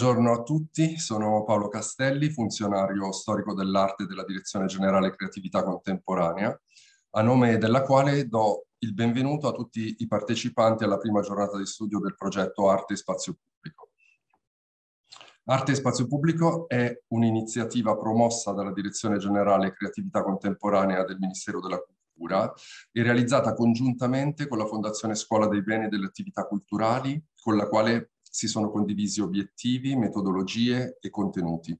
Buongiorno a tutti, sono Paolo Castelli, funzionario storico dell'arte della Direzione Generale Creatività Contemporanea, a nome della quale do il benvenuto a tutti i partecipanti alla prima giornata di studio del progetto Arte e Spazio Pubblico. Arte e Spazio Pubblico è un'iniziativa promossa dalla Direzione Generale Creatività Contemporanea del Ministero della Cultura e realizzata congiuntamente con la Fondazione Scuola dei Beni e delle Attività Culturali, con la quale si sono condivisi obiettivi, metodologie e contenuti.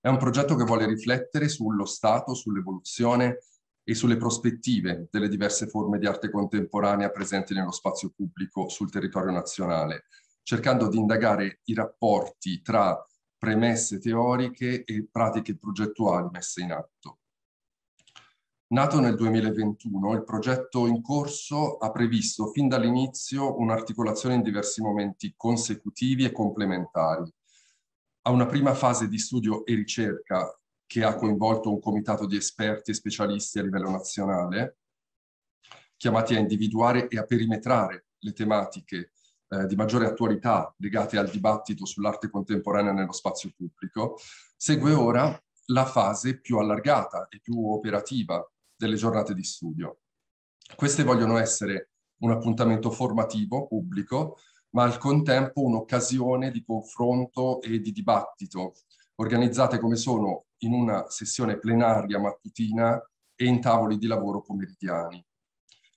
È un progetto che vuole riflettere sullo stato, sull'evoluzione e sulle prospettive delle diverse forme di arte contemporanea presenti nello spazio pubblico sul territorio nazionale, cercando di indagare i rapporti tra premesse teoriche e pratiche progettuali messe in atto. Nato nel 2021, il progetto in corso ha previsto fin dall'inizio un'articolazione in diversi momenti consecutivi e complementari. A una prima fase di studio e ricerca che ha coinvolto un comitato di esperti e specialisti a livello nazionale, chiamati a individuare e a perimetrare le tematiche eh, di maggiore attualità legate al dibattito sull'arte contemporanea nello spazio pubblico, segue ora la fase più allargata e più operativa delle giornate di studio. Queste vogliono essere un appuntamento formativo, pubblico, ma al contempo un'occasione di confronto e di dibattito, organizzate come sono in una sessione plenaria mattutina e in tavoli di lavoro pomeridiani,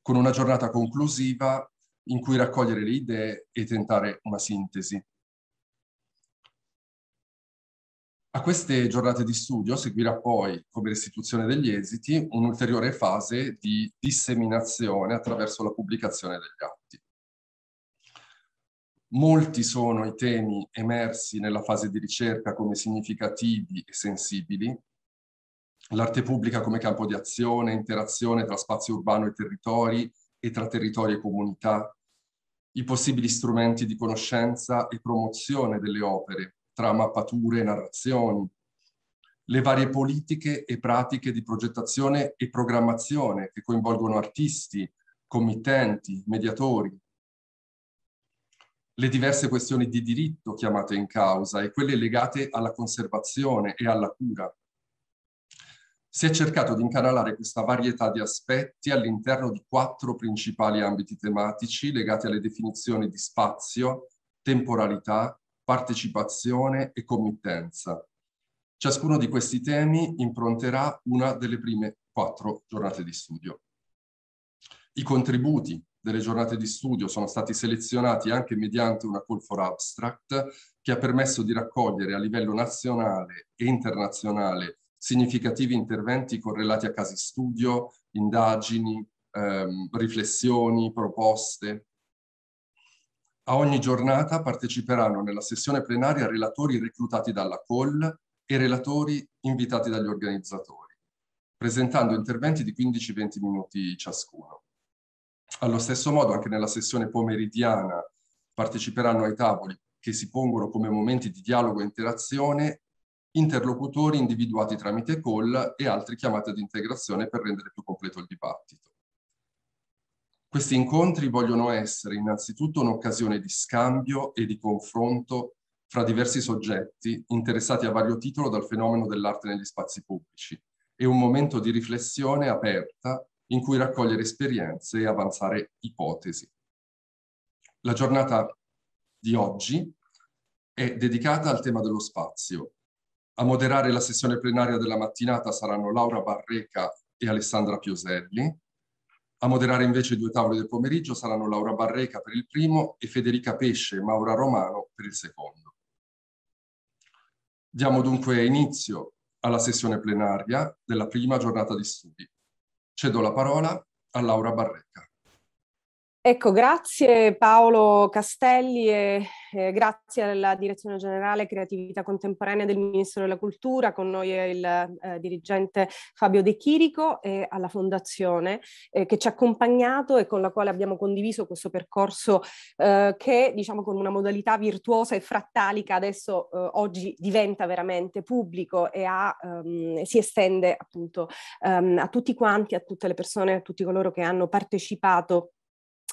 con una giornata conclusiva in cui raccogliere le idee e tentare una sintesi. A queste giornate di studio seguirà poi, come restituzione degli esiti, un'ulteriore fase di disseminazione attraverso la pubblicazione degli atti. Molti sono i temi emersi nella fase di ricerca come significativi e sensibili. L'arte pubblica come campo di azione, interazione tra spazio urbano e territori e tra territori e comunità, i possibili strumenti di conoscenza e promozione delle opere tra mappature e narrazioni, le varie politiche e pratiche di progettazione e programmazione che coinvolgono artisti, committenti, mediatori, le diverse questioni di diritto chiamate in causa e quelle legate alla conservazione e alla cura. Si è cercato di incanalare questa varietà di aspetti all'interno di quattro principali ambiti tematici legati alle definizioni di spazio, temporalità, partecipazione e committenza. Ciascuno di questi temi impronterà una delle prime quattro giornate di studio. I contributi delle giornate di studio sono stati selezionati anche mediante una call for abstract che ha permesso di raccogliere a livello nazionale e internazionale significativi interventi correlati a casi studio, indagini, ehm, riflessioni, proposte. A ogni giornata parteciperanno nella sessione plenaria relatori reclutati dalla COL e relatori invitati dagli organizzatori, presentando interventi di 15-20 minuti ciascuno. Allo stesso modo, anche nella sessione pomeridiana parteciperanno ai tavoli che si pongono come momenti di dialogo e interazione interlocutori individuati tramite call e altre chiamate di integrazione per rendere più completo il dibattito. Questi incontri vogliono essere innanzitutto un'occasione di scambio e di confronto fra diversi soggetti interessati a vario titolo dal fenomeno dell'arte negli spazi pubblici e un momento di riflessione aperta in cui raccogliere esperienze e avanzare ipotesi. La giornata di oggi è dedicata al tema dello spazio. A moderare la sessione plenaria della mattinata saranno Laura Barreca e Alessandra Pioselli, a moderare invece i due tavoli del pomeriggio saranno Laura Barreca per il primo e Federica Pesce e Maura Romano per il secondo. Diamo dunque inizio alla sessione plenaria della prima giornata di studi. Cedo la parola a Laura Barreca. Ecco, grazie Paolo Castelli e eh, grazie alla Direzione Generale Creatività Contemporanea del Ministro della Cultura, con noi è il eh, dirigente Fabio De Chirico e alla Fondazione eh, che ci ha accompagnato e con la quale abbiamo condiviso questo percorso eh, che diciamo con una modalità virtuosa e frattalica adesso eh, oggi diventa veramente pubblico e ha, ehm, si estende appunto ehm, a tutti quanti, a tutte le persone, a tutti coloro che hanno partecipato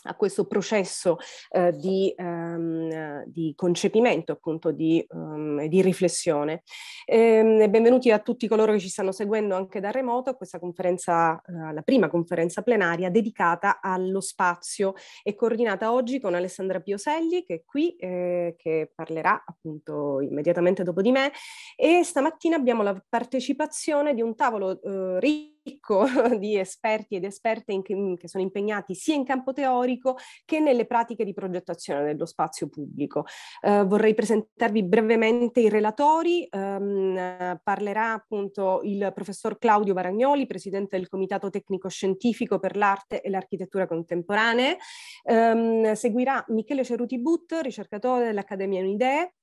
a questo processo eh, di, ehm, di, concepimento, appunto, di, um, di riflessione. Ehm, e, benvenuti a tutti coloro che ci stanno seguendo anche da remoto a questa conferenza, eh, la prima conferenza plenaria dedicata allo spazio e coordinata oggi con Alessandra Pioselli, che è qui, eh, che parlerà appunto immediatamente dopo di me. E stamattina abbiamo la partecipazione di un tavolo ricco eh, ricco di esperti ed esperte in, che sono impegnati sia in campo teorico che nelle pratiche di progettazione dello spazio pubblico. Eh, vorrei presentarvi brevemente i relatori, ehm, parlerà appunto il professor Claudio Baragnoli, presidente del Comitato Tecnico Scientifico per l'Arte e l'Architettura Contemporanea, ehm, seguirà Michele Ceruti But, ricercatore dell'Accademia Unidee,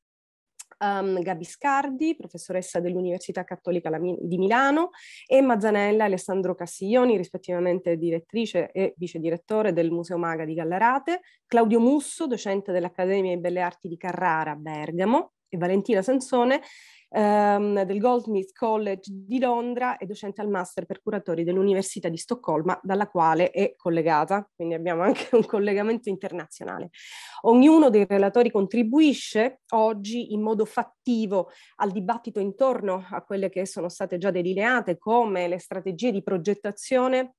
um, Gabi Scardi, professoressa dell'Università Cattolica di Milano, e Mazzanella Alessandro Cassiglioni, rispettivamente direttrice e vice direttore del Museo Maga di Gallarate, Claudio Musso, docente dell'Accademia di Belle Arti di Carrara, a Bergamo, e Valentina Sansone, ehm, del Goldsmith College di Londra e docente al master per curatori dell'Università di Stoccolma, dalla quale è collegata, quindi abbiamo anche un collegamento internazionale. Ognuno dei relatori contribuisce oggi in modo fattivo al dibattito intorno a quelle che sono state già delineate come le strategie di progettazione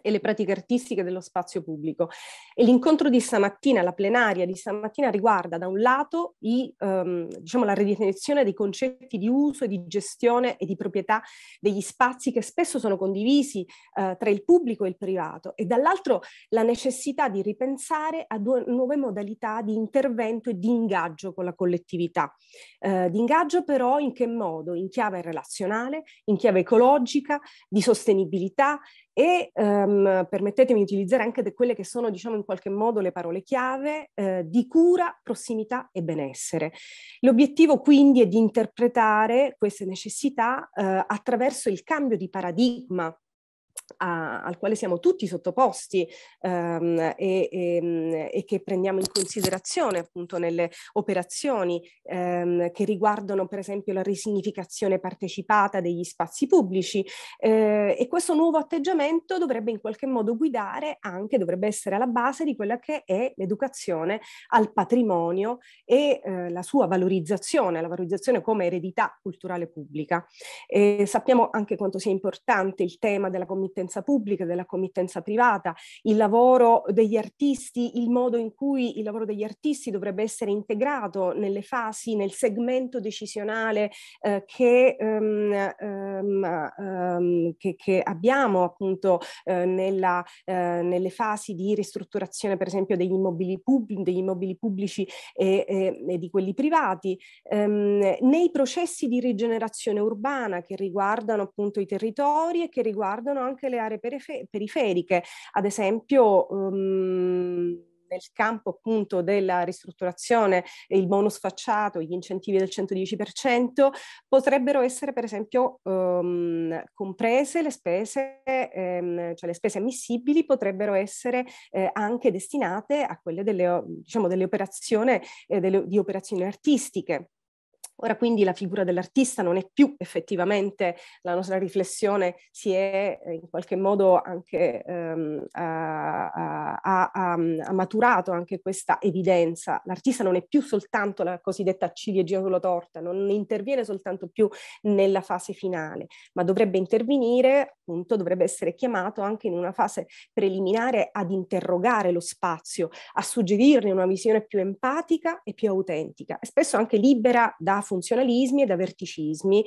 e le pratiche artistiche dello spazio pubblico. E l'incontro di stamattina, la plenaria di stamattina, riguarda da un lato i, ehm, diciamo, la ridefinizione dei concetti di uso e di gestione e di proprietà degli spazi che spesso sono condivisi eh, tra il pubblico e il privato e dall'altro la necessità di ripensare a due, nuove modalità di intervento e di ingaggio con la collettività. Eh, di ingaggio però in che modo? In chiave relazionale, in chiave ecologica, di sostenibilità, e um, permettetemi di utilizzare anche de- quelle che sono, diciamo, in qualche modo le parole chiave eh, di cura, prossimità e benessere. L'obiettivo quindi è di interpretare queste necessità eh, attraverso il cambio di paradigma a, al quale siamo tutti sottoposti ehm, e, e, ehm, e, che prendiamo in considerazione appunto nelle operazioni ehm, che riguardano per esempio la risignificazione partecipata degli spazi pubblici eh, e questo nuovo atteggiamento dovrebbe in qualche modo guidare anche, dovrebbe essere alla base di quella che è l'educazione al patrimonio e eh, la sua valorizzazione, la valorizzazione come eredità culturale pubblica. E sappiamo anche quanto sia importante il tema della commissione committenza pubblica, della committenza privata, il lavoro degli artisti, il modo in cui il lavoro degli artisti dovrebbe essere integrato nelle fasi, nel segmento decisionale eh, che, um, um, um, che, che, abbiamo appunto eh, nella, eh, nelle fasi di ristrutturazione per esempio degli immobili, pubblici, degli immobili pubblici e, e, e, di quelli privati, ehm, nei processi di rigenerazione urbana che riguardano appunto i territori e che riguardano anche le aree periferiche, ad esempio... Um, nel campo appunto della ristrutturazione il bonus facciato, gli incentivi del 110%, potrebbero essere per esempio ehm, comprese le spese, ehm, cioè le spese ammissibili potrebbero essere eh, anche destinate a quelle delle, diciamo, delle operazioni, eh, delle, di operazioni artistiche Ora quindi la figura dell'artista non è più effettivamente, la nostra riflessione si è eh, in qualche modo anche um, ehm, ha, ha, ha, maturato anche questa evidenza. L'artista non è più soltanto la cosiddetta ciliegina sulla torta, non interviene soltanto più nella fase finale, ma dovrebbe intervenire, appunto, dovrebbe essere chiamato anche in una fase preliminare ad interrogare lo spazio, a suggerirne una visione più empatica e più autentica e spesso anche libera da funzionalismi e da verticismi.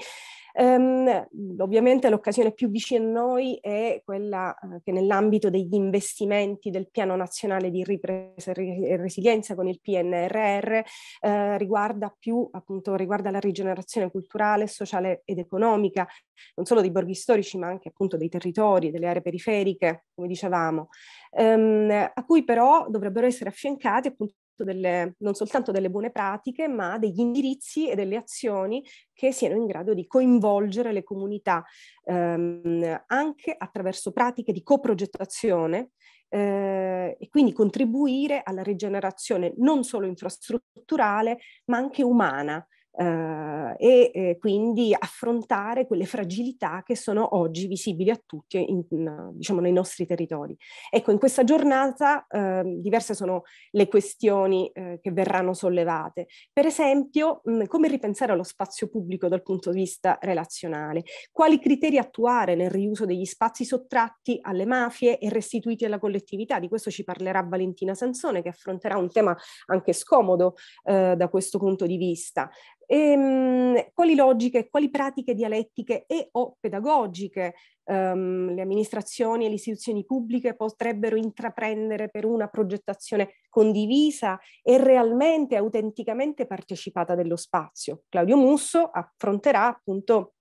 Um, ehm, ovviamente l'occasione più vicina a noi è quella eh, che nell'ambito degli investimenti del Piano Nazionale di Ripresa e Resilienza con il PNRR uh, eh, riguarda più appunto riguarda la rigenerazione culturale, sociale ed economica, non solo dei borghi storici ma anche appunto dei territori, delle aree periferiche, come dicevamo, um, a cui però dovrebbero essere affiancati appunto delle, non soltanto delle buone pratiche, ma degli indirizzi e delle azioni che siano in grado di coinvolgere le comunità ehm, anche attraverso pratiche di coprogettazione eh, e quindi contribuire alla rigenerazione non solo infrastrutturale ma anche umana eh, e eh, quindi affrontare quelle fragilità che sono oggi visibili a tutti in, in, diciamo, nei nostri territori. Ecco, in questa giornata eh, diverse sono le questioni eh, che verranno sollevate. Per esempio, mh, mm, come ripensare allo spazio pubblico dal punto di vista relazionale? Quali criteri attuare nel riuso degli spazi sottratti alle mafie e restituiti alla collettività? Di questo ci parlerà Valentina Sansone che affronterà un tema anche scomodo eh, da questo punto di vista. E, ehm, quali logiche, quali pratiche dialettiche e o pedagogiche um, le amministrazioni e le istituzioni pubbliche potrebbero intraprendere per una progettazione condivisa e realmente, autenticamente partecipata dello spazio? Claudio Musso affronterà appunto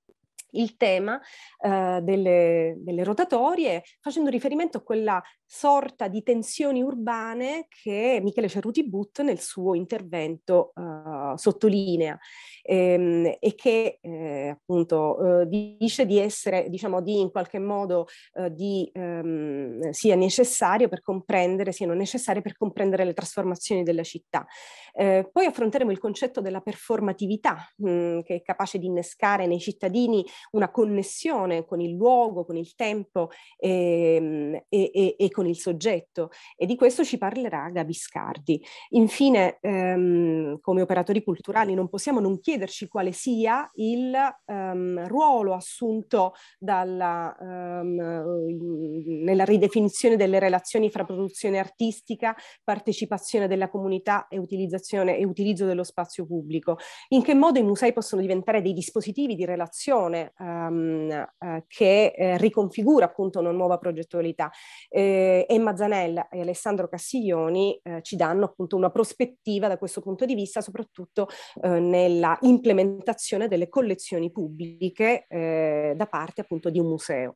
il tema eh, delle, delle, rotatorie, facendo riferimento a quella sorta di tensioni urbane che Michele Ceruti Butt nel suo intervento uh, sottolinea ehm, e che eh, appunto uh, dice di essere, diciamo, di in qualche modo uh, di, um, sia necessario per comprendere, siano necessarie per comprendere le trasformazioni della città. Eh, poi affronteremo il concetto della performatività mh, mm, che è capace di innescare nei cittadini una connessione con il luogo, con il tempo ehm, e, e, e con con il soggetto e di questo ci parlerà Gabi Scardi. Infine, ehm, come operatori culturali non possiamo non chiederci quale sia il ehm, ruolo assunto dalla, ehm, nella ridefinizione delle relazioni fra produzione artistica, partecipazione della comunità e, utilizzazione, e utilizzo dello spazio pubblico. In che modo i musei possono diventare dei dispositivi di relazione ehm, eh, che eh, riconfigura appunto una nuova progettualità. Eh, eh, Emma Zanella e Alessandro Cassiglioni eh, ci danno appunto una prospettiva da questo punto di vista, soprattutto eh, nella implementazione delle collezioni pubbliche eh, da parte appunto di un museo.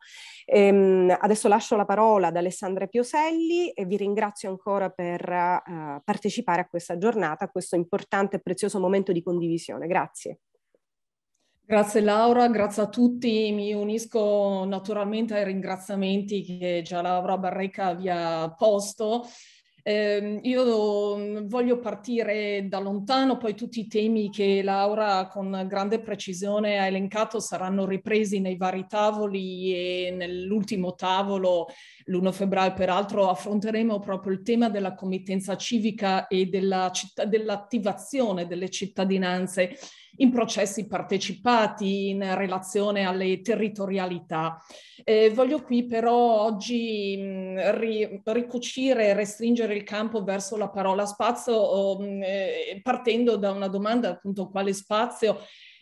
Ehm, adesso lascio la parola ad Alessandra Pioselli e vi ringrazio ancora per eh, partecipare a questa giornata, a questo importante e prezioso momento di condivisione. Grazie. Grazie Laura, grazie a tutti. Mi unisco naturalmente ai ringraziamenti che già Laura Barreca vi ha posto. Eh, io voglio partire da lontano, poi tutti i temi che Laura con grande precisione ha elencato saranno ripresi nei vari tavoli e nell'ultimo tavolo, l'1 febbraio peraltro, affronteremo proprio il tema della committenza civica e della citt- dell'attivazione delle cittadinanze in processi partecipati in relazione alle territorialità. Eh, voglio qui però oggi mh, mm, ri, ricucire e restringere il campo verso la parola spazio mh, mm, eh, partendo da una domanda appunto quale spazio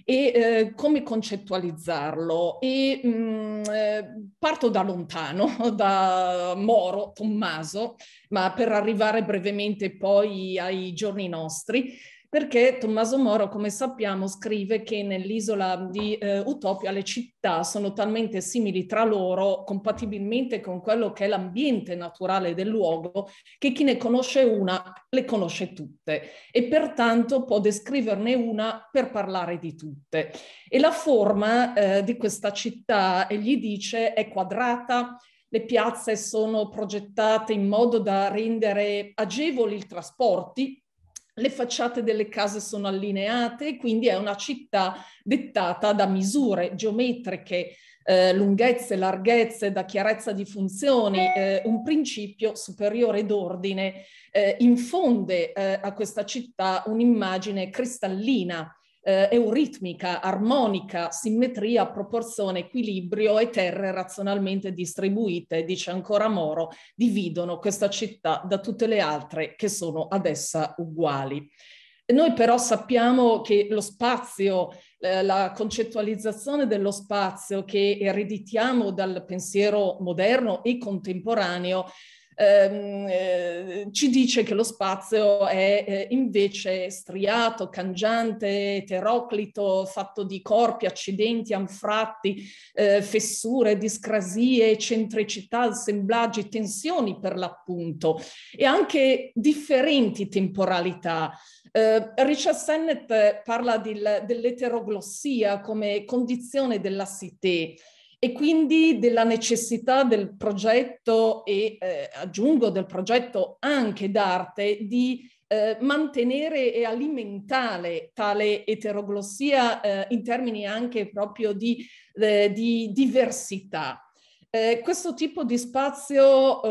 e eh, come concettualizzarlo. E mh, mm, eh, parto da lontano, da Moro, Tommaso, ma per arrivare brevemente poi ai giorni nostri perché Tommaso Moro, come sappiamo, scrive che nell'isola di eh, Utopia le città sono talmente simili tra loro, compatibilmente con quello che è l'ambiente naturale del luogo, che chi ne conosce una le conosce tutte e pertanto può descriverne una per parlare di tutte. E la forma eh, di questa città, egli dice, è quadrata, le piazze sono progettate in modo da rendere agevoli i trasporti, le facciate delle case sono allineate, quindi è una città dettata da misure geometriche, eh, lunghezze, larghezze, da chiarezza di funzioni, eh, un principio superiore d'ordine eh, infonde eh, a questa città un'immagine cristallina eh, euritmica, armonica, simmetria, proporzione, equilibrio e terre razionalmente distribuite, dice ancora Moro, dividono questa città da tutte le altre che sono ad essa uguali. Noi però sappiamo che lo spazio, eh, la concettualizzazione dello spazio che ereditiamo dal pensiero moderno e contemporaneo ehm, eh, ci dice che lo spazio è eh, invece striato, cangiante, eteroclito, fatto di corpi, accidenti, anfratti, eh, fessure, discrasie, eccentricità, assemblaggi, tensioni per l'appunto e anche differenti temporalità. Eh, Richard Sennett parla di, dell'eteroglossia come condizione della sité e quindi della necessità del progetto e eh, aggiungo del progetto anche d'arte di eh, mantenere e alimentare tale eteroglossia eh, in termini anche proprio di, eh, di diversità. Eh, questo tipo di spazio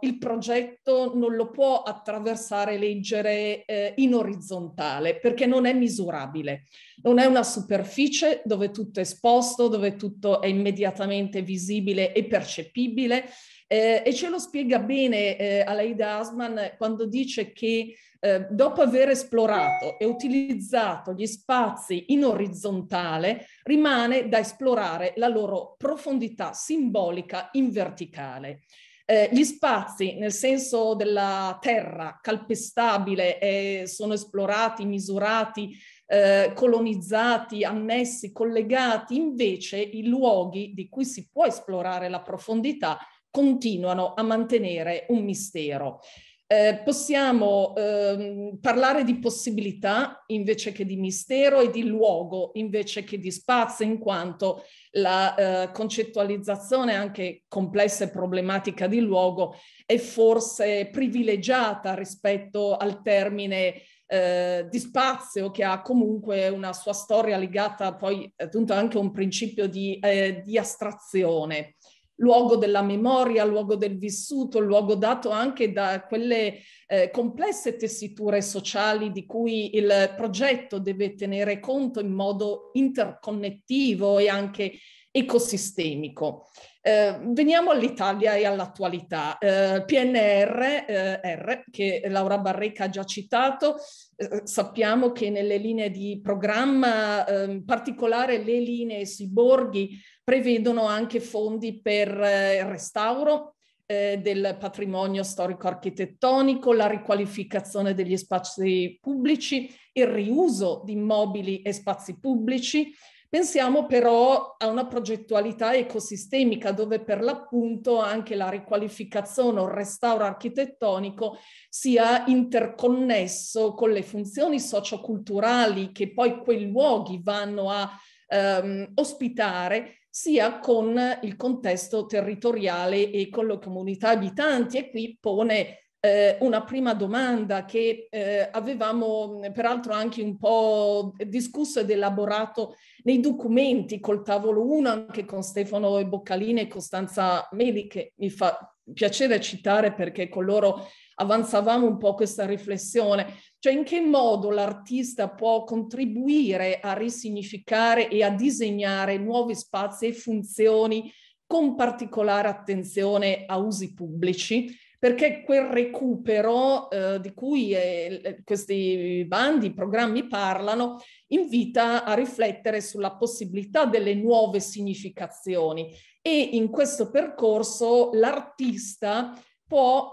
eh, il progetto non lo può attraversare leggere eh, in orizzontale perché non è misurabile, non è una superficie dove tutto è esposto, dove tutto è immediatamente visibile e percepibile eh, e ce lo spiega bene eh, Alaida Asman quando dice che eh, dopo aver esplorato e utilizzato gli spazi in orizzontale, rimane da esplorare la loro profondità simbolica in verticale. Eh, gli spazi, nel senso della terra calpestabile, eh, sono esplorati, misurati, eh, colonizzati, annessi, collegati, invece i luoghi di cui si può esplorare la profondità continuano a mantenere un mistero. Eh, possiamo ehm, parlare di possibilità invece che di mistero e di luogo invece che di spazio, in quanto la eh, concettualizzazione anche complessa e problematica di luogo è forse privilegiata rispetto al termine eh, di spazio che ha comunque una sua storia legata poi appunto anche a un principio di, eh, di astrazione luogo della memoria, luogo del vissuto, luogo dato anche da quelle eh, complesse tessiture sociali di cui il progetto deve tenere conto in modo interconnettivo e anche ecosistemico. Eh, veniamo all'Italia e all'attualità. Eh, PNR, eh, R, che Laura Barreca ha già citato, eh, sappiamo che nelle linee di programma, in ehm, particolare le linee Siborghi, prevedono anche fondi per eh, il restauro eh, del patrimonio storico-architettonico, la riqualificazione degli spazi pubblici, il riuso di immobili e spazi pubblici, Pensiamo però a una progettualità ecosistemica dove per l'appunto anche la riqualificazione o il restauro architettonico sia interconnesso con le funzioni socioculturali che poi quei luoghi vanno a ehm, ospitare sia con il contesto territoriale e con le comunità abitanti e qui pone eh, una prima domanda che eh, avevamo mm, peraltro anche un po' discusso ed elaborato nei documenti col tavolo 1 anche con Stefano e Boccalini e Costanza Meli che mi fa piacere citare perché con loro avanzavamo un po' questa riflessione, cioè in che modo l'artista può contribuire a risignificare e a disegnare nuovi spazi e funzioni con particolare attenzione a usi pubblici perché quel recupero eh, di cui eh, questi bandi, i programmi parlano, invita a riflettere sulla possibilità delle nuove significazioni e in questo percorso l'artista può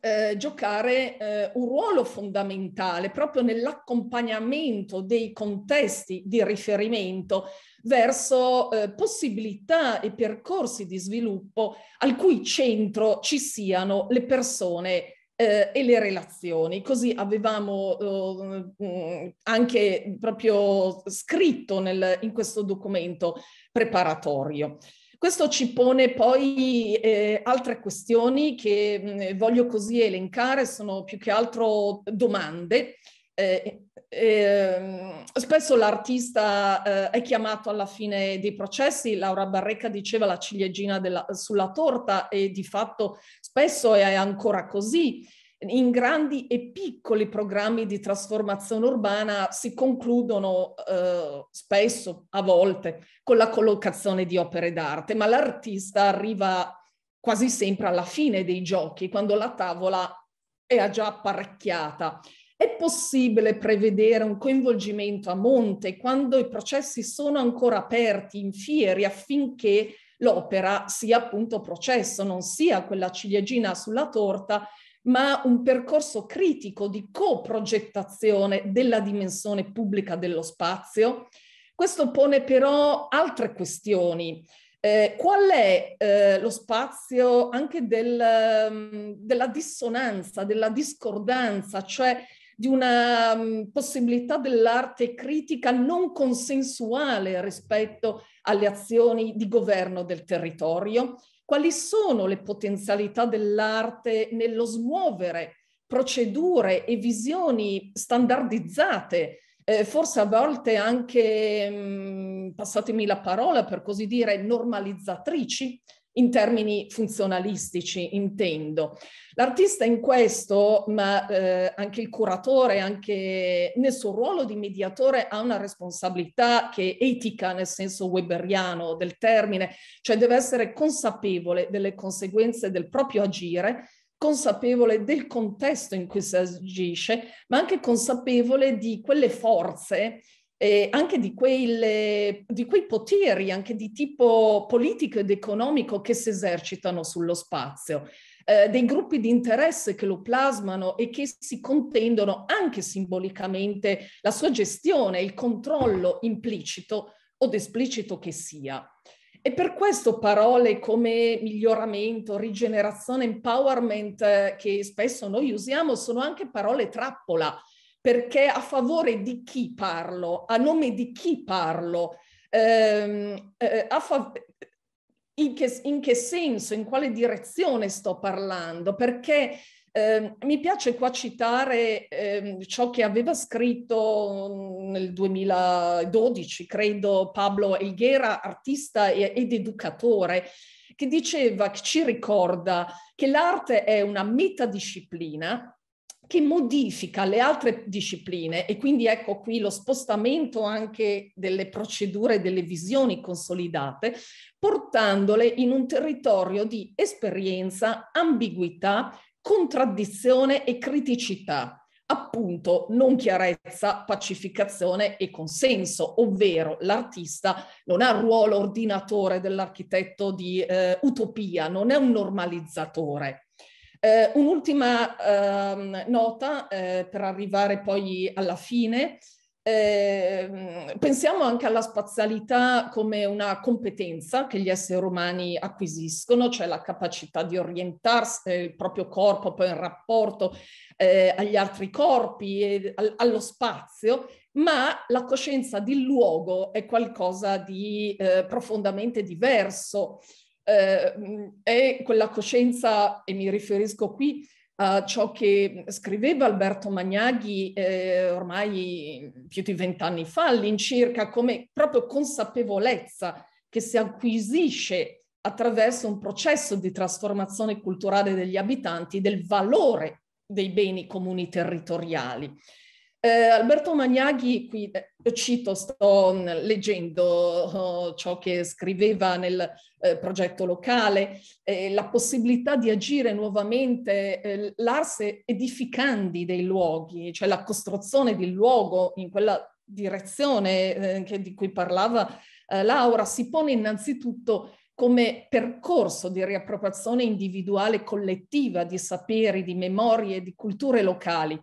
eh, giocare eh, un ruolo fondamentale proprio nell'accompagnamento dei contesti di riferimento verso eh, possibilità e percorsi di sviluppo al cui centro ci siano le persone eh, e le relazioni. Così avevamo eh, mm, anche proprio scritto nel, in questo documento preparatorio. Questo ci pone poi eh, altre questioni che mh, mm, voglio così elencare, sono più che altro domande e, eh, e, eh, ehm, spesso l'artista eh, è chiamato alla fine dei processi, Laura Barrecca diceva la ciliegina della, sulla torta e di fatto spesso è ancora così. In grandi e piccoli programmi di trasformazione urbana si concludono eh, spesso, a volte, con la collocazione di opere d'arte, ma l'artista arriva quasi sempre alla fine dei giochi, quando la tavola è già apparecchiata. È possibile prevedere un coinvolgimento a monte quando i processi sono ancora aperti, in fieri, affinché l'opera sia appunto processo, non sia quella ciliegina sulla torta, ma un percorso critico di coprogettazione della dimensione pubblica dello spazio. Questo pone però altre questioni. Eh, qual è eh, lo spazio anche del, mm, della dissonanza, della discordanza, cioè di una um, possibilità dell'arte critica non consensuale rispetto alle azioni di governo del territorio? Quali sono le potenzialità dell'arte nello smuovere procedure e visioni standardizzate eh, forse a volte anche, mh, passatemi la parola per così dire, normalizzatrici in termini funzionalistici, intendo. L'artista in questo, ma eh, anche il curatore, anche nel suo ruolo di mediatore, ha una responsabilità che è etica nel senso weberiano del termine, cioè deve essere consapevole delle conseguenze del proprio agire consapevole del contesto in cui si agisce, ma anche consapevole di quelle forze eh, anche di, quelle, di, quei poteri, anche di tipo politico ed economico che si esercitano sullo spazio, eh, dei gruppi di interesse che lo plasmano e che si contendono anche simbolicamente la sua gestione, il controllo implicito o esplicito che sia. E per questo parole come miglioramento, rigenerazione, empowerment, eh, che spesso noi usiamo, sono anche parole trappola, perché a favore di chi parlo, a nome di chi parlo, ehm, eh, fa- in, che, in, che, senso, in quale direzione sto parlando, perché ehm, mi piace qua citare ehm, ciò che aveva scritto nel 2012, credo, Pablo Elghera, artista ed educatore, che diceva, che ci ricorda che l'arte è una metadisciplina che modifica le altre discipline e quindi ecco qui lo spostamento anche delle procedure e delle visioni consolidate, portandole in un territorio di esperienza, ambiguità, contraddizione e criticità appunto non chiarezza, pacificazione e consenso, ovvero l'artista non ha il ruolo ordinatore dell'architetto di eh, utopia, non è un normalizzatore. Eh, un'ultima eh, nota eh, per arrivare poi alla fine. Ehm, pensiamo anche alla spazialità come una competenza che gli esseri umani acquisiscono, cioè la capacità di orientarsi eh, il proprio corpo poi in rapporto eh, agli altri corpi e al, allo spazio, ma la coscienza di luogo è qualcosa di eh, profondamente diverso eh, mm, è quella coscienza, e mi riferisco qui a ciò che scriveva Alberto Magnaghi eh, ormai più di vent'anni fa all'incirca, come proprio consapevolezza che si acquisisce attraverso un processo di trasformazione culturale degli abitanti del valore dei beni comuni territoriali. Eh, Alberto Magnaghi, qui eh, cito, sto leggendo oh, ciò che scriveva nel eh, progetto locale, eh, la possibilità di agire nuovamente, eh, l'arse edificandi dei luoghi, cioè la costruzione di luogo in quella direzione eh, che, di cui parlava Laura, si pone innanzitutto come percorso di riappropriazione individuale collettiva di saperi, di memorie, di culture locali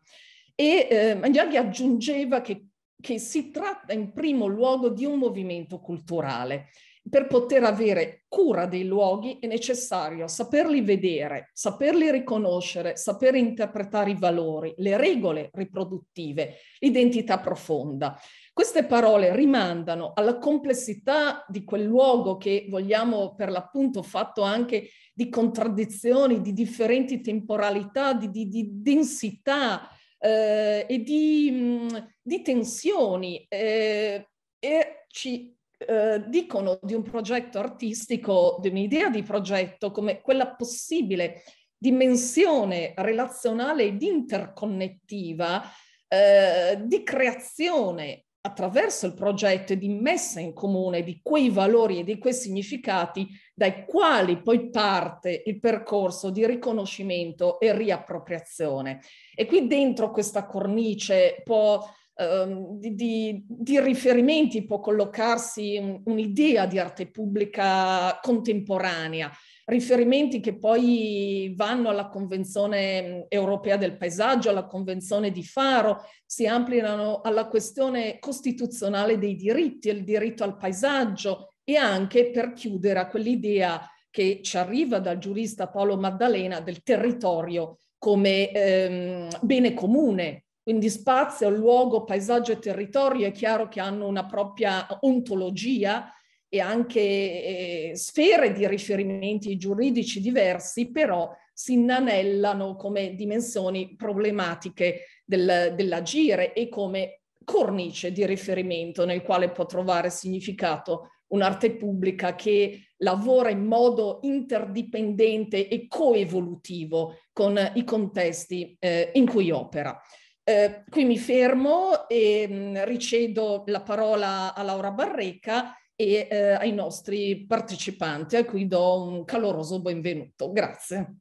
e eh, Mangiardi aggiungeva che, che si tratta in primo luogo di un movimento culturale. Per poter avere cura dei luoghi è necessario saperli vedere, saperli riconoscere, saper interpretare i valori, le regole riproduttive, l'identità profonda. Queste parole rimandano alla complessità di quel luogo che vogliamo per l'appunto fatto anche di contraddizioni, di differenti temporalità, di, di, di densità, eh, e di, di tensioni eh, e ci eh, dicono di un progetto artistico, di un'idea di progetto come quella possibile dimensione relazionale ed interconnettiva eh, di creazione attraverso il progetto e di messa in comune di quei valori e di quei significati dai quali poi parte il percorso di riconoscimento e riappropriazione. E qui dentro questa cornice può, ehm, di, di, di, riferimenti può collocarsi un'idea di arte pubblica contemporanea riferimenti che poi vanno alla Convenzione mm, europea del paesaggio, alla Convenzione di Faro, si ampliano alla questione costituzionale dei diritti, il diritto al paesaggio e anche per chiudere a quell'idea che ci arriva dal giurista Paolo Maddalena del territorio come ehm, bene comune. Quindi spazio, luogo, paesaggio e territorio è chiaro che hanno una propria ontologia e anche eh, sfere di riferimenti giuridici diversi, però si inanellano come dimensioni problematiche del, dell'agire e come cornice di riferimento nel quale può trovare significato un'arte pubblica che lavora in modo interdipendente e coevolutivo con i contesti eh, in cui opera. Eh, qui mi fermo e mh, mm, ricedo la parola a Laura Barreca e eh, ai nostri partecipanti, a cui do un caloroso benvenuto. Grazie.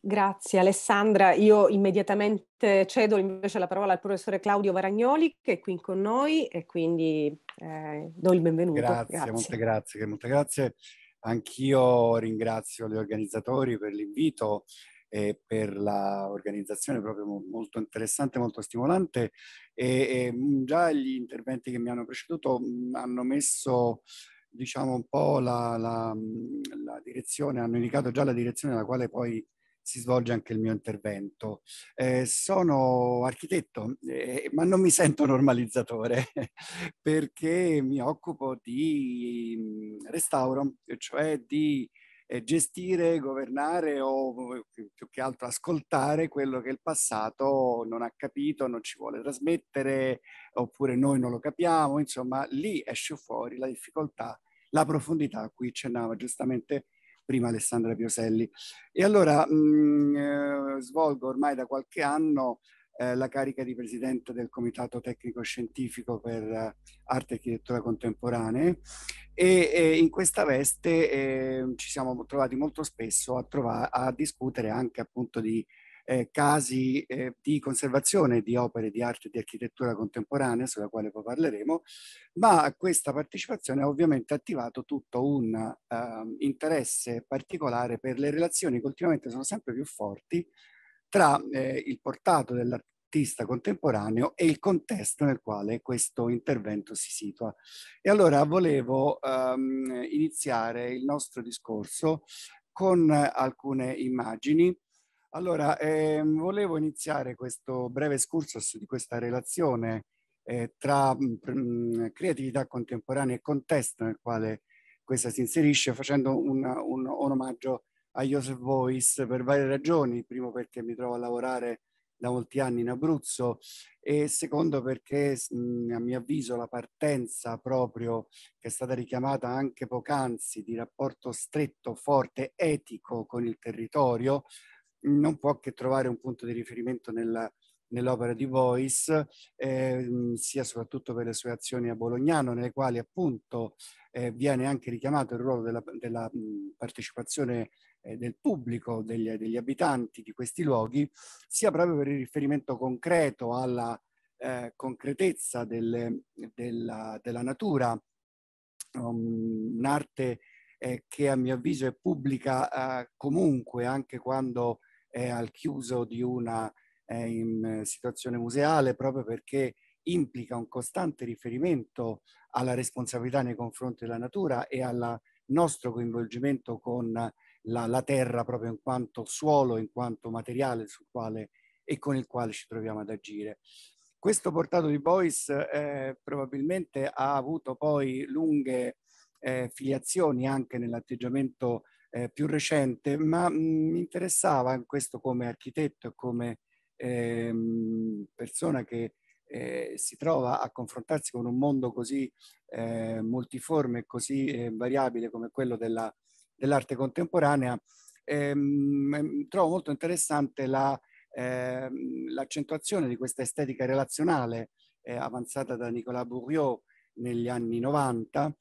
Grazie Alessandra, io immediatamente cedo invece la parola al professore Claudio Varagnoli che è qui con noi e quindi eh, do il benvenuto. Grazie, grazie. molte grazie, molte grazie. Anch'io ringrazio gli organizzatori per l'invito eh, per l'organizzazione, proprio molto interessante, molto stimolante. E, e mhmm, già gli interventi che mi hanno preceduto mh, mhmm, hanno messo diciamo un po' la, la, mhmm, la, direzione, hanno indicato già la direzione nella quale poi si svolge anche il mio intervento. Eh, sono architetto, eh, ma non mi sento normalizzatore perché mi occupo di restauro, cioè di eh, gestire, governare o eh, più che altro ascoltare quello che il passato non ha capito, non ci vuole trasmettere oppure noi non lo capiamo, insomma lì esce fuori la difficoltà, la profondità a cui accennava giustamente prima Alessandra Pioselli. E allora mh, mm, eh, svolgo ormai da qualche anno eh, la carica di presidente del Comitato Tecnico Scientifico per eh, Arte e Architettura Contemporanee e eh, in questa veste ehm, ci siamo trovati molto spesso a, trova a discutere anche appunto di eh, casi eh, di conservazione di opere di arte e di architettura contemporanea, sulla quale poi parleremo, ma questa partecipazione ha ovviamente attivato tutto un ehm, interesse particolare per le relazioni che ultimamente sono sempre più forti tra eh, il portato dell'artista contemporaneo e il contesto nel quale questo intervento si situa. E allora volevo ehm, iniziare il nostro discorso con alcune immagini. Allora, eh, volevo iniziare questo breve excursus di questa relazione eh, tra mh, creatività contemporanea e contesto nel quale questa si inserisce facendo un, un, un omaggio a Joseph Voice per varie ragioni. Primo perché mi trovo a lavorare da molti anni in Abruzzo e secondo perché a mio avviso la partenza proprio che è stata richiamata anche poc'anzi di rapporto stretto, forte, etico con il territorio non può che trovare un punto di riferimento nella, nell'opera di Voice, eh, sia soprattutto per le sue azioni a Bolognano, nelle quali appunto eh, viene anche richiamato il ruolo della, della partecipazione eh, del pubblico, degli, degli, abitanti di questi luoghi, sia proprio per il riferimento concreto alla eh, concretezza del, della, della, natura, um, un'arte eh, che a mio avviso è pubblica eh, comunque anche quando è al chiuso di una eh, situazione museale, proprio perché implica un costante riferimento alla responsabilità nei confronti della natura e al nostro coinvolgimento con la, la terra proprio in quanto suolo, in quanto materiale sul quale e con il quale ci troviamo ad agire. Questo portato di Boyce eh, probabilmente ha avuto poi lunghe eh, filiazioni anche nell'atteggiamento eh, più recente, ma mm, mi interessava in questo come architetto e come ehm, persona che eh, si trova a confrontarsi con un mondo così eh, multiforme e così eh, variabile come quello della dell'arte contemporanea, ehm, trovo molto interessante la, ehm, l'accentuazione di questa estetica relazionale eh, avanzata da Nicolas Bourriot negli anni 90,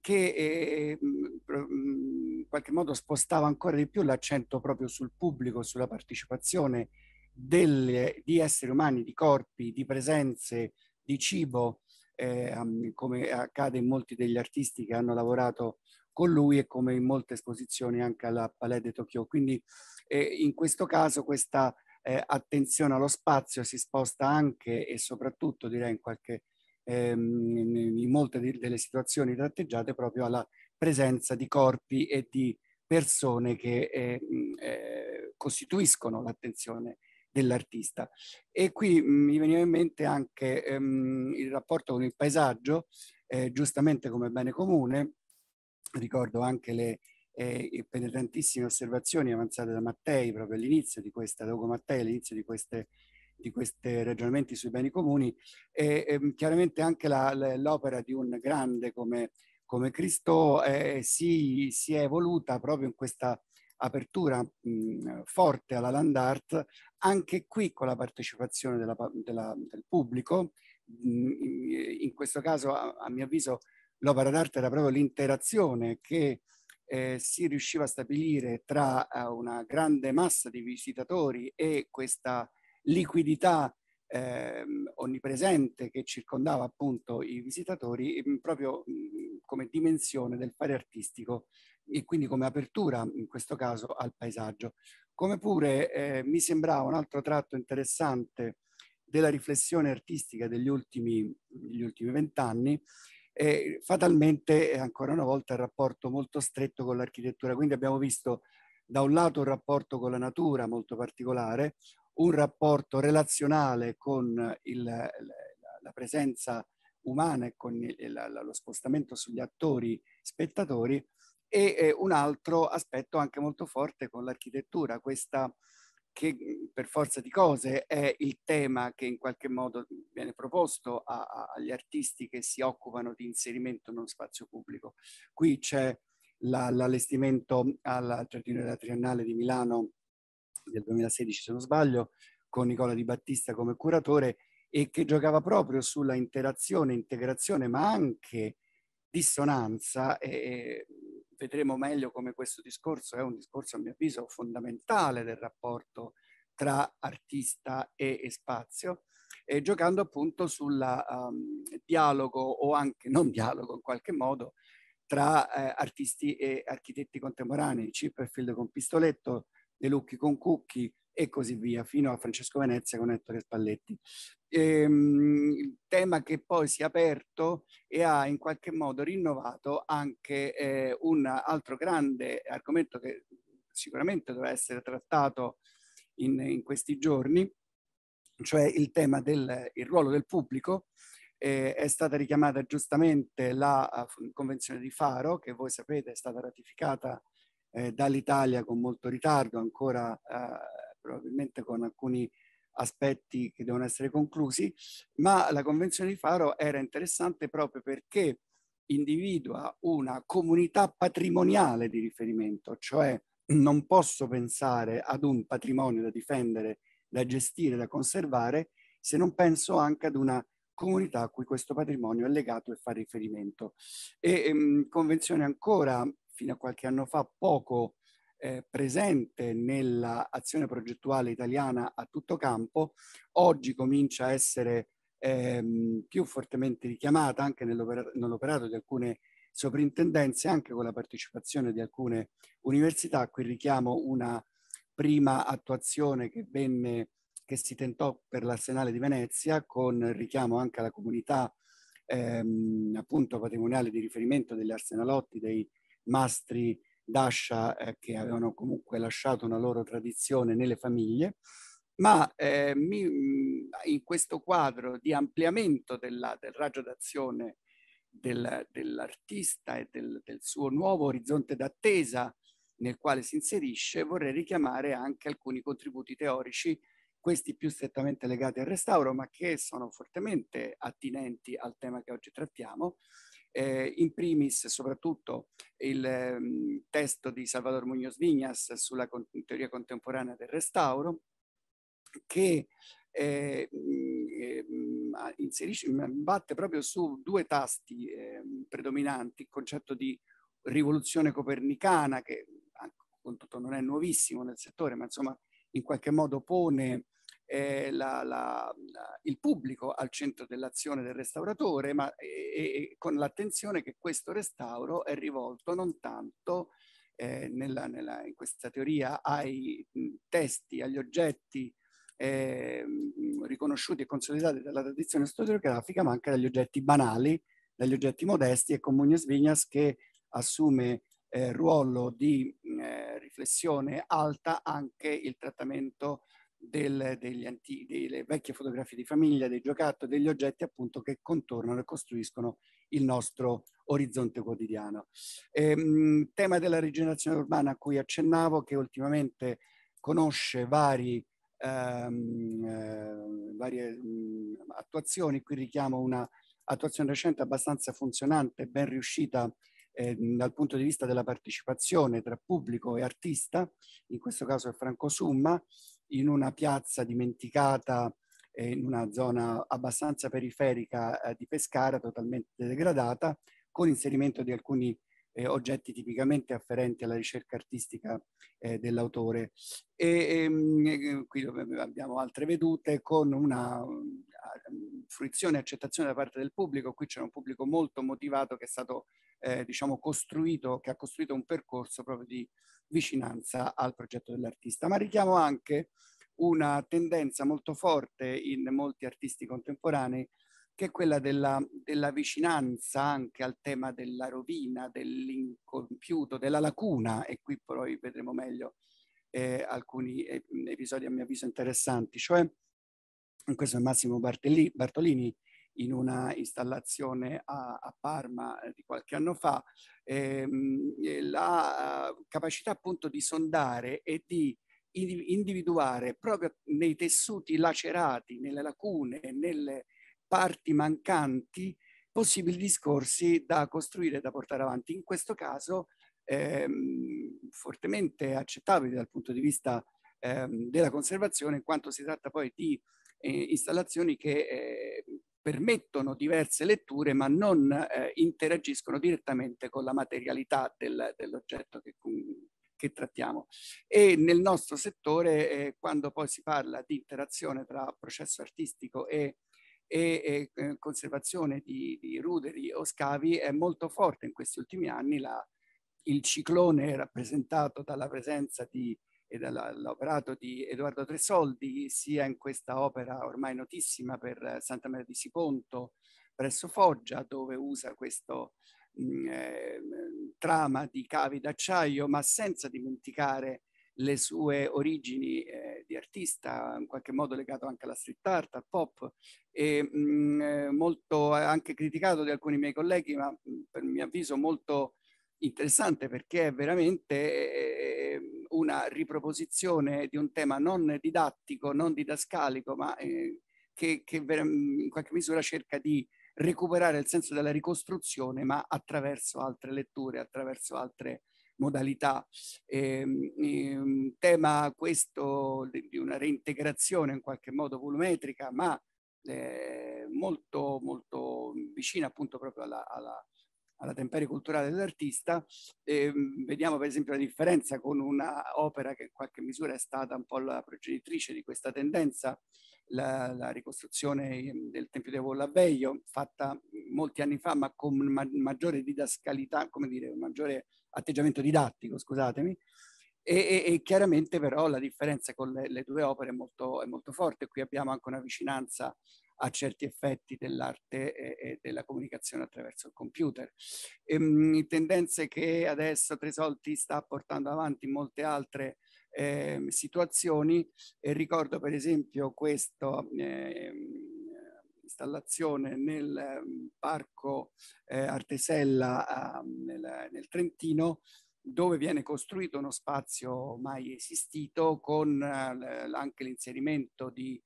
che eh, in qualche modo spostava ancora di più l'accento proprio sul pubblico, sulla partecipazione delle, di esseri umani, di corpi, di presenze, di cibo, eh, come accade in molti degli artisti che hanno lavorato con lui e come in molte esposizioni anche alla Palais de Tokyo. Quindi eh, in questo caso questa eh, attenzione allo spazio si sposta anche e soprattutto direi in, qualche, ehm, in molte di, delle situazioni tratteggiate proprio alla presenza di corpi e di persone che eh, eh, costituiscono l'attenzione dell'artista. E qui mh, mi veniva in mente anche ehm, il rapporto con il paesaggio, eh, giustamente come bene comune, ricordo anche le eh, penetrantissime osservazioni avanzate da Mattei proprio all'inizio di questa, dopo Mattei all'inizio di queste di questi ragionamenti sui beni comuni e, e chiaramente anche l'opera di un grande come, come Cristo eh, si, si, è evoluta proprio in questa apertura mh, forte alla land art, anche qui con la partecipazione della, della, del pubblico, mh, in questo caso a, a mio avviso l'opera d'arte era proprio l'interazione che eh, si riusciva a stabilire tra eh, una grande massa di visitatori e questa liquidità eh, onnipresente che circondava appunto i visitatori mm, proprio mh, mm, come dimensione del fare artistico e quindi come apertura in questo caso al paesaggio. Come pure eh, mi sembrava un altro tratto interessante della riflessione artistica degli ultimi vent'anni eh, fatalmente ancora una volta il rapporto molto stretto con l'architettura. Quindi abbiamo visto da un lato un rapporto con la natura molto particolare, un rapporto relazionale con il, la, presenza umana e con il, lo spostamento sugli attori spettatori e eh, un altro aspetto anche molto forte con l'architettura, questa che per forza di cose è il tema che in qualche modo viene proposto a, a, agli artisti che si occupano di inserimento nello spazio pubblico. Qui c'è l'allestimento al Giardino della Triennale di Milano del 2016, se non sbaglio, con Nicola Di Battista come curatore e che giocava proprio sulla interazione, integrazione, ma anche dissonanza e, vedremo meglio come questo discorso è un discorso a mio avviso fondamentale del rapporto tra artista e, e spazio, e giocando appunto sul um, dialogo o anche non dialogo in qualche modo tra eh, artisti e architetti contemporanei, Chipperfield con Pistoletto, De Lucchi con Cucchi e così via, fino a Francesco Venezia con Ettore Spalletti ehm, il tema che poi si è aperto e ha in qualche modo rinnovato anche eh, un altro grande argomento che sicuramente dovrà essere trattato in, in questi giorni, cioè il tema del il ruolo del pubblico. Eh, è stata richiamata giustamente la eh, Convenzione di Faro, che voi sapete è stata ratificata eh, dall'Italia con molto ritardo, ancora eh, probabilmente con alcuni aspetti che devono essere conclusi, ma la Convenzione di Faro era interessante proprio perché individua una comunità patrimoniale di riferimento, cioè non posso pensare ad un patrimonio da difendere, da gestire, da conservare, se non penso anche ad una comunità a cui questo patrimonio è legato e fa riferimento. E ehm, convenzione ancora, fino a qualche anno fa, poco eh, presente nell'azione progettuale italiana a tutto campo, oggi comincia a essere ehm, più fortemente richiamata anche nell'operato di alcune soprintendenze, anche con la partecipazione di alcune università. Qui richiamo una prima attuazione che venne che si tentò per l'Arsenale di Venezia con richiamo anche alla comunità ehm, appunto patrimoniale di riferimento degli arsenalotti, dei mastri d'ascia eh, che avevano comunque lasciato una loro tradizione nelle famiglie, ma eh, mi, in questo quadro di ampliamento della, del raggio d'azione del, dell'artista e del, del, suo nuovo orizzonte d'attesa nel quale si inserisce, vorrei richiamare anche alcuni contributi teorici, questi più strettamente legati al restauro, ma che sono fortemente attinenti al tema che oggi trattiamo, eh, in primis soprattutto il eh, testo di Salvador Muñoz Vignas sulla con teoria contemporanea del restauro, che eh, mm, eh mm, inserisce, batte proprio su due tasti ehm, predominanti, il concetto di rivoluzione copernicana, che con tutto non è nuovissimo nel settore, ma insomma in qualche modo pone eh, la, la, il pubblico al centro dell'azione del restauratore, ma e, e con l'attenzione che questo restauro è rivolto non tanto eh, nella, nella, in questa teoria ai testi, agli oggetti eh, riconosciuti e consolidati dalla tradizione storiografica, ma anche dagli oggetti banali, dagli oggetti modesti e con Mugnes Vignas che assume eh, ruolo di eh, riflessione alta anche il trattamento del, antichi, delle vecchie fotografie di famiglia, dei giocattoli, degli oggetti appunto che contornano e costruiscono il nostro orizzonte quotidiano. Ehm, tema della rigenerazione urbana a cui accennavo, che ultimamente conosce vari, ehm, eh, varie mh, mm, attuazioni, qui richiamo una attuazione recente abbastanza funzionante, ben riuscita eh, dal punto di vista della partecipazione tra pubblico e artista, in questo caso è Franco Summa, in una piazza dimenticata eh, in una zona abbastanza periferica eh, di Pescara, totalmente degradata, con inserimento di alcuni eh, oggetti tipicamente afferenti alla ricerca artistica eh, dell'autore. E, ehm, qui abbiamo altre vedute con una mm, fruizione e accettazione da parte del pubblico, qui c'è un pubblico molto motivato che è stato eh, diciamo costruito, che ha costruito un percorso proprio di vicinanza al progetto dell'artista, ma richiamo anche una tendenza molto forte in molti artisti contemporanei che è quella della, della vicinanza anche al tema della rovina, dell'incompiuto, della lacuna, e qui poi vedremo meglio eh, alcuni eh, episodi a mio avviso interessanti, cioè questo è Massimo Bartelli, Bartolini in una installazione a, a Parma eh, di qualche anno fa, ehm, la eh, capacità appunto di sondare e di individuare proprio nei tessuti lacerati, nelle lacune, nelle parti mancanti, possibili discorsi da costruire e da portare avanti. In questo caso ehm, fortemente accettabili dal punto di vista ehm, della conservazione, in quanto si tratta poi di eh, installazioni che eh, permettono diverse letture ma non eh, interagiscono direttamente con la materialità del, dell'oggetto che, che, trattiamo. E nel nostro settore, eh, quando poi si parla di interazione tra processo artistico e, e, e eh, conservazione di, di, ruderi o scavi, è molto forte in questi ultimi anni la, il ciclone rappresentato dalla presenza di e dall'operato di Edoardo Tresoldi, sia in questa opera ormai notissima per Santa Maria di Siponto presso Foggia, dove usa questo mh, mm, eh, trama di cavi d'acciaio, ma senza dimenticare le sue origini eh, di artista, in qualche modo legato anche alla street art, al pop, e mh, mm, eh, molto anche criticato da alcuni miei colleghi, ma mm, per mio avviso molto interessante perché è veramente eh, una riproposizione di un tema non didattico, non didascalico, ma eh, che, che in qualche misura cerca di recuperare il senso della ricostruzione, ma attraverso altre letture, attraverso altre modalità. Eh, eh, tema questo di, di una reintegrazione in qualche modo volumetrica, ma eh, molto, molto vicina appunto proprio alla, alla, alla temperia culturale dell'artista, eh, vediamo per esempio la differenza con un'opera che in qualche misura è stata un po' la progenitrice di questa tendenza, la, la ricostruzione mm, del Tempio di Avolla Veglio, fatta mm, molti anni fa, ma con ma maggiore didascalità, come dire, un maggiore atteggiamento didattico, scusatemi, e, e, e, chiaramente però la differenza con le, le due opere è molto, è molto, forte. Qui abbiamo anche una vicinanza a certi effetti dell'arte e, della comunicazione attraverso il computer. Ehm, tendenze che adesso Tresolti sta portando avanti in molte altre eh, situazioni e ricordo per esempio questa eh, installazione nel ehm, parco eh, Artesella ehm, nel, nel Trentino dove viene costruito uno spazio mai esistito con eh, anche l'inserimento di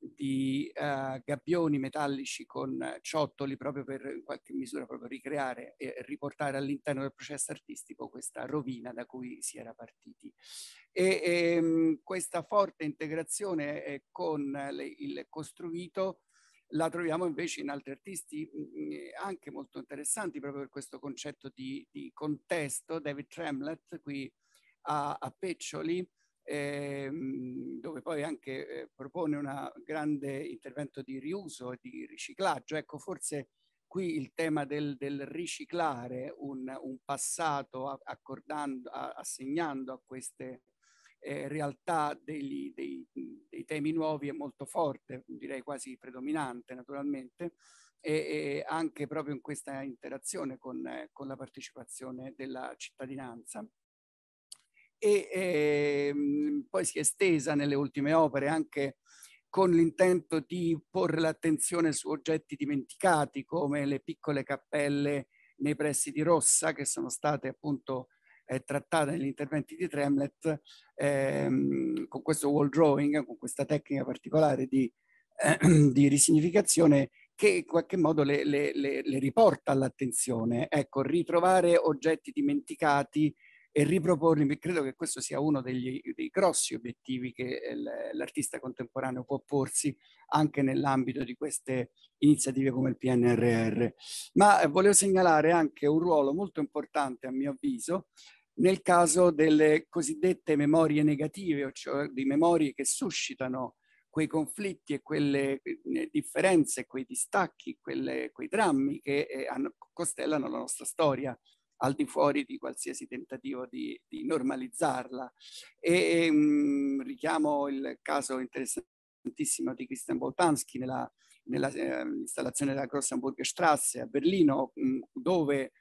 di uh, gabbioni metallici con ciottoli proprio per in qualche misura proprio ricreare e riportare all'interno del processo artistico questa rovina da cui si era partiti. E, e ehm, questa forte integrazione con le, il costruito la troviamo invece in altri artisti mm, mm, anche molto interessanti proprio per questo concetto di, di contesto. David Tremlett qui a, a Peccioli ehm, dove poi anche eh, propone un grande intervento di riuso e di riciclaggio. Ecco, forse qui il tema del, del riciclare un, un passato a, accordando, a, assegnando a queste eh, realtà degli, dei, dei, temi nuovi è molto forte, direi quasi predominante naturalmente, e, e anche proprio in questa interazione con, eh, con la partecipazione della cittadinanza e eh, poi si è estesa nelle ultime opere anche con l'intento di porre l'attenzione su oggetti dimenticati come le piccole cappelle nei pressi di Rossa che sono state appunto eh, trattate negli interventi di Tremlet ehm, con questo wall drawing, con questa tecnica particolare di, eh, di risignificazione che in qualche modo le, le, le, le riporta all'attenzione. Ecco, ritrovare oggetti dimenticati e riproporli, credo che questo sia uno degli, dei grossi obiettivi che eh, l'artista contemporaneo può porsi anche nell'ambito di queste iniziative come il PNRR. Ma eh, volevo segnalare anche un ruolo molto importante a mio avviso nel caso delle cosiddette memorie negative, cioè di memorie che suscitano quei conflitti e quelle eh, differenze, quei distacchi, quelle, quei drammi che eh, hanno, costellano la nostra storia al di fuori di qualsiasi tentativo di, di normalizzarla. E, mh, ehm, richiamo il caso interessantissimo di Christian Boltanski nella, nell'installazione ehm, eh, della Grossenburger Strasse a Berlino, mh, dove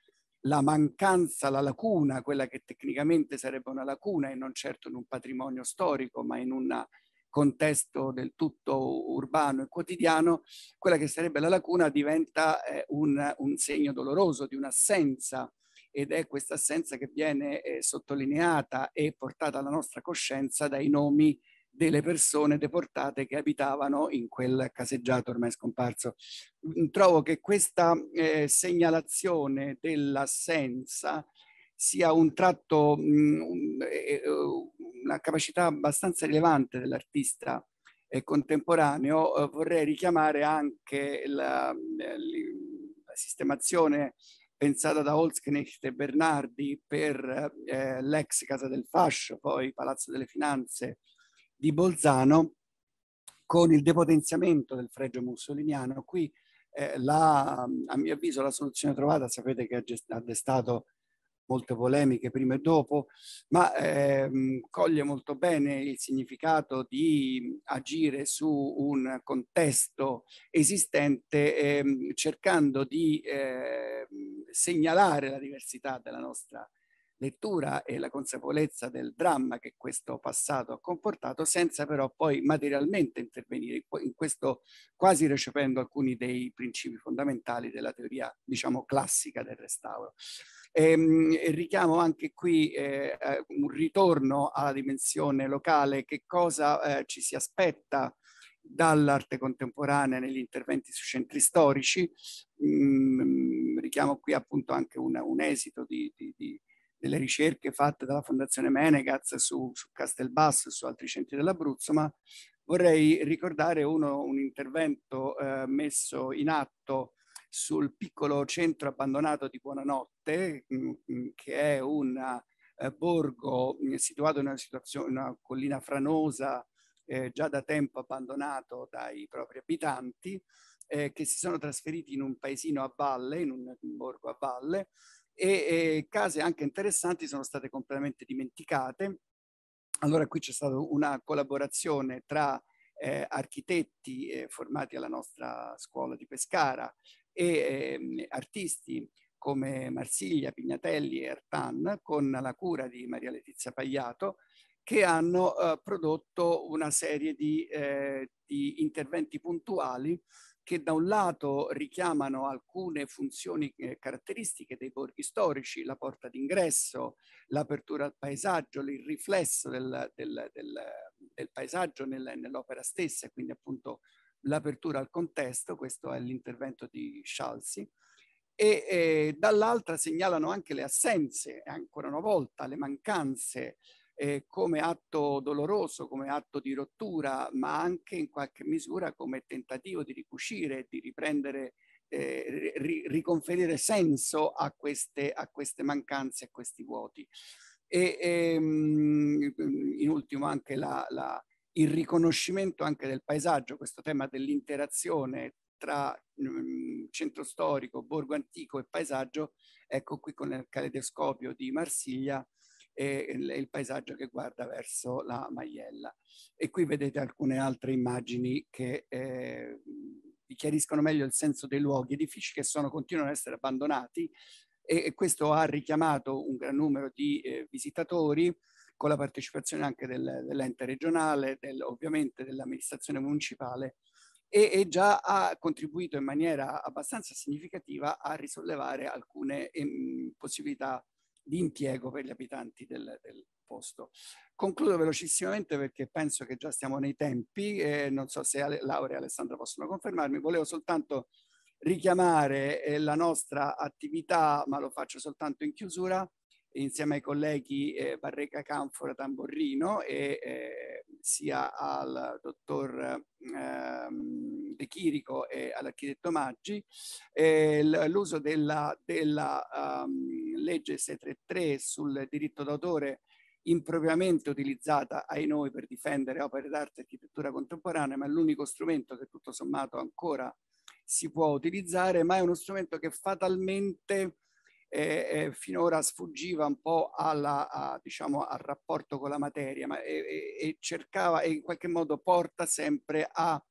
la mancanza, la lacuna, quella che tecnicamente sarebbe una lacuna e non certo in un patrimonio storico, ma in un contesto del tutto urbano e quotidiano, quella che sarebbe la lacuna diventa eh, un, un segno doloroso di un'assenza ed è questa assenza che viene eh, sottolineata e portata alla nostra coscienza dai nomi delle persone deportate che abitavano in quel caseggiato ormai scomparso. Mm, trovo che questa eh, segnalazione dell'assenza sia un tratto, mh, mm, eh, eh, una capacità abbastanza rilevante dell'artista eh, contemporaneo, eh, vorrei richiamare anche la, mm, eh, la sistemazione pensata da Holzknecht e Bernardi per eh, l'ex Casa del Fascio, poi Palazzo delle Finanze di Bolzano, con il depotenziamento del fregio mussoliniano. Qui, eh, la, a mio avviso, la soluzione trovata, sapete che ha, gest- ha destato molte polemiche prima e dopo, ma ehm, coglie molto bene il significato di agire su un contesto esistente ehm, cercando di ehm, segnalare la diversità della nostra lettura e la consapevolezza del dramma che questo passato ha comportato senza però poi materialmente intervenire in questo quasi recependo alcuni dei principi fondamentali della teoria diciamo classica del restauro. Ehm, richiamo anche qui eh, eh, un ritorno alla dimensione locale, che cosa eh, ci si aspetta dall'arte contemporanea negli interventi sui centri storici. Mm, richiamo qui appunto anche una, un esito di, di, di, delle ricerche fatte dalla Fondazione Menegaz su, su Castelbasso e su altri centri dell'Abruzzo, ma vorrei ricordare uno, un intervento eh, messo in atto sul piccolo centro abbandonato di Buonanotte, mm, mm, che è un eh, borgo mm, situato in una, una collina franosa, eh, già da tempo abbandonato dai propri abitanti, eh, che si sono trasferiti in un paesino a valle, in un, borgo a valle, e, e case anche interessanti sono state completamente dimenticate. Allora qui c'è stata una collaborazione tra eh, architetti eh, formati alla nostra scuola di Pescara, e ehm, artisti come Marsiglia, Pignatelli e Artan con la cura di Maria Letizia Pagliato che hanno eh, prodotto una serie di, eh, di interventi puntuali che da un lato richiamano alcune funzioni eh, caratteristiche dei borghi storici, la porta d'ingresso, l'apertura al paesaggio, il riflesso del, del, del, del paesaggio nel, nell'opera stessa, quindi appunto l'apertura al contesto, questo è l'intervento di Schalzi, e eh, dall'altra segnalano anche le assenze, ancora una volta, le mancanze eh, come atto doloroso, come atto di rottura, ma anche in qualche misura come tentativo di ricucire, di riprendere, eh, ri riconferire senso a queste, a queste mancanze, a questi vuoti. E ehm, in ultimo anche la, la il riconoscimento anche del paesaggio, questo tema dell'interazione tra mh, mm, centro storico, borgo antico e paesaggio, ecco qui con il caleidoscopio di Marsiglia e il, il paesaggio che guarda verso la Maiella. E qui vedete alcune altre immagini che eh, vi chiariscono meglio il senso dei luoghi, edifici che sono, continuano ad essere abbandonati e, e questo ha richiamato un gran numero di eh, visitatori con la partecipazione anche del, dell'ente regionale, del, ovviamente dell'amministrazione municipale e, e, già ha contribuito in maniera abbastanza significativa a risollevare alcune em, possibilità di impiego per gli abitanti del, del, posto. Concludo velocissimamente perché penso che già stiamo nei tempi e non so se Ale, Laura e Alessandra possono confermarmi, volevo soltanto richiamare eh, la nostra attività, ma lo faccio soltanto in chiusura, insieme ai colleghi eh, Barreca Canfora Tamborrino e eh, sia al dottor eh, De Chirico e all'architetto Maggi, l'uso della, della um, legge 633 sul diritto d'autore impropriamente utilizzata ai noi per difendere opere d'arte e architettura contemporanea, ma è l'unico strumento che tutto sommato ancora si può utilizzare, ma è uno strumento che fatalmente eh, finora sfuggiva un po' alla, a, diciamo, al rapporto con la materia ma, e, e, cercava e in qualche modo porta sempre a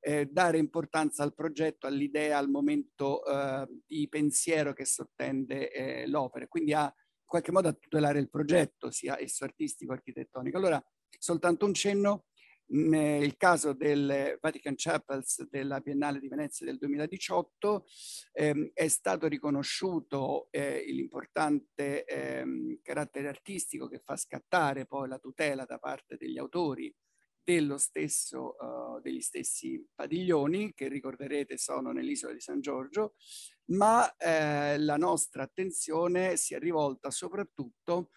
eh, dare importanza al progetto, all'idea, al momento eh, di pensiero che sottende eh, l'opera, quindi a in qualche modo a tutelare il progetto, sia esso artistico, architettonico. Allora, soltanto un cenno il caso del Vatican Chapels della Biennale di Venezia del 2018 ehm, è stato riconosciuto eh, l'importante ehm, carattere artistico che fa scattare poi la tutela da parte degli autori stesso, uh, degli stessi padiglioni che ricorderete sono nell'isola di San Giorgio, ma eh, la nostra attenzione si è rivolta soprattutto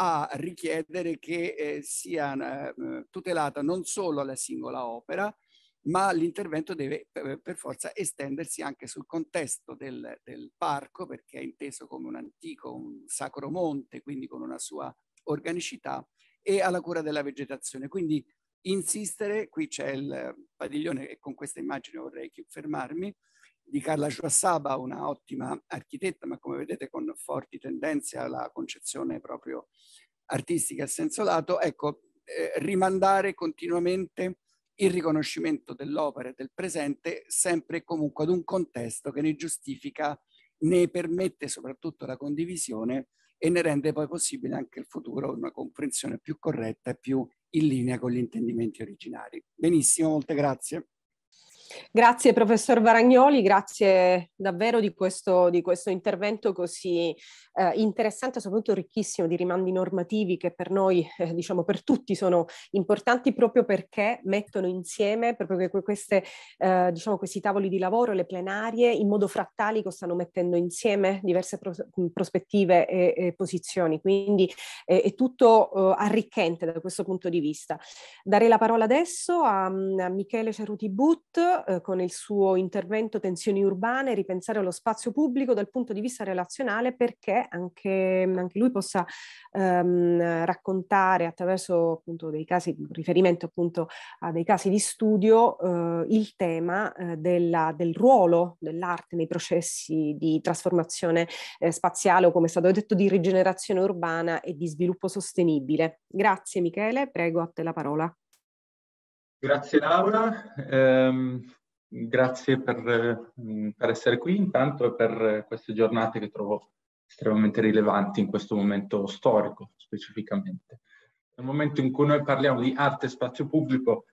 a richiedere che eh, sia eh, tutelata non solo la singola opera, ma l'intervento deve per, forza estendersi anche sul contesto del, del, parco, perché è inteso come un antico, un sacro monte, quindi con una sua organicità, e alla cura della vegetazione. Quindi insistere, qui c'è il padiglione e con questa immagine vorrei fermarmi, di Carla Giuassaba, una ottima architetta, ma come vedete con forti tendenze alla concezione proprio artistica a senso lato, ecco, eh, rimandare continuamente il riconoscimento dell'opera e del presente sempre e comunque ad un contesto che ne giustifica, ne permette soprattutto la condivisione e ne rende poi possibile anche il futuro una comprensione più corretta e più in linea con gli intendimenti originari. Benissimo, molte grazie. Grazie professor Varagnoli, grazie davvero di questo, di questo intervento così eh, interessante, soprattutto ricchissimo di rimandi normativi che per noi, eh, diciamo per tutti, sono importanti proprio perché mettono insieme proprio queste, eh, diciamo, questi tavoli di lavoro, le plenarie, in modo frattalico stanno mettendo insieme diverse pros prospettive e, e, posizioni, quindi è, tutto eh, arricchente da questo punto di vista. Darei la parola adesso a, mm, a Michele Ceruti Butt. Eh, con il suo intervento Tensioni urbane, ripensare lo spazio pubblico dal punto di vista relazionale perché anche, anche lui possa ehm, raccontare attraverso appunto dei casi, riferimento appunto a dei casi di studio, eh, il tema eh, della, del ruolo dell'arte nei processi di trasformazione eh, spaziale o come è stato detto di rigenerazione urbana e di sviluppo sostenibile. Grazie Michele, prego a te la parola. Grazie Laura, eh, grazie per, mm, per, essere qui intanto e per queste giornate che trovo estremamente rilevanti in questo momento storico specificamente. Nel momento in cui noi parliamo di arte e spazio pubblico,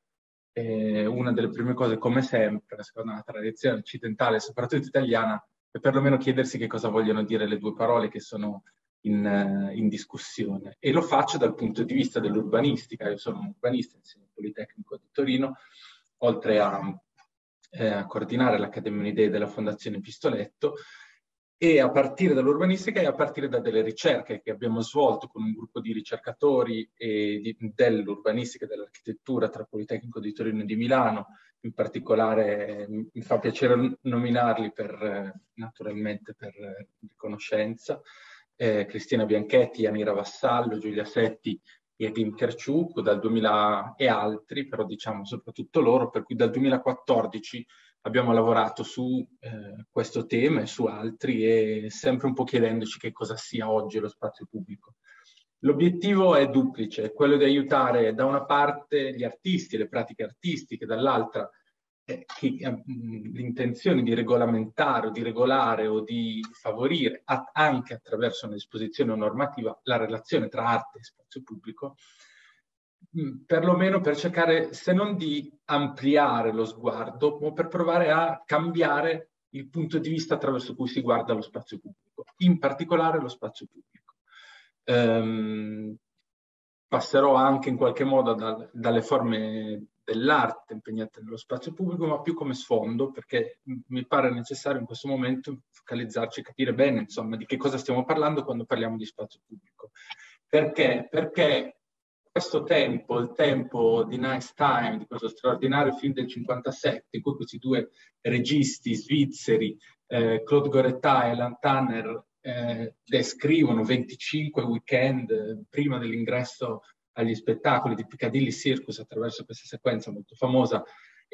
eh, una delle prime cose, come sempre, secondo la tradizione occidentale, soprattutto italiana, è perlomeno chiedersi che cosa vogliono dire le due parole che sono in, eh, in, discussione e lo faccio dal punto di vista dell'urbanistica, io sono un urbanista, insegno al Politecnico di Torino, oltre a, eh, a coordinare l'Accademia Unidee della Fondazione Pistoletto e a partire dall'urbanistica e a partire da delle ricerche che abbiamo svolto con un gruppo di ricercatori dell'urbanistica e dell'architettura tra Politecnico di Torino e di Milano, in particolare mi fa piacere nominarli per, eh, naturalmente per riconoscenza, eh, eh, Cristina Bianchetti, Anira Vassallo, Giulia Setti e Tim Kerciuk dal 2000 e altri, però diciamo soprattutto loro, per cui dal 2014 abbiamo lavorato su eh, questo tema e su altri e sempre un po' chiedendoci che cosa sia oggi lo spazio pubblico. L'obiettivo è duplice, quello di aiutare da una parte gli artisti, le pratiche artistiche, dall'altra eh, che, eh, l'intenzione di regolamentare o di regolare o di favorire anche attraverso un'esposizione normativa la relazione tra arte e spazio pubblico, perlomeno per cercare se non di ampliare lo sguardo, ma per provare a cambiare il punto di vista attraverso cui si guarda lo spazio pubblico, in particolare lo spazio pubblico. Um, passerò anche in qualche modo dal, dalle forme dell'arte impegnata nello spazio pubblico, ma più come sfondo, perché mi pare necessario in questo momento focalizzarci e capire bene, insomma, di che cosa stiamo parlando quando parliamo di spazio pubblico. Perché? Perché questo tempo, il tempo di Nice Time, di questo straordinario film del 57, in cui questi due registi svizzeri, eh, Claude Goretta e Alan Tanner, eh, descrivono 25 weekend eh, prima dell'ingresso agli spettacoli di Piccadilly Circus attraverso questa sequenza molto famosa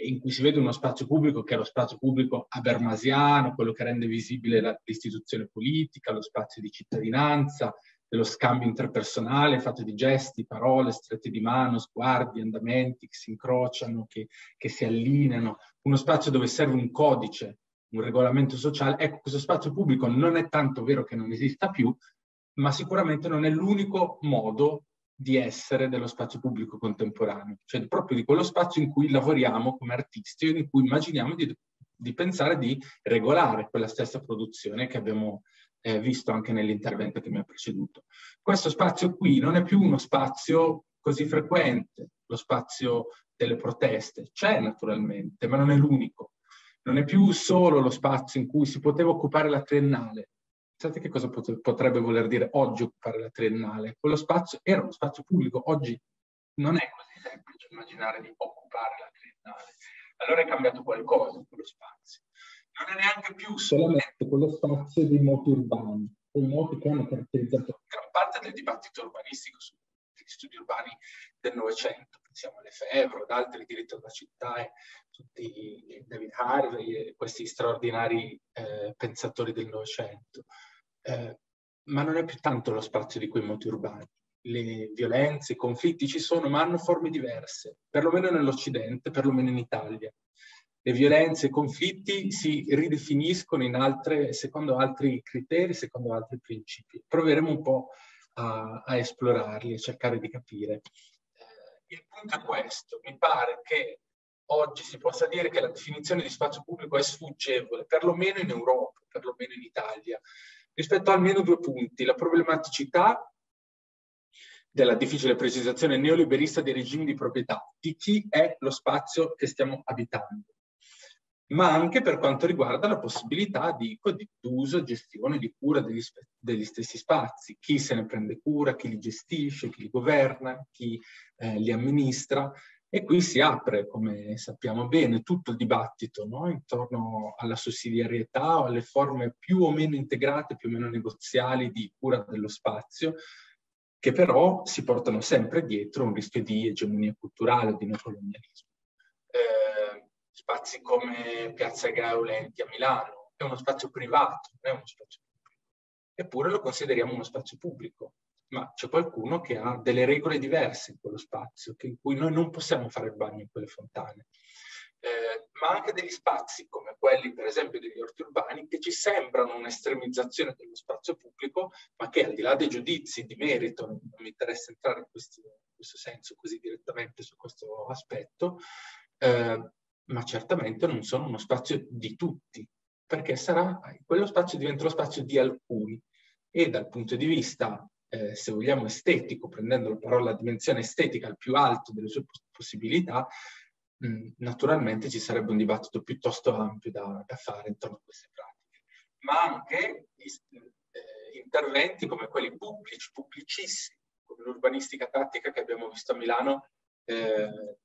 in cui si vede uno spazio pubblico che è lo spazio pubblico abermasiano, quello che rende visibile la, l'istituzione politica, lo spazio di cittadinanza, dello scambio interpersonale fatto di gesti, parole, strette di mano, sguardi, andamenti che si incrociano, che, che si allineano, uno spazio dove serve un codice, un regolamento sociale. Ecco, questo spazio pubblico non è tanto vero che non esista più, ma sicuramente non è l'unico modo di essere dello spazio pubblico contemporaneo, cioè proprio di quello spazio in cui lavoriamo come artisti e in cui immaginiamo di, di, pensare di regolare quella stessa produzione che abbiamo eh, visto anche nell'intervento che mi ha preceduto. Questo spazio qui non è più uno spazio così frequente, lo spazio delle proteste, c'è naturalmente, ma non è l'unico. Non è più solo lo spazio in cui si poteva occupare la triennale, Pensate che cosa potrebbe voler dire oggi occupare la triennale? Quello spazio era uno spazio pubblico, oggi non è così semplice immaginare di occupare la triennale. Allora è cambiato qualcosa in quello spazio. Non è neanche più solamente quello spazio dei moti urbani, quei moti che hanno caratterizzato gran parte del dibattito urbanistico sugli studi urbani del Novecento. Pensiamo alle Febro, ad altri, diritto alla città e tutti David Harvey questi straordinari eh, pensatori del Novecento. Eh, ma non è più tanto lo spazio di quei moti urbani. Le violenze, i conflitti ci sono, ma hanno forme diverse, perlomeno nell'Occidente, perlomeno in Italia. Le violenze e i conflitti si ridefiniscono altre, secondo altri criteri, secondo altri principi. Proveremo un po' a, a esplorarli, a cercare di capire. Eh, il punto è questo, mi pare che oggi si possa dire che la definizione di spazio pubblico è sfuggevole, perlomeno in Europa, perlomeno in Italia rispetto a almeno due punti, la problematicità della difficile precisazione neoliberista dei regimi di proprietà, di chi è lo spazio che stiamo abitando, ma anche per quanto riguarda la possibilità dico, ecco, di uso, gestione, di cura degli, degli, stessi spazi, chi se ne prende cura, chi li gestisce, chi li governa, chi eh, li amministra, e qui si apre, come sappiamo bene, tutto il dibattito no? intorno alla sussidiarietà o alle forme più o meno integrate, più o meno negoziali di cura dello spazio, che però si portano sempre dietro un rischio di egemonia culturale, di neocolonialismo. Eh, spazi come Piazza Graulenti a Milano è uno spazio privato, non è uno spazio pubblico, eppure lo consideriamo uno spazio pubblico ma c'è qualcuno che ha delle regole diverse in quello spazio, in cui noi non possiamo fare il bagno in quelle fontane. Eh, ma anche degli spazi come quelli per esempio degli orti urbani che ci sembrano un'estremizzazione dello spazio pubblico ma che al di là dei giudizi di merito, non mi interessa entrare in, questi, in questo senso così direttamente su questo aspetto, eh, ma certamente non sono uno spazio di tutti perché sarà, quello spazio diventa lo spazio di alcuni e dal punto di vista eh, se vogliamo, estetico, prendendo la parola la dimensione estetica al più alto delle sue possibilità, mh, mm, naturalmente ci sarebbe un dibattito piuttosto ampio da, da fare intorno a queste pratiche, ma anche eh, interventi come quelli pubblici, pubblicissimi, come l'urbanistica tattica che abbiamo visto a Milano eh,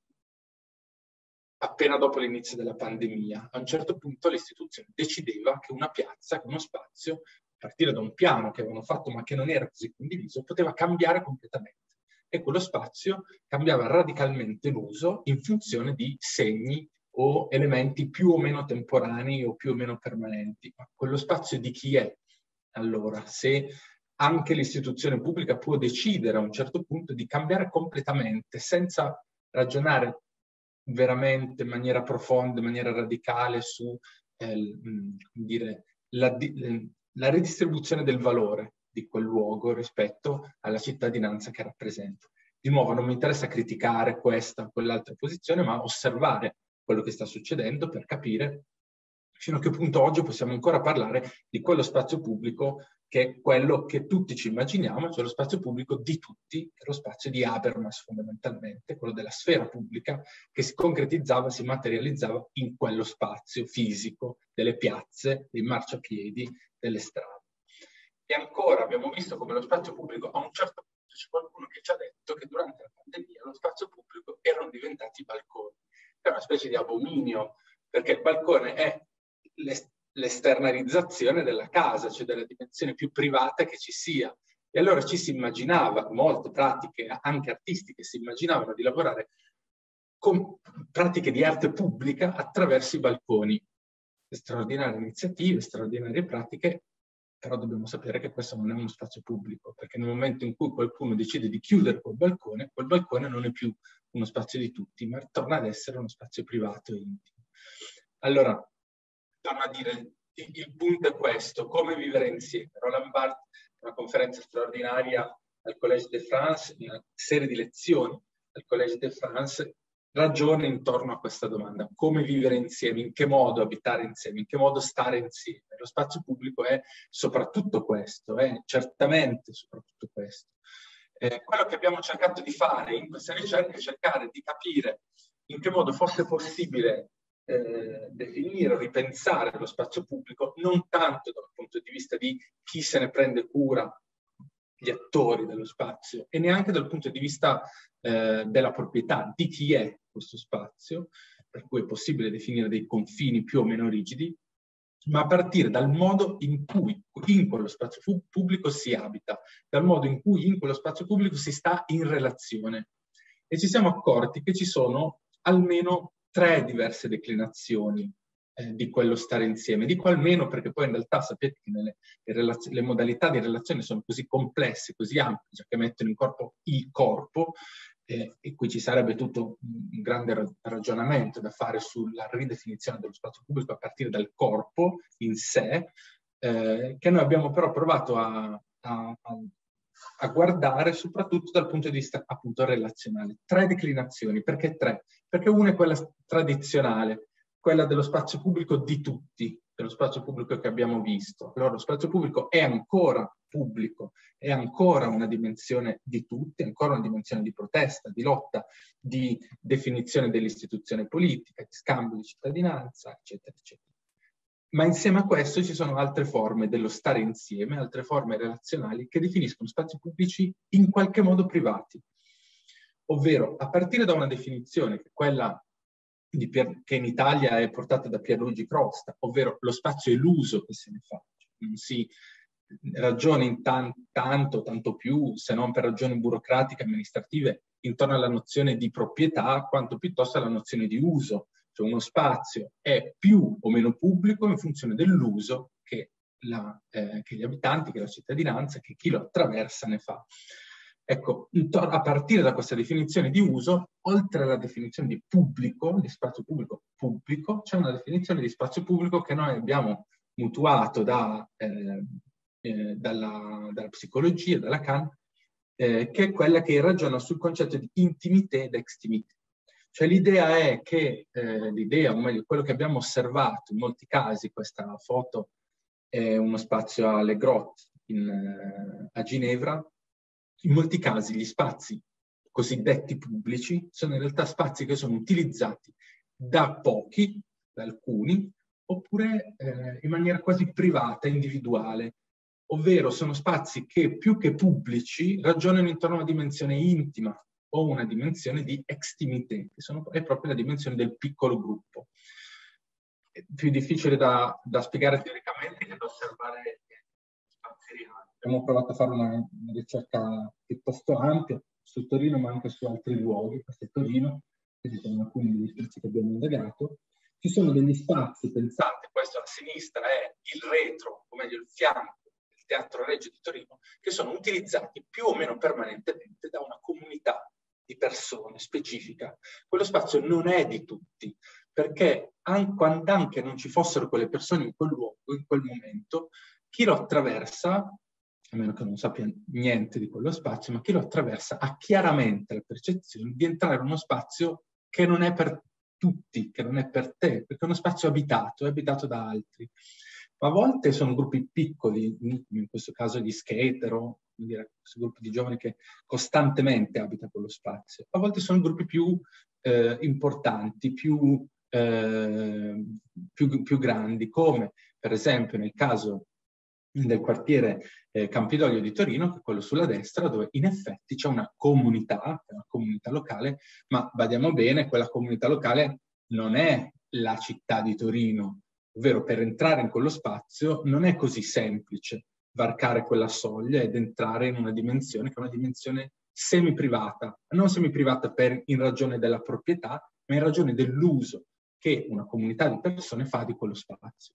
appena dopo l'inizio della pandemia. A un certo punto l'istituzione decideva che una piazza, che uno spazio, partire da un piano che avevano fatto ma che non era così condiviso, poteva cambiare completamente. E quello spazio cambiava radicalmente l'uso in funzione di segni o elementi più o meno temporanei o più o meno permanenti. Ma quello spazio di chi è? Allora, se anche l'istituzione pubblica può decidere a un certo punto di cambiare completamente senza ragionare veramente in maniera profonda, in maniera radicale su eh, mm, dire, la, mm, la redistribuzione del valore di quel luogo rispetto alla cittadinanza che rappresento. Di nuovo, non mi interessa criticare questa o quell'altra posizione, ma osservare quello che sta succedendo per capire fino a che punto oggi possiamo ancora parlare di quello spazio pubblico che è quello che tutti ci immaginiamo, cioè lo spazio pubblico di tutti, che è lo spazio di Habermas fondamentalmente, quello della sfera pubblica, che si concretizzava, si materializzava in quello spazio fisico delle piazze, dei marciapiedi, delle strade. E ancora abbiamo visto come lo spazio pubblico a un certo punto c'è qualcuno che ci ha detto che durante la pandemia lo spazio pubblico erano diventati balconi. È una specie di abominio, perché il balcone è l'esternalizzazione della casa, cioè della dimensione più privata che ci sia. E allora ci si immaginava, molte pratiche, anche artistiche, si immaginavano di lavorare con pratiche di arte pubblica attraverso i balconi. Straordinarie iniziative, straordinarie pratiche, però dobbiamo sapere che questo non è uno spazio pubblico, perché nel momento in cui qualcuno decide di chiudere quel balcone, quel balcone non è più uno spazio di tutti, ma torna ad essere uno spazio privato e intimo. Allora, torno a dire, il, il punto è questo, come vivere insieme. Roland Barthes, una conferenza straordinaria al Collège de France, una serie di lezioni al Collège de France, ragiona intorno a questa domanda. Come vivere insieme? In che modo abitare insieme? In che modo stare insieme? Lo spazio pubblico è soprattutto questo, è eh? certamente soprattutto questo. Eh, quello che abbiamo cercato di fare in questa ricerca è cercare di capire in che modo fosse possibile eh, definire, ripensare lo spazio pubblico non tanto dal punto di vista di chi se ne prende cura, gli attori dello spazio, e neanche dal punto di vista eh, della proprietà, di chi è questo spazio, per cui è possibile definire dei confini più o meno rigidi, ma a partire dal modo in cui in quello spazio pubblico si abita, dal modo in cui in quello spazio pubblico si sta in relazione. E ci siamo accorti che ci sono almeno tre diverse declinazioni eh, di quello stare insieme. Dico almeno perché poi in realtà sapete che nelle, relaz- le modalità di relazione sono così complesse, così ampie, cioè che mettono in corpo il corpo eh, e qui ci sarebbe tutto un grande ragionamento da fare sulla ridefinizione dello spazio pubblico a partire dal corpo in sé, eh, che noi abbiamo però provato a, a, a a guardare soprattutto dal punto di vista appunto relazionale. Tre declinazioni, perché tre? perché una è quella tradizionale, quella dello spazio pubblico di tutti, dello spazio pubblico che abbiamo visto. Allora lo spazio pubblico è ancora pubblico, è ancora una dimensione di tutti, ancora una dimensione di protesta, di lotta, di definizione dell'istituzione politica, di scambio di cittadinanza, eccetera, eccetera. Ma insieme a questo ci sono altre forme dello stare insieme, altre forme relazionali che definiscono spazi pubblici in qualche modo privati, ovvero a partire da una definizione, che è quella Pier, che in Italia è portata da Pierluigi Crosta, ovvero lo spazio è l'uso che se ne fa, cioè non si ragiona in tan, tanto, tanto più, se non per ragioni burocratiche amministrative, intorno alla nozione di proprietà, quanto piuttosto alla nozione di uso, cioè uno spazio è più o meno pubblico in funzione dell'uso che, la, eh, che gli abitanti, che la cittadinanza, che chi lo attraversa ne fa. Ecco, a partire da questa definizione di uso, oltre alla definizione di pubblico, di spazio pubblico pubblico, c'è una definizione di spazio pubblico che noi abbiamo mutuato da, eh, eh, dalla, dalla, psicologia, dalla Kant, eh, che è quella che ragiona sul concetto di intimità ed extimità. Cioè l'idea è che, eh, l'idea, o meglio, quello che abbiamo osservato in molti casi, questa foto è uno spazio alle grotte in, eh, a Ginevra, in molti casi gli spazi cosiddetti pubblici sono in realtà spazi che sono utilizzati da pochi, da alcuni, oppure eh, in maniera quasi privata, individuale, ovvero sono spazi che più che pubblici ragionano intorno a una dimensione intima o una dimensione di extimité, che sono, è proprio la dimensione del piccolo gruppo. È più difficile da, da spiegare teoricamente che da osservare spazi reali abbiamo provato a fare una, una ricerca piuttosto ampia su Torino, ma anche su altri luoghi, questo è Torino, questi sono alcuni degli spazi che abbiamo indagato. Ci sono degli spazi pensate, questo a sinistra è il retro, o meglio il fianco del Teatro Reggio di Torino, che sono utilizzati più o meno permanentemente da una comunità di persone specifica. Quello spazio non è di tutti, perché anche, quando anche non ci fossero quelle persone in quel luogo, in quel momento, chi lo attraversa a meno che non sappia niente di quello spazio, ma chi lo attraversa ha chiaramente la percezione di entrare in uno spazio che non è per tutti, che non è per te, perché è uno spazio abitato, è abitato da altri. a volte sono gruppi piccoli, in questo caso gli skater o dire, questo gruppo di giovani che costantemente abita quello spazio. A volte sono gruppi più eh, importanti, più, eh, più, più grandi, come per esempio nel caso del quartiere eh, Campidoglio di Torino, che è quello sulla destra, dove in effetti c'è una comunità, una comunità locale, ma badiamo bene, quella comunità locale non è la città di Torino, ovvero per entrare in quello spazio non è così semplice varcare quella soglia ed entrare in una dimensione che è una dimensione semi-privata, non semi-privata per, in ragione della proprietà, ma in ragione dell'uso che una comunità di persone fa di quello spazio.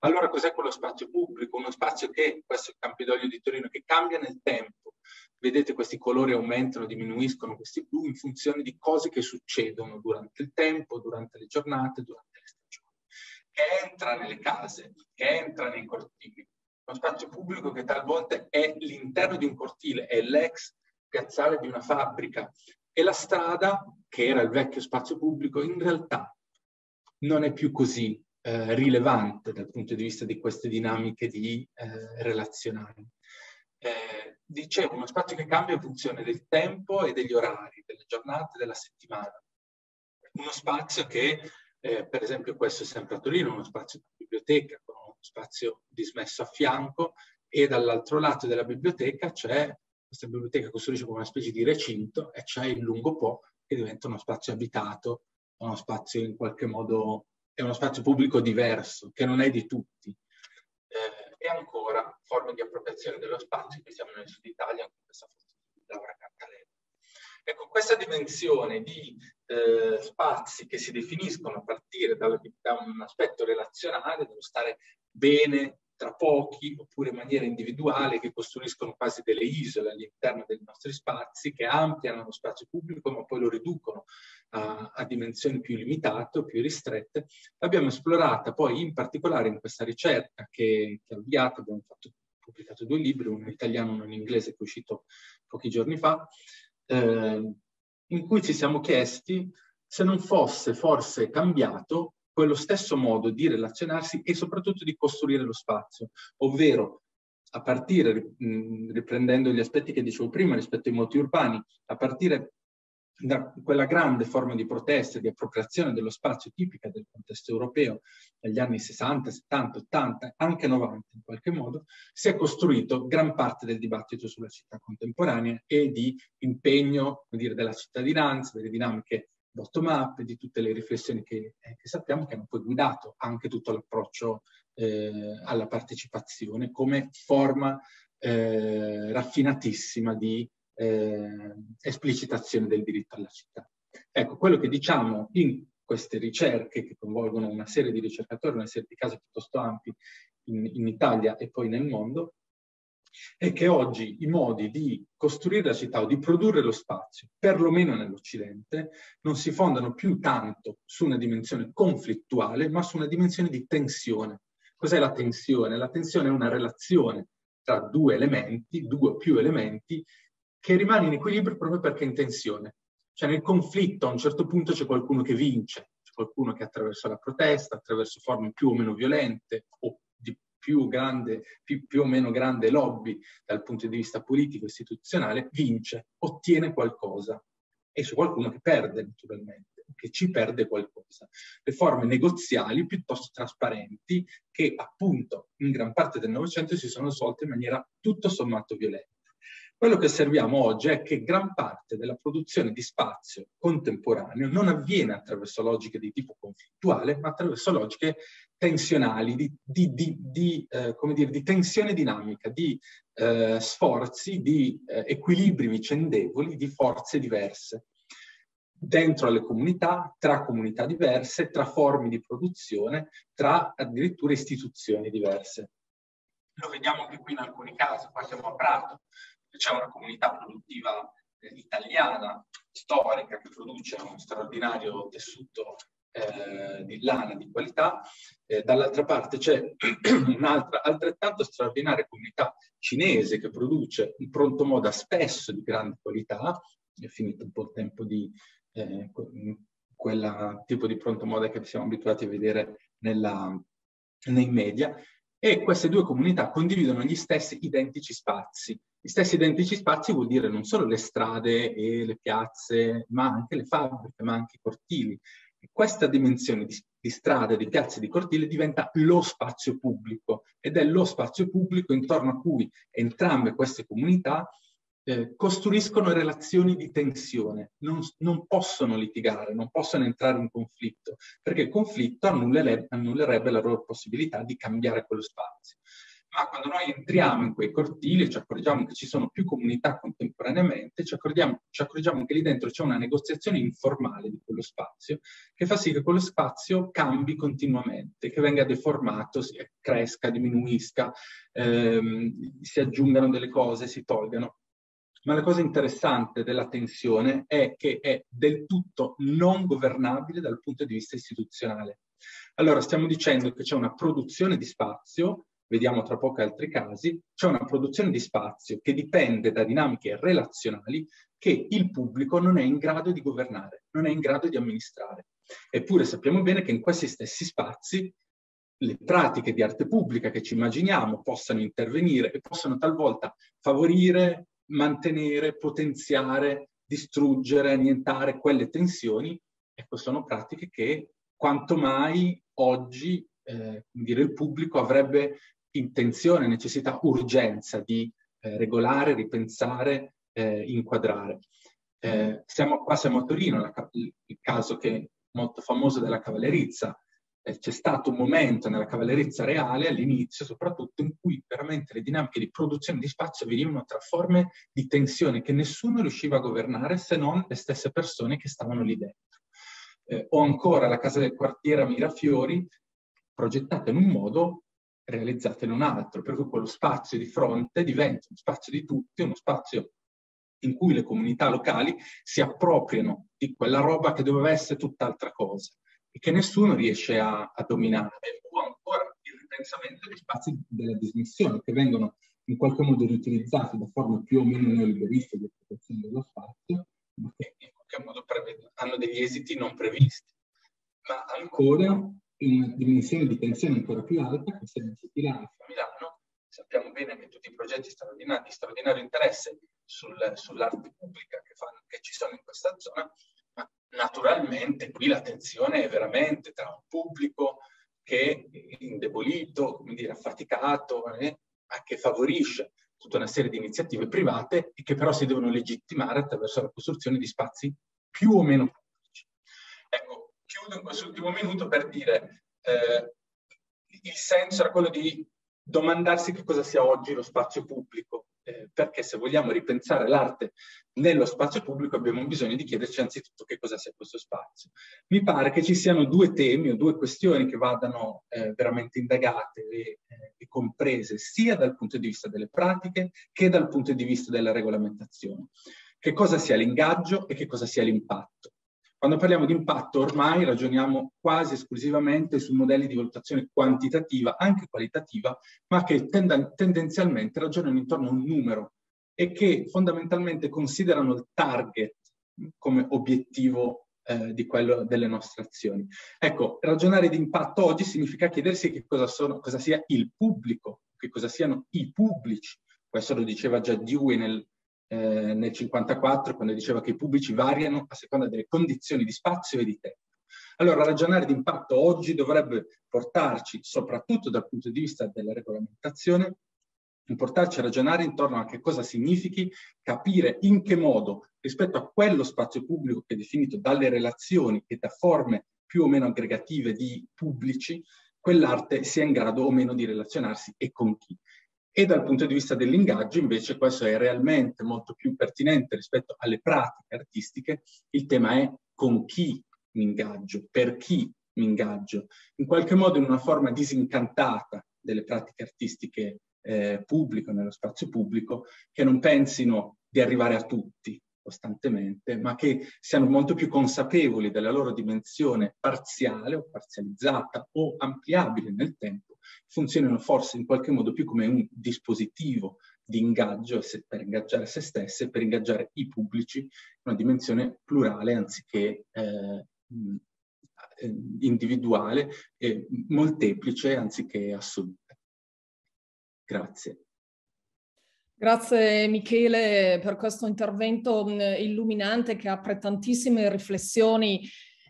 Allora cos'è quello spazio pubblico? Uno spazio che, questo è il Campidoglio di Torino, che cambia nel tempo. Vedete questi colori aumentano, diminuiscono, questi blu, in funzione di cose che succedono durante il tempo, durante le giornate, durante le stagioni. Che entra nelle case, che entra nei cortili. Uno spazio pubblico che talvolta è l'interno di un cortile, è l'ex piazzale di una fabbrica. E la strada, che era il vecchio spazio pubblico, in realtà non è più così eh, rilevante dal punto di vista di queste dinamiche di, eh, relazionali. Eh, dicevo, uno spazio che cambia in funzione del tempo e degli orari, delle giornate, della settimana. Uno spazio che, eh, per esempio questo è sempre a Torino, uno spazio di biblioteca, con uno spazio dismesso a fianco e dall'altro lato della biblioteca c'è, questa biblioteca costruisce come una specie di recinto e c'è il lungo Po che diventa uno spazio abitato, uno spazio in qualche modo è uno spazio pubblico diverso, che non è di tutti. Eh, e ancora forme di appropriazione dello spazio, qui siamo nel sud Italia, con questa forza di Laura Cantalella. Ecco, questa dimensione di eh, spazi che si definiscono a partire da un aspetto relazionale, dello stare bene tra pochi oppure in maniera individuale che costruiscono quasi delle isole all'interno dei nostri spazi che ampliano lo spazio pubblico ma poi lo riducono a, a dimensioni più limitate, più ristrette. L'abbiamo esplorata poi in particolare in questa ricerca che, che ho avviato, abbiamo fatto, pubblicato due libri, uno in italiano e uno in inglese che è uscito pochi giorni fa, eh, in cui ci siamo chiesti se non fosse forse cambiato quello stesso modo di relazionarsi e soprattutto di costruire lo spazio, ovvero a partire, riprendendo gli aspetti che dicevo prima rispetto ai moti urbani, a partire da quella grande forma di protesta e di appropriazione dello spazio tipica del contesto europeo negli anni 60, 70, 80, anche 90 in qualche modo, si è costruito gran parte del dibattito sulla città contemporanea e di impegno dire, della cittadinanza, delle dinamiche bottom-up, di tutte le riflessioni che, eh, che, sappiamo che hanno poi guidato anche tutto l'approccio eh, alla partecipazione come forma eh, raffinatissima di eh, esplicitazione del diritto alla città. Ecco, quello che diciamo in queste ricerche che coinvolgono una serie di ricercatori, una serie di casi piuttosto ampi in, in Italia e poi nel mondo, è che oggi i modi di costruire la città o di produrre lo spazio, perlomeno nell'Occidente, non si fondano più tanto su una dimensione conflittuale, ma su una dimensione di tensione. Cos'è la tensione? La tensione è una relazione tra due elementi, due o più elementi, che rimane in equilibrio proprio perché è in tensione. Cioè nel conflitto a un certo punto c'è qualcuno che vince, c'è qualcuno che attraverso la protesta, attraverso forme più o meno violente o più, grande, più, più o meno grande lobby dal punto di vista politico e istituzionale, vince, ottiene qualcosa e su qualcuno che perde naturalmente, che ci perde qualcosa. Le forme negoziali piuttosto trasparenti che appunto in gran parte del Novecento si sono svolte in maniera tutto sommato violenta. Quello che osserviamo oggi è che gran parte della produzione di spazio contemporaneo non avviene attraverso logiche di tipo conflittuale, ma attraverso logiche tensionali, di, di, di, di eh, dire, tensione dinamica, di eh, sforzi, di eh, equilibri vicendevoli, di forze diverse dentro le comunità, tra comunità diverse, tra forme di produzione, tra addirittura istituzioni diverse. Lo vediamo anche qui in alcuni casi, qua siamo a Prato, c'è una comunità produttiva eh, italiana, storica, che produce uno straordinario tessuto eh, di lana di qualità, eh, dall'altra parte c'è un'altra altrettanto straordinaria comunità cinese che produce un pronto moda spesso di grande qualità, è finito un po' il tempo di eh, quel tipo di pronto moda che siamo abituati a vedere nella, nei media, e queste due comunità condividono gli stessi identici spazi. Gli stessi identici spazi vuol dire non solo le strade e le piazze, ma anche le fabbriche, ma anche i cortili questa dimensione di, di strade, di piazze, di cortile diventa lo spazio pubblico ed è lo spazio pubblico intorno a cui entrambe queste comunità eh, costruiscono relazioni di tensione, non, non, possono litigare, non possono entrare in conflitto, perché il conflitto annullerebbe, annullerebbe la loro possibilità di cambiare quello spazio ma quando noi entriamo in quei cortili e ci accorgiamo che ci sono più comunità contemporaneamente, ci accorgiamo, ci accorgiamo che lì dentro c'è una negoziazione informale di quello spazio che fa sì che quello spazio cambi continuamente, che venga deformato, cresca, diminuisca, ehm, si aggiungano delle cose, si tolgano. Ma la cosa interessante della tensione è che è del tutto non governabile dal punto di vista istituzionale. Allora, stiamo dicendo che c'è una produzione di spazio vediamo tra poco altri casi, c'è una produzione di spazio che dipende da dinamiche relazionali che il pubblico non è in grado di governare, non è in grado di amministrare. Eppure sappiamo bene che in questi stessi spazi le pratiche di arte pubblica che ci immaginiamo possano intervenire e possano talvolta favorire, mantenere, potenziare, distruggere, annientare quelle tensioni, ecco, sono pratiche che quanto mai oggi eh, dire, il pubblico avrebbe intenzione, necessità, urgenza di eh, regolare, ripensare, eh, inquadrare. Eh, mm-hmm. siamo, qua siamo a Torino, la, il caso che è molto famoso della cavallerizza. Eh, c'è stato un momento nella cavallerizza reale, all'inizio soprattutto, in cui veramente le dinamiche di produzione di spazio venivano tra forme di tensione che nessuno riusciva a governare se non le stesse persone che stavano lì dentro. Eh, o ancora la casa del quartiere a Mirafiori, progettata in un modo realizzate in un altro, per cui quello spazio di fronte diventa uno spazio di tutti, uno spazio in cui le comunità locali si appropriano di quella roba che doveva essere tutt'altra cosa e che nessuno riesce a, a dominare. O ancora il ripensamento degli spazi della dismissione che vengono in qualche modo riutilizzati da forme più o meno neoliberiste di occupazione dello spazio, ma che in qualche modo hanno degli esiti non previsti. Ma ancora in una dimensione di tensione ancora più alta, questa di Lanza Milano. Sappiamo bene che tutti i progetti straordinari, di straordinario interesse sul, sull'arte pubblica che, fanno, che, ci sono in questa zona, ma naturalmente qui la tensione è veramente tra un pubblico che è indebolito, come dire, affaticato, eh, ma che favorisce tutta una serie di iniziative private e che però si devono legittimare attraverso la costruzione di spazi più o meno pubblici chiudo in ultimo minuto per dire eh, il senso era quello di domandarsi che cosa sia oggi lo spazio pubblico, eh, perché se vogliamo ripensare l'arte nello spazio pubblico abbiamo bisogno di chiederci anzitutto che cosa sia questo spazio. Mi pare che ci siano due temi o due questioni che vadano eh, veramente indagate e, eh, e, comprese sia dal punto di vista delle pratiche che dal punto di vista della regolamentazione. Che cosa sia l'ingaggio e che cosa sia l'impatto. Quando parliamo di impatto ormai ragioniamo quasi esclusivamente su modelli di valutazione quantitativa, anche qualitativa, ma che tend- tendenzialmente ragionano intorno a un numero e che fondamentalmente considerano il target come obiettivo eh, di quello delle nostre azioni. Ecco, ragionare di impatto oggi significa chiedersi che cosa, sono, cosa sia il pubblico, che cosa siano i pubblici. Questo lo diceva già Dewey nel eh, nel 54 quando diceva che i pubblici variano a seconda delle condizioni di spazio e di tempo. Allora ragionare di impatto oggi dovrebbe portarci, soprattutto dal punto di vista della regolamentazione, portarci a ragionare intorno a che cosa significhi capire in che modo rispetto a quello spazio pubblico che è definito dalle relazioni e da forme più o meno aggregative di pubblici, quell'arte sia in grado o meno di relazionarsi e con chi. E dal punto di vista dell'ingaggio, invece, questo è realmente molto più pertinente rispetto alle pratiche artistiche. Il tema è con chi mi ingaggio, per chi mi ingaggio. In qualche modo in una forma disincantata delle pratiche artistiche eh, pubbliche, nello spazio pubblico, che non pensino di arrivare a tutti costantemente, ma che siano molto più consapevoli della loro dimensione parziale o parzializzata o ampliabile nel tempo funzionano forse in qualche modo più come un dispositivo di ingaggio per ingaggiare se stesse, per ingaggiare i pubblici una dimensione plurale anziché eh, mm, eh individuale e molteplice anziché assoluta. Grazie. Grazie Michele per questo intervento mm, illuminante che apre tantissime riflessioni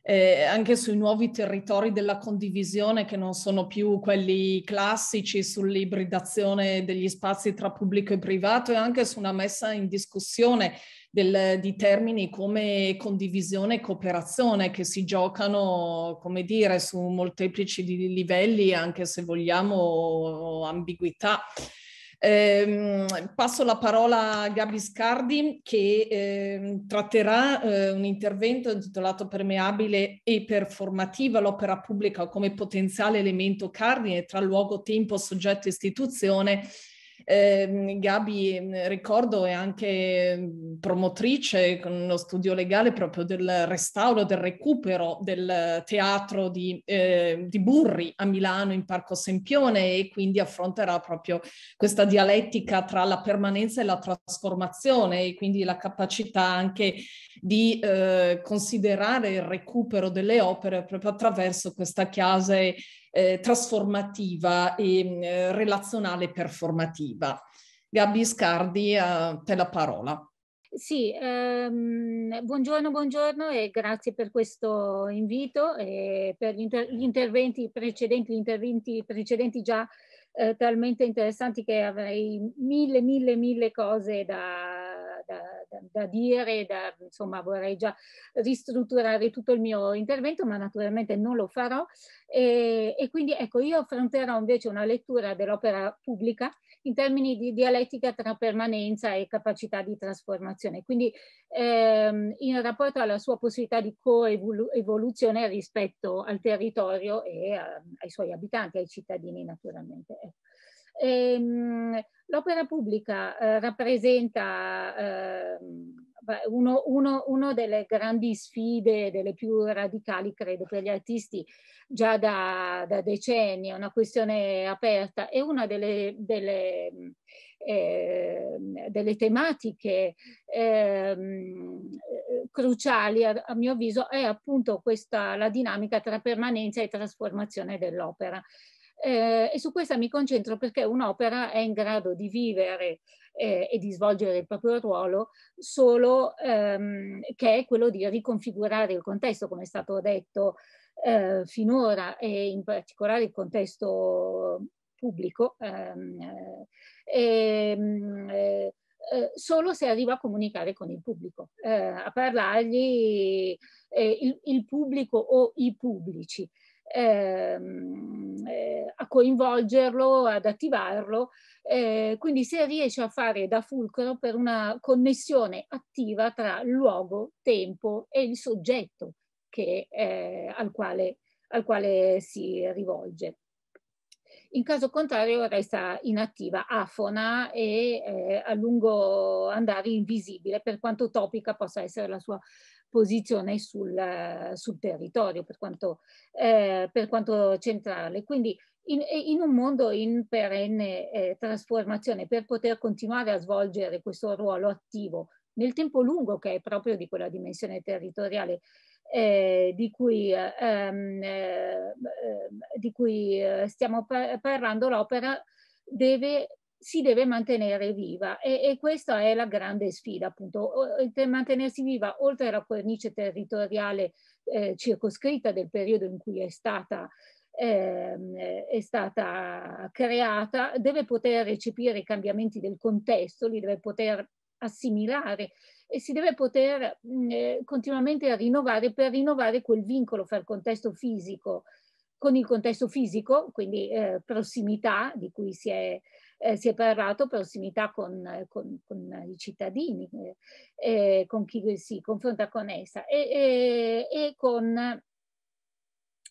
eh, anche sui nuovi territori della condivisione che non sono più quelli classici sull'ibridazione degli spazi tra pubblico e privato e anche su una messa in discussione del, di termini come condivisione e cooperazione che si giocano, come dire, su molteplici livelli, anche se vogliamo ambiguità. Ehm, passo la parola a Gabi Scardi che eh, tratterà eh, un intervento intitolato Permeabile e performativa, l'opera pubblica come potenziale elemento cardine tra luogo, tempo, soggetto e istituzione eh, Gabi, mm, ricordo, è anche mm, promotrice con lo studio legale proprio del restauro, del recupero del teatro di, eh, di Burri a Milano in Parco Sempione e quindi affronterà proprio questa dialettica tra la permanenza e la trasformazione e quindi la capacità anche di eh, considerare il recupero delle opere proprio attraverso questa chiave eh, trasformativa e mm, eh, relazionale performativa. Gabi Scardi, eh, te la parola. Sì, ehm, buongiorno, buongiorno e grazie per questo invito e per gli, inter- gli interventi precedenti, gli interventi precedenti già eh, talmente interessanti che avrei mille, mille, mille cose da, da, da, da dire, insomma vorrei già ristrutturare tutto il mio intervento, ma naturalmente non lo farò. E, e quindi ecco, io affronterò invece una lettura dell'opera pubblica in termini di dialettica tra permanenza e capacità di trasformazione, quindi ehm, in rapporto alla sua possibilità di coevoluzione rispetto al territorio e a, ehm, ai suoi abitanti, ai cittadini naturalmente. Ecco. Ehm, L'opera pubblica eh, rappresenta eh, uno, uno, uno, delle grandi sfide, delle più radicali credo per gli artisti già da, da decenni, è una questione aperta e una delle, delle, eh, delle tematiche ehm, cruciali a, a, mio avviso è appunto questa, la dinamica tra permanenza e trasformazione dell'opera eh, e su questa mi concentro perché un'opera è in grado di vivere eh, e di svolgere il proprio ruolo solo ehm, che è quello di riconfigurare il contesto, come è stato detto eh, finora e in particolare il contesto pubblico. Ehm, ehm, eh, eh, solo se arriva a comunicare con il pubblico, eh, a parlargli il, il pubblico o i pubblici ehm, eh, a coinvolgerlo, ad attivarlo. Eh, quindi se riesce a fare da fulcro per una connessione attiva tra luogo, tempo e il soggetto che, eh, al, quale, al quale si rivolge in caso contrario resta inattiva, afona e eh, a lungo andare invisibile, per quanto utopica possa essere la sua posizione sul, sul territorio, per quanto, eh, per quanto, centrale. Quindi in, in un mondo in perenne eh, trasformazione, per poter continuare a svolgere questo ruolo attivo nel tempo lungo che è proprio di quella dimensione territoriale eh, di cui, eh, ehm, eh, di cui eh, stiamo par parlando, l'opera deve, si deve mantenere viva e, e, questa è la grande sfida, appunto, eh, per mantenersi viva oltre alla cornice territoriale eh, circoscritta del periodo in cui è stata ehm, è stata creata deve poter recepire i cambiamenti del contesto, li deve poter assimilare e si deve poter mh, mm, eh, continuamente rinnovare per rinnovare quel vincolo fra il contesto fisico con il contesto fisico, quindi eh, prossimità di cui si è, eh, si è parlato, prossimità con, eh, con, con i cittadini, eh, con chi si confronta con essa e, e, e, con,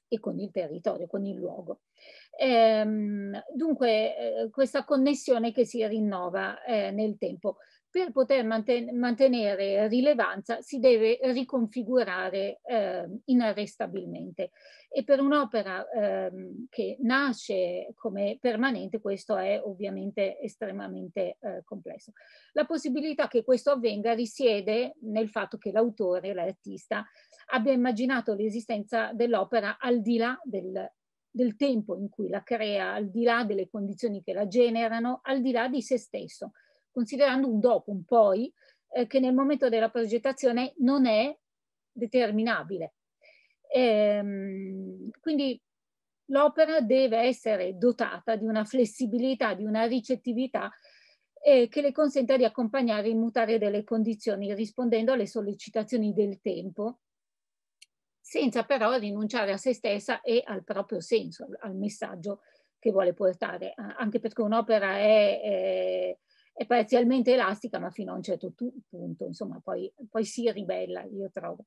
e con, il territorio, con il luogo. Ehm, dunque eh, questa connessione che si rinnova nel tempo per poter manten mantenere rilevanza si deve riconfigurare eh, inarrestabilmente e per un'opera eh, che nasce come permanente questo è ovviamente estremamente eh, complesso. La possibilità che questo avvenga risiede nel fatto che l'autore, l'artista, abbia immaginato l'esistenza dell'opera al di là del del tempo in cui la crea, al di là delle condizioni che la generano, al di là di se stesso considerando un dopo, un poi, eh, che nel momento della progettazione non è determinabile. Ehm, quindi l'opera deve essere dotata di una flessibilità, di una ricettività eh, che le consenta di accompagnare il mutare delle condizioni rispondendo alle sollecitazioni del tempo, senza però rinunciare a se stessa e al proprio senso, al messaggio che vuole portare, anche perché un'opera è, è è parzialmente elastica, ma fino a un certo punto, insomma, poi, poi, si ribella, io trovo.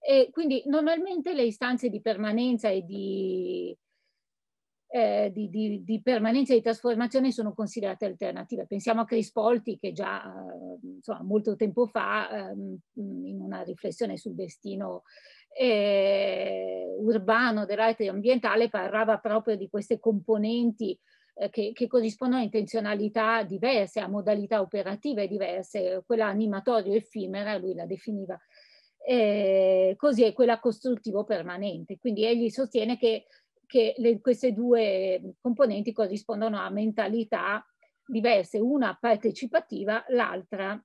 E quindi normalmente le istanze di permanenza e di, eh, di, di, di permanenza e di trasformazione sono considerate alternative. Pensiamo a Crispolti che già eh, insomma, molto tempo fa, eh, in una riflessione sul destino eh, urbano dell'arte ambientale, parlava proprio di queste componenti eh, che, che, corrispondono a intenzionalità diverse, a modalità operative diverse, quella animatorio effimera lui la definiva eh, così è quella costruttivo permanente. Quindi egli sostiene che, che le, queste due componenti corrispondono a mentalità diverse, una partecipativa, l'altra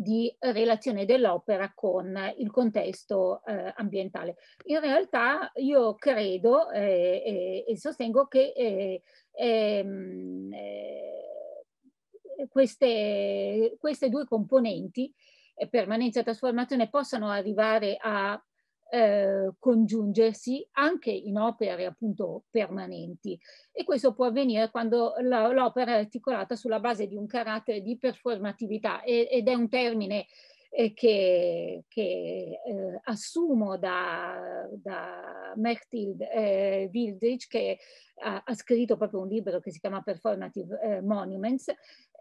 di relazione dell'opera con il contesto eh, ambientale. In realtà io credo eh, e, sostengo che eh, ehm, eh, queste, queste due componenti eh, permanenza e trasformazione possano arrivare a eh, congiungersi anche in opere appunto permanenti e questo può avvenire quando l'opera è articolata sulla base di un carattere di performatività e, ed è un termine eh, che, che eh, assumo da, da Mechtild eh, Wildrich che ha, ha, scritto proprio un libro che si chiama Performative eh, Monuments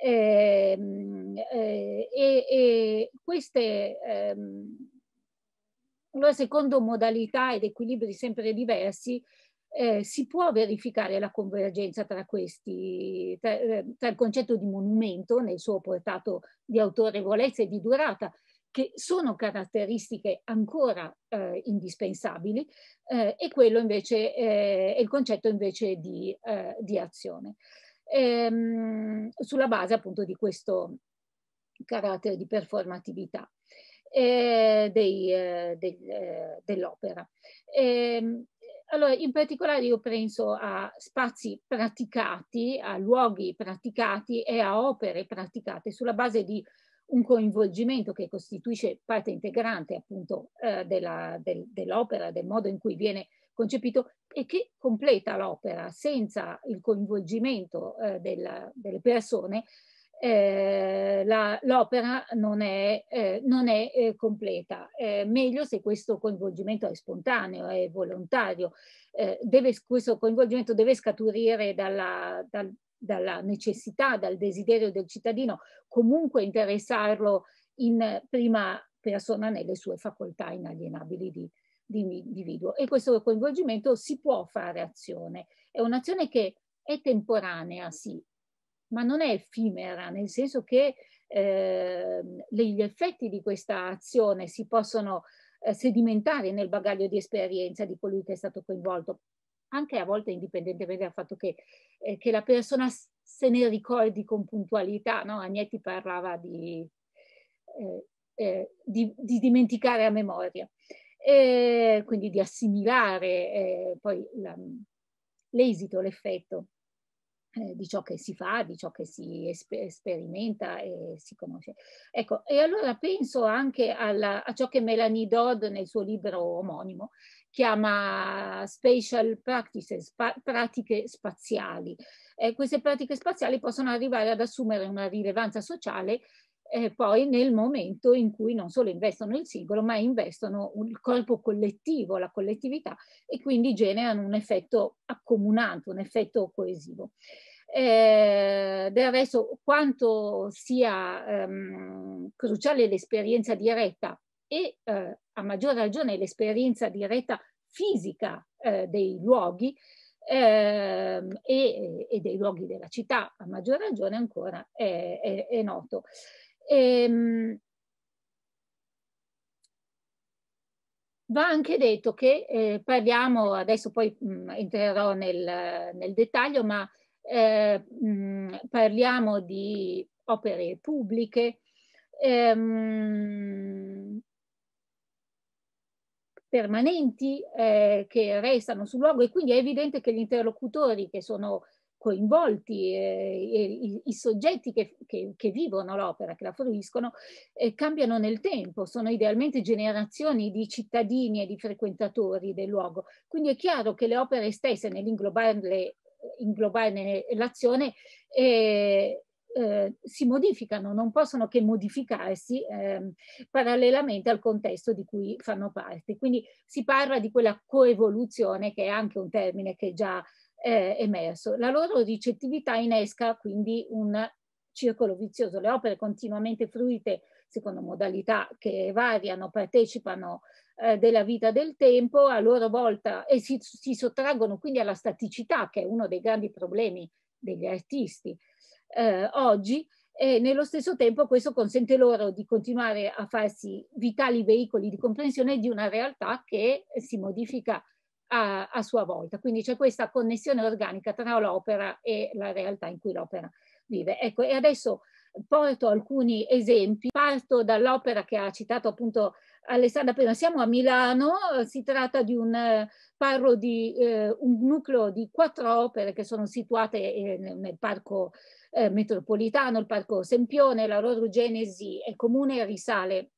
ehm, eh, e, queste ehm, allora, secondo modalità ed equilibri sempre diversi, eh, si può verificare la convergenza tra questi, tra, eh, tra il concetto di monumento nel suo portato di autorevolezza e di durata, che sono caratteristiche ancora eh, indispensabili, eh, e quello invece eh, il concetto invece di, eh, di azione. Ehm, sulla base appunto di questo carattere di performatività eh, eh, dell'opera. Ehm, allora, in particolare io penso a spazi praticati, a luoghi praticati e a opere praticate sulla base di un coinvolgimento che costituisce parte integrante appunto eh, dell'opera, del, dell del modo in cui viene concepito e che completa l'opera senza il coinvolgimento eh, della, delle persone eh, l'opera non è, eh, non è eh, completa. meglio se questo coinvolgimento è spontaneo, è volontario. Eh, deve, questo coinvolgimento deve scaturire dalla, dal, dalla, necessità, dal desiderio del cittadino, comunque interessarlo in prima persona nelle sue facoltà inalienabili di, di individuo. E questo coinvolgimento si può fare azione. È un'azione che è temporanea, sì, ma non è effimera, nel senso che eh, gli effetti di questa azione si possono eh, sedimentare nel bagaglio di esperienza di colui che è stato coinvolto, anche a volte indipendentemente dal fatto che, eh, che la persona se ne ricordi con puntualità. No? Agnetti parlava di, eh, eh, di, di dimenticare a memoria, quindi di assimilare eh, poi l'esito, l'effetto. Eh, di ciò che si fa, di ciò che si esper- sperimenta e si conosce. Ecco, e allora penso anche alla, a ciò che Melanie Dodd nel suo libro omonimo chiama spatial practices, pa- pratiche spaziali. Eh, queste pratiche spaziali possono arrivare ad assumere una rilevanza sociale eh, poi nel momento in cui non solo investono il singolo, ma investono il corpo collettivo, la collettività, e quindi generano un effetto accomunante, un effetto coesivo. Eh, del resto, quanto sia ehm, cruciale l'esperienza diretta e eh, a maggior ragione l'esperienza diretta fisica eh, dei luoghi eh, e, e, dei luoghi della città, a maggior ragione ancora è, è, è noto. Ehm, Va anche detto che eh, parliamo, adesso poi mh, mm, entrerò nel, nel, dettaglio, ma eh, mh, mm, parliamo di opere pubbliche. Ehm, permanenti eh, che restano sul luogo e quindi è evidente che gli interlocutori che sono coinvolti, eh, i, i, soggetti che, che, che vivono l'opera, che la fruiscono, eh, cambiano nel tempo, sono idealmente generazioni di cittadini e di frequentatori del luogo. Quindi è chiaro che le opere stesse, nell'inglobarle l'azione, eh, eh, si modificano, non possono che modificarsi eh, parallelamente al contesto di cui fanno parte. Quindi si parla di quella coevoluzione, che è anche un termine che già eh, emerso. La loro ricettività innesca quindi un circolo vizioso. Le opere continuamente fruite secondo modalità che variano, partecipano eh, della vita del tempo, a loro volta e si, si, sottraggono quindi alla staticità, che è uno dei grandi problemi degli artisti eh, oggi, e nello stesso tempo questo consente loro di continuare a farsi vitali veicoli di comprensione di una realtà che si modifica a, a sua volta. Quindi c'è questa connessione organica tra l'opera e la realtà in cui l'opera vive. Ecco, e adesso porto alcuni esempi. Parto dall'opera che ha citato appunto Alessandra prima. Siamo a Milano, si tratta di un, parlo di eh, un nucleo di quattro opere che sono situate eh, nel parco eh, metropolitano, il parco Sempione, la loro genesi è comune e risale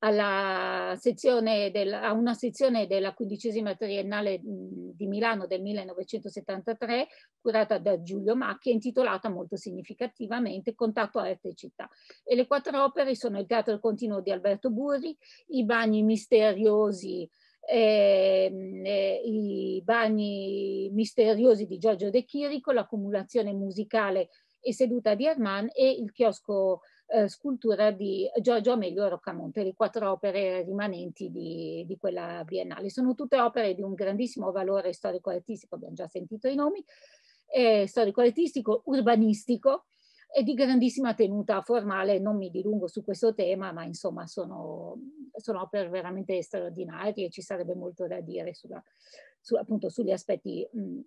alla del, a una sezione della quindicesima triennale di Milano del 1973, curata da Giulio Macchi, intitolata molto significativamente Contatto Arte e Città. E le quattro opere sono Il Teatro Continuo di Alberto Burri, I Bagni Misteriosi eh, eh, i bagni misteriosi di Giorgio De Chirico, l'accumulazione musicale e seduta di Herman e il chiosco eh, scultura di Giorgio Amelio Roccamonte, le quattro opere rimanenti di, di quella biennale. Sono tutte opere di un grandissimo valore storico-artistico, abbiamo già sentito i nomi, eh, storico-artistico, urbanistico e di grandissima tenuta formale, non mi dilungo su questo tema, ma insomma sono, sono opere veramente straordinarie e ci sarebbe molto da dire sulla, su, appunto sugli aspetti mh,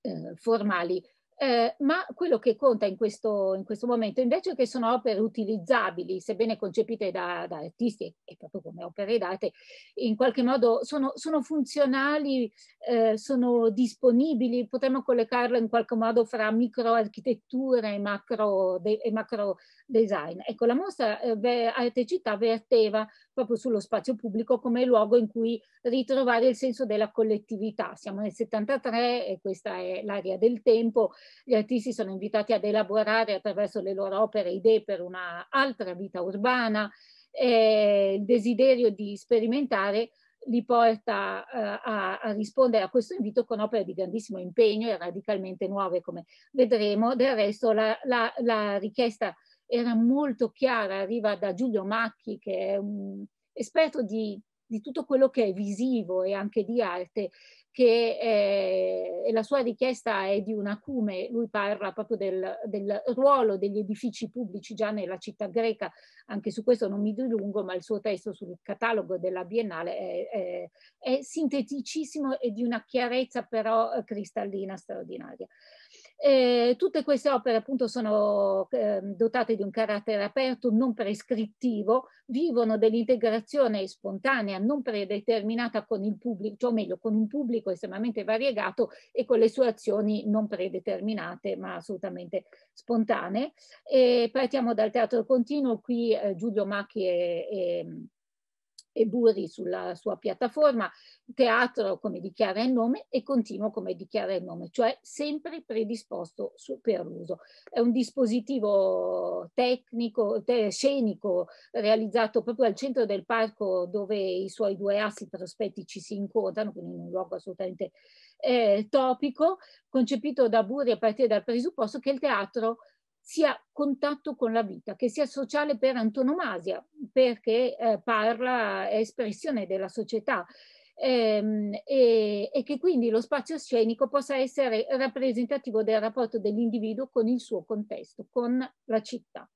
eh, formali eh, ma quello che conta in questo, in questo, momento invece è che sono opere utilizzabili, sebbene concepite da, da artisti e proprio come opere d'arte, in qualche modo sono, sono funzionali, eh, sono disponibili, potremmo collegarlo in qualche modo fra microarchitettura e macro, de, e macro design. Ecco, la mostra eh, Arte Città verteva proprio sullo spazio pubblico come luogo in cui ritrovare il senso della collettività. Siamo nel 73 e questa è l'area del tempo. Gli artisti sono invitati ad elaborare attraverso le loro opere idee per un'altra vita urbana. Eh, il desiderio di sperimentare li porta eh, a, a, rispondere a questo invito con opere di grandissimo impegno e radicalmente nuove, come vedremo. Del resto la, la, la richiesta era molto chiara, arriva da Giulio Macchi che è un esperto di, di tutto quello che è visivo e anche di arte, che è, la sua richiesta è di un acume, lui parla proprio del, del, ruolo degli edifici pubblici già nella città greca, anche su questo non mi dilungo, ma il suo testo sul catalogo della Biennale è, è, è sinteticissimo e di una chiarezza però cristallina straordinaria. Eh, tutte queste opere appunto sono eh, dotate di un carattere aperto, non prescrittivo, vivono dell'integrazione spontanea, non predeterminata con il pubblico, cioè, o meglio con un pubblico estremamente variegato e con le sue azioni non predeterminate ma assolutamente spontanee. E partiamo dal teatro continuo, qui eh, Giulio Macchi e, e e Buri sulla sua piattaforma, teatro come dichiara il nome e continuo come dichiara il nome, cioè sempre predisposto su, per l'uso. È un dispositivo tecnico, te, scenico, realizzato proprio al centro del parco dove i suoi due assi prospettici si incontrano, quindi in un luogo assolutamente eh, topico, concepito da Buri a partire dal presupposto che il teatro sia contatto con la vita, che sia sociale per antonomasia, perché eh, parla, è espressione della società. Ehm, e, e, che quindi lo spazio scenico possa essere rappresentativo del rapporto dell'individuo con il suo contesto, con la città.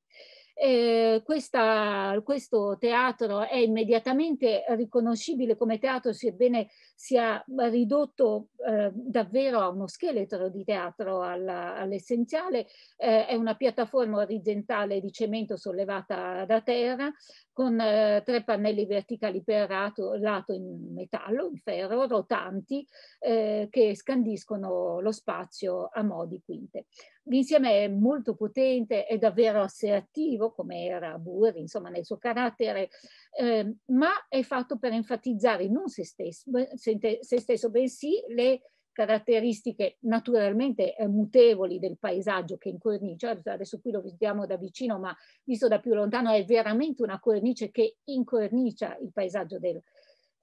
Eh, questa, questo teatro è immediatamente riconoscibile come teatro, sebbene sia ridotto eh, davvero a uno scheletro di teatro all'essenziale. All eh, è una piattaforma orizzontale di cemento sollevata da terra con eh, tre pannelli verticali per lato, lato, in metallo, in ferro, rotanti, eh, che scandiscono lo spazio a modi quinte. L'insieme è molto potente, è davvero assertivo, come era Burri, insomma, nel suo carattere, eh, ma è fatto per enfatizzare non se stesso, se stesso bensì le caratteristiche naturalmente eh, mutevoli del paesaggio che incornicia, adesso qui lo vediamo da vicino, ma visto da più lontano è veramente una cornice che incornicia il paesaggio del,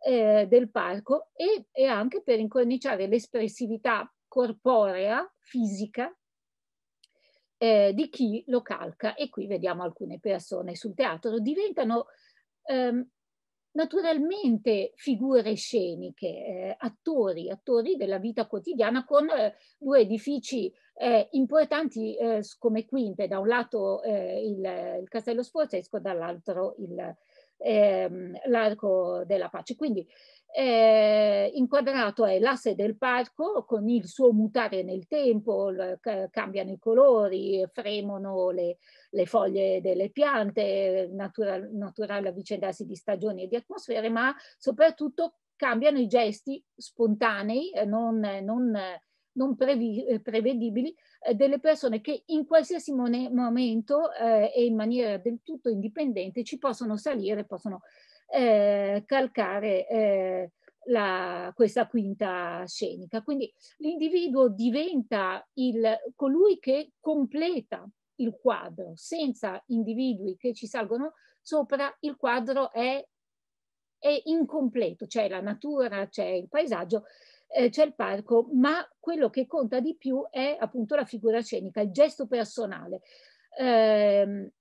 eh, del parco e, e anche per incorniciare l'espressività corporea, fisica, eh, di chi lo calca e qui vediamo alcune persone sul teatro, diventano ehm, naturalmente figure sceniche, eh, attori, attori della vita quotidiana con eh, due edifici eh, importanti eh, come quinte, da un lato eh, il, il, Castello Sforzesco, dall'altro il, ehm, l'arco della pace. Quindi eh, inquadrato è l'asse del parco con il suo mutare nel tempo, cambiano i colori, fremono le, le foglie delle piante, natural, naturale avvicendarsi di stagioni e di atmosfere, ma soprattutto cambiano i gesti spontanei, eh, non, non non previ, eh, prevedibili eh, delle persone che in qualsiasi momento eh, e in maniera del tutto indipendente ci possono salire, possono eh, calcare eh, la, questa quinta scenica. Quindi l'individuo diventa il, colui che completa il quadro, senza individui che ci salgono sopra, il quadro è, è incompleto, c'è la natura, c'è il paesaggio, eh, c'è il parco, ma quello che conta di più è appunto la figura scenica, il gesto personale. Eh,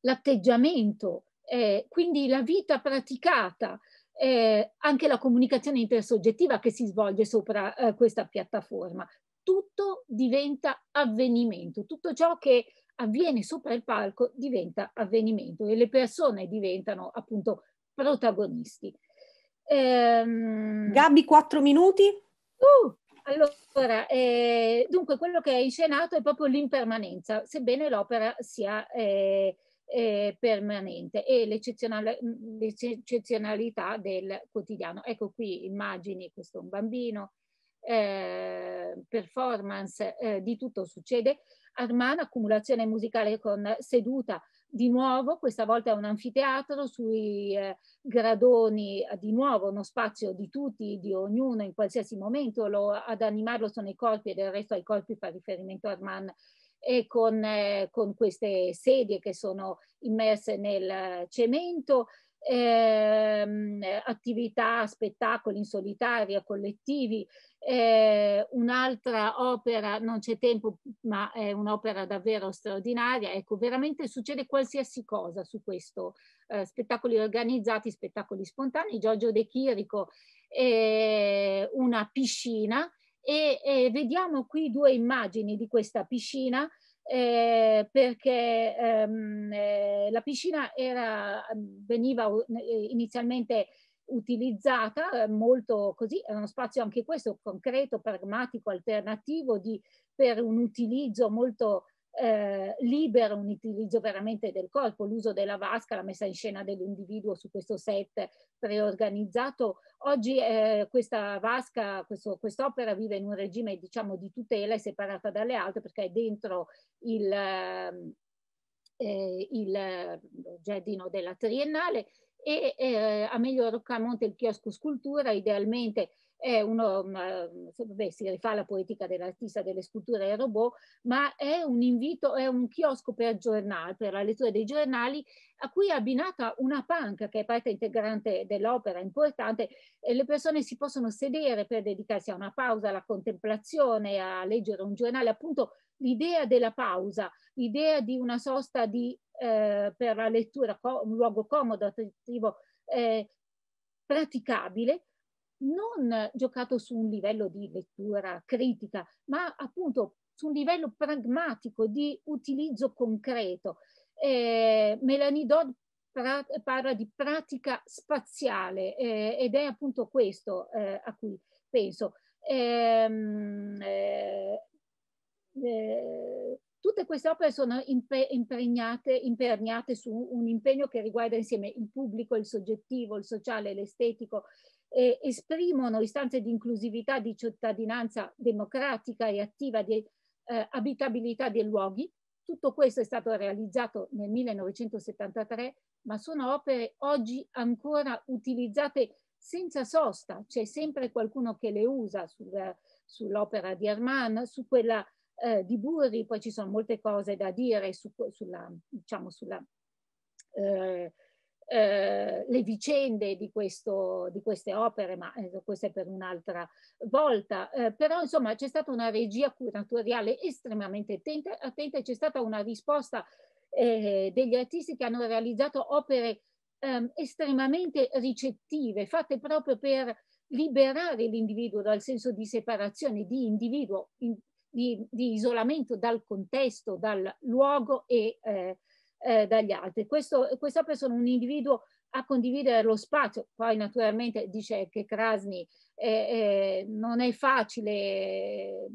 l'atteggiamento, eh, quindi la vita praticata, eh, anche la comunicazione intersoggettiva che si svolge sopra eh, questa piattaforma. Tutto diventa avvenimento, tutto ciò che avviene sopra il palco diventa avvenimento e le persone diventano appunto protagonisti. Ehm... Gabi, quattro minuti. Uh, allora, eh, dunque quello che è inscenato è proprio l'impermanenza, sebbene l'opera sia eh, eh, permanente e l'eccezionalità del quotidiano. Ecco qui immagini, questo è un bambino, eh, performance, eh, di tutto succede. Armano, accumulazione musicale con seduta, di nuovo, questa volta è un anfiteatro sui eh, gradoni, eh, di nuovo uno spazio di tutti, di ognuno, in qualsiasi momento, lo, ad animarlo sono i corpi e del resto ai corpi fa riferimento a Arman e con, eh, con queste sedie che sono immerse nel eh, cemento. Eh, attività, spettacoli in solitaria, collettivi. Eh, un'altra opera, non c'è tempo, ma è un'opera davvero straordinaria. Ecco, veramente succede qualsiasi cosa su questo. Eh, spettacoli organizzati, spettacoli spontanei. Giorgio De Chirico, eh, una piscina. E, e vediamo qui due immagini di questa piscina. Eh, perché ehm, eh, la piscina era, veniva eh, inizialmente utilizzata eh, molto così, è uno spazio anche questo concreto, pragmatico, alternativo di, per un utilizzo molto eh, libero, un utilizzo veramente del corpo, l'uso della vasca, la messa in scena dell'individuo su questo set preorganizzato. Oggi eh, questa vasca, questo, quest'opera vive in un regime diciamo di tutela, è separata dalle altre perché è dentro il... Ehm, eh, il eh, giardino della Triennale e eh, a Meglio Roccamonte il chiosco scultura, idealmente è uno, ma, beh, si rifà la poetica dell'artista delle sculture e robot, ma è un invito, è un chiosco per giornali, per la lettura dei giornali, a cui è abbinata una panca che è parte integrante dell'opera importante e le persone si possono sedere per dedicarsi a una pausa, alla contemplazione, a leggere un giornale, appunto l'idea della pausa, l'idea di una sosta di, eh, per la lettura, un luogo comodo, attrattivo, eh, praticabile, non giocato su un livello di lettura critica, ma appunto su un livello pragmatico di utilizzo concreto. Eh, Melanie Dodd pra- parla di pratica spaziale eh, ed è appunto questo eh, a cui penso. Ehm, eh, eh, tutte queste opere sono impre- impregnate, imperniate su un impegno che riguarda insieme il pubblico, il soggettivo, il sociale, l'estetico, eh, esprimono istanze di inclusività, di cittadinanza democratica e attiva, di eh, abitabilità dei luoghi. Tutto questo è stato realizzato nel 1973, ma sono opere oggi ancora utilizzate senza sosta, c'è sempre qualcuno che le usa sulla, sull'opera di Arman, su quella eh, di Burri, poi ci sono molte cose da dire su, sulla, diciamo, sulla, eh, eh, le vicende di, questo, di, queste opere, ma eh, questo è per un'altra volta. Eh, però insomma c'è stata una regia curatoriale estremamente attenta, attenta e c'è stata una risposta eh, degli artisti che hanno realizzato opere ehm, estremamente ricettive, fatte proprio per liberare l'individuo dal senso di separazione di individuo, in, di, di isolamento dal contesto, dal luogo e eh, eh, dagli altri. Questo, questa persona, un individuo a condividere lo spazio, poi naturalmente dice che Krasny eh, eh non è facile eh,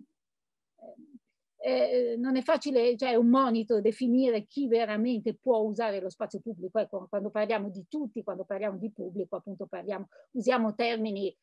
eh, non è facile, cioè è un monito definire chi veramente può usare lo spazio pubblico. Ecco, quando parliamo di tutti, quando parliamo di pubblico, appunto parliamo, usiamo termini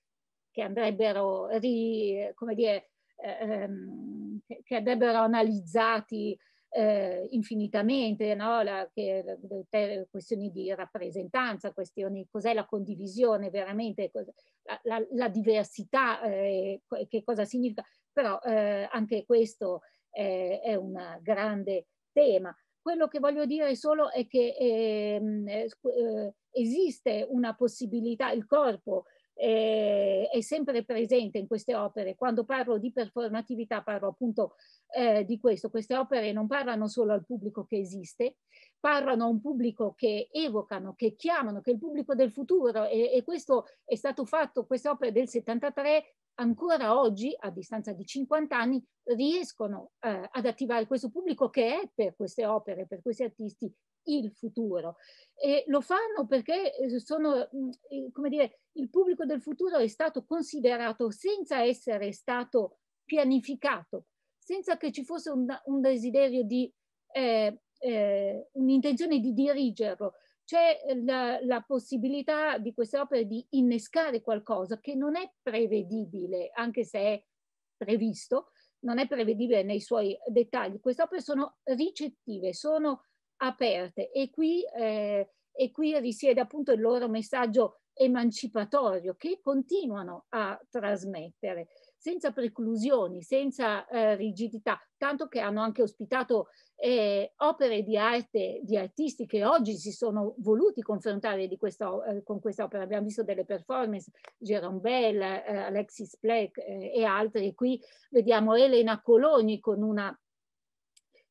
che andrebbero ri, come dire, ehm, che, andrebbero analizzati eh, infinitamente, no? la, che, te, questioni di rappresentanza, questioni cos'è la condivisione veramente, cos, la, la, la, diversità, eh, che cosa significa, però eh, anche questo è, è un grande tema. Quello che voglio dire solo è che ehm, eh, eh, esiste una possibilità, il corpo eh, è sempre presente in queste opere. Quando parlo di performatività parlo appunto eh, di questo. Queste opere non parlano solo al pubblico che esiste, parlano a un pubblico che evocano, che chiamano, che è il pubblico del futuro e, e questo è stato fatto, queste opere del 73 ancora oggi, a distanza di 50 anni, riescono eh, ad attivare questo pubblico che è per queste opere, per questi artisti, il futuro. E lo fanno perché eh, sono, mm, eh, come dire, il pubblico del futuro è stato considerato senza essere stato pianificato, senza che ci fosse un, un desiderio di, eh, eh, un'intenzione di dirigerlo. C'è la, la possibilità di queste opere di innescare qualcosa che non è prevedibile, anche se è previsto, non è prevedibile nei suoi dettagli. Queste opere sono ricettive, sono aperte e qui, eh, e qui risiede appunto il loro messaggio emancipatorio che continuano a trasmettere senza preclusioni, senza eh, rigidità, tanto che hanno anche ospitato eh, opere di arte di artisti che oggi si sono voluti confrontare questa, eh, con questa opera. Abbiamo visto delle performance, Jerome Bell, eh, Alexis Black eh, e altri. Qui vediamo Elena Coloni con una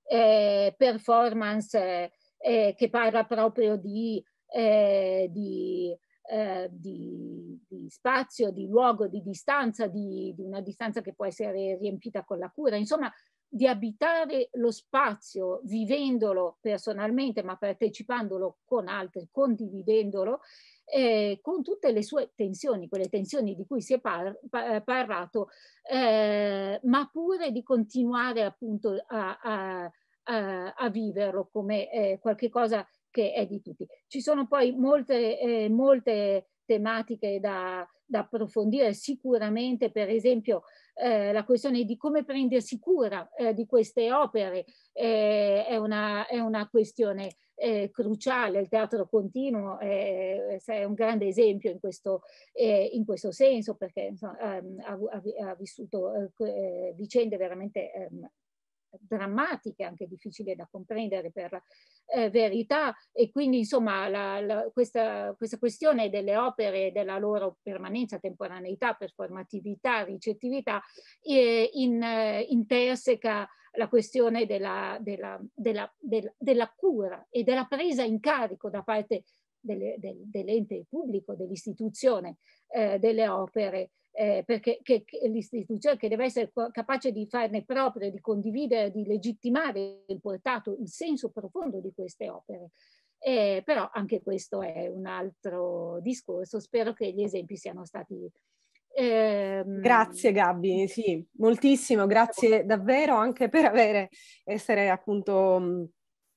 eh, performance eh, che parla proprio di, eh, di, eh, di, di, spazio, di luogo, di distanza, di, una distanza che può essere riempita con la cura, insomma di abitare lo spazio vivendolo personalmente ma partecipandolo con altri, condividendolo eh, con tutte le sue tensioni, quelle tensioni di cui si è par parlato, eh, ma pure di continuare appunto a, a, a, a viverlo come eh, qualcosa che è di tutti. Ci sono poi molte, eh, molte tematiche da, da approfondire, sicuramente per esempio eh, la questione di come prendersi cura eh, di queste opere eh, è, una, è una questione eh, cruciale, il teatro continuo è, è un grande esempio in questo, eh, in questo senso perché insomma, ehm, ha, ha, ha vissuto eh, eh vicende veramente ehm, drammatiche, anche difficili da comprendere per eh, verità e quindi insomma la, la, questa, questa, questione delle opere e della loro permanenza, temporaneità, performatività, ricettività eh, in, eh, interseca la questione della, della, della, della, cura e della presa in carico da parte dell'ente del, dell pubblico, dell'istituzione, eh, delle opere eh, perché che, che l'istituzione che deve essere capace di farne proprio, di condividere, di legittimare il portato, il senso profondo di queste opere. Eh, però anche questo è un altro discorso, spero che gli esempi siano stati eh, grazie Gabbi, sì, moltissimo, grazie davvero anche per avere, essere appunto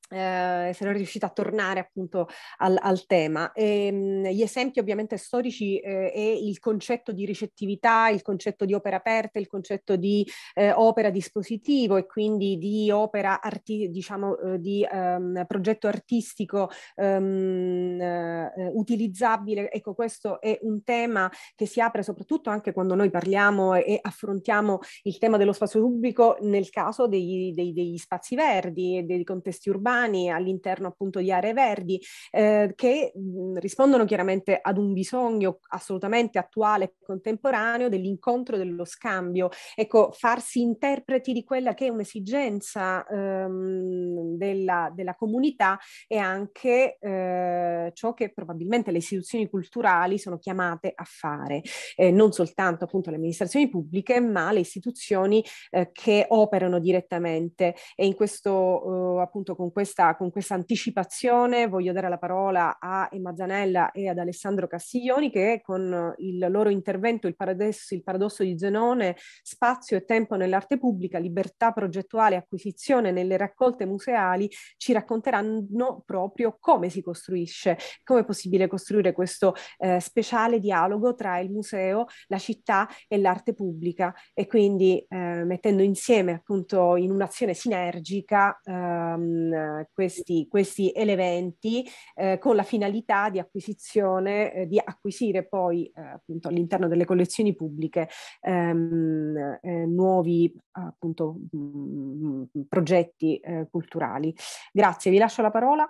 eh, sarò riuscita a tornare appunto al, al tema. E, ehm, mh, gli esempi ovviamente storici eh, è il concetto di ricettività, il concetto di opera aperta, il concetto di eh, opera dispositivo e quindi di opera arti- diciamo eh, di ehm, progetto artistico ehm, eh, utilizzabile. Ecco questo è un tema che si apre soprattutto anche quando noi parliamo e, e affrontiamo il tema dello spazio pubblico nel caso degli, dei, degli spazi verdi e dei contesti urbani urbani all'interno appunto di aree verdi eh, che mm, rispondono chiaramente ad un bisogno assolutamente attuale e contemporaneo dell'incontro, dello scambio. Ecco, farsi interpreti di quella che è un'esigenza ehm, della, della, comunità e anche eh, ciò che probabilmente le istituzioni culturali sono chiamate a fare, eh, non soltanto appunto le amministrazioni pubbliche, ma le istituzioni eh, che operano direttamente e in questo eh, appunto con questo questa, con questa anticipazione voglio dare la parola a Emma Zanella e ad Alessandro Castiglioni che con il loro intervento il paradosso, il paradosso di Zenone, spazio e tempo nell'arte pubblica, libertà progettuale e acquisizione nelle raccolte museali ci racconteranno proprio come si costruisce, come è possibile costruire questo eh, speciale dialogo tra il museo, la città e l'arte pubblica e quindi eh, mettendo insieme appunto in un'azione sinergica ehm, eh, questi, questi, elementi eh, con la finalità di acquisizione, eh, di acquisire poi eh, appunto all'interno delle collezioni pubbliche ehm, eh, nuovi appunto mh, mm, mm, progetti culturali. Grazie, vi lascio la parola.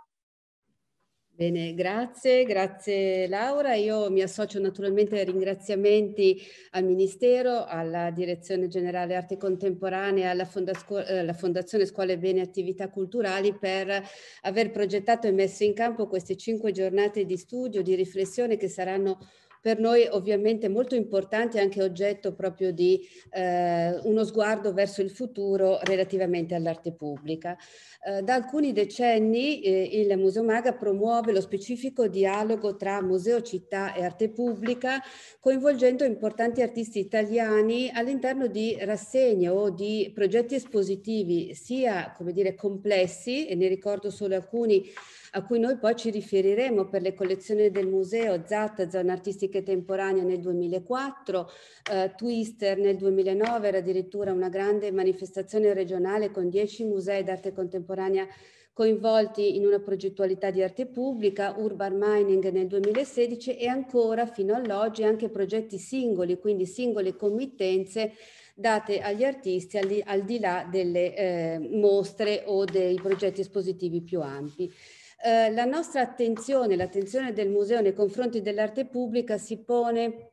Bene, grazie, grazie Laura. Io mi associo naturalmente ai ringraziamenti al Ministero, alla Direzione Generale Arte Contemporanea, alla, Fonda alla eh, Fondazione Scuole Bene e Attività Culturali per aver progettato e messo in campo queste cinque giornate di studio, di riflessione che saranno per noi ovviamente molto importante e anche oggetto proprio di eh, uno sguardo verso il futuro relativamente all'arte pubblica. Eh, da alcuni decenni eh, il Museo Maga promuove lo specifico dialogo tra museo, città e arte pubblica, coinvolgendo importanti artisti italiani all'interno di rassegne o di progetti espositivi sia come dire complessi, e ne ricordo solo alcuni a cui noi poi ci riferiremo per le collezioni del museo ZAT, Zona Artistica e Temporanea nel 2004, eh, Twister nel 2009 era addirittura una grande manifestazione regionale con 10 musei d'arte contemporanea coinvolti in una progettualità di arte pubblica, urban mining nel 2016 e ancora fino all'oggi anche progetti singoli, quindi singole committenze date agli artisti al di, al di là delle eh, mostre o dei progetti espositivi più ampi. Eh, la nostra attenzione, l'attenzione del museo nei confronti dell'arte pubblica si pone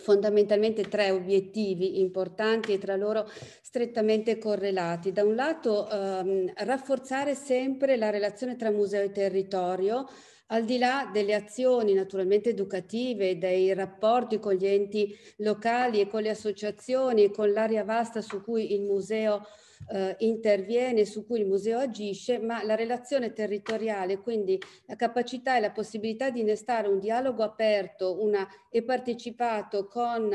fondamentalmente tre obiettivi importanti e tra loro strettamente correlati. Da un lato ehm, rafforzare sempre la relazione tra museo e territorio, al di là delle azioni naturalmente educative, dei rapporti con gli enti locali e con le associazioni e con l'area vasta su cui il museo eh, interviene, su cui il museo agisce, ma la relazione territoriale, quindi la capacità e la possibilità di innestare un dialogo aperto, una e partecipato con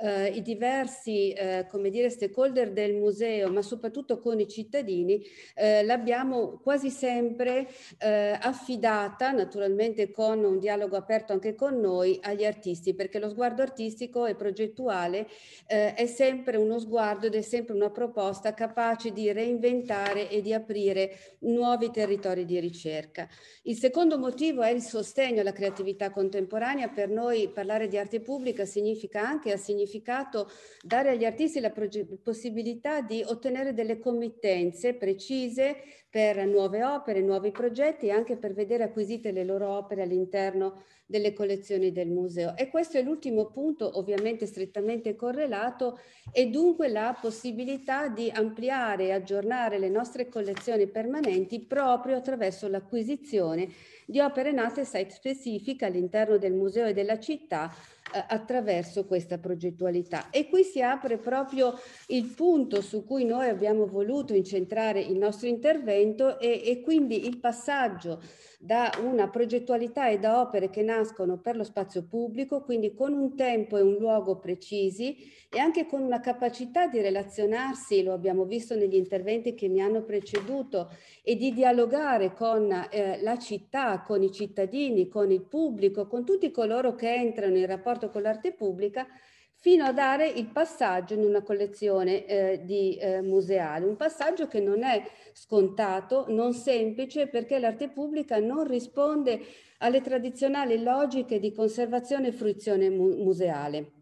eh, i diversi eh, come dire, stakeholder del museo, ma soprattutto con i cittadini, eh, l'abbiamo quasi sempre eh, affidata, naturalmente con un dialogo aperto anche con noi, agli artisti, perché lo sguardo artistico e progettuale eh, è sempre uno sguardo ed è sempre una proposta capace di reinventare e di aprire nuovi territori di ricerca. Il secondo motivo è il sostegno alla creatività contemporanea. Per noi parlare parlare di arte pubblica significa anche, ha significato dare agli artisti la possibilità di ottenere delle committenze precise per nuove opere, nuovi progetti e anche per vedere acquisite le loro opere all'interno delle collezioni del museo. E questo è l'ultimo punto, ovviamente strettamente correlato, e dunque la possibilità di ampliare e aggiornare le nostre collezioni permanenti proprio attraverso l'acquisizione di opere nate site specifiche all'interno del museo e della città attraverso questa progettualità. E qui si apre proprio il punto su cui noi abbiamo voluto incentrare il nostro intervento e, e quindi il passaggio da una progettualità e da opere che nascono per lo spazio pubblico, quindi con un tempo e un luogo precisi, e anche con una capacità di relazionarsi, lo abbiamo visto negli interventi che mi hanno preceduto, e di dialogare con eh, la città, con i cittadini, con il pubblico, con tutti coloro che entrano in rapporto con l'arte pubblica, fino a dare il passaggio in una collezione eh, di eh, museale, un passaggio che non è scontato, non semplice, perché l'arte pubblica non risponde alle tradizionali logiche di conservazione e fruizione mu museale.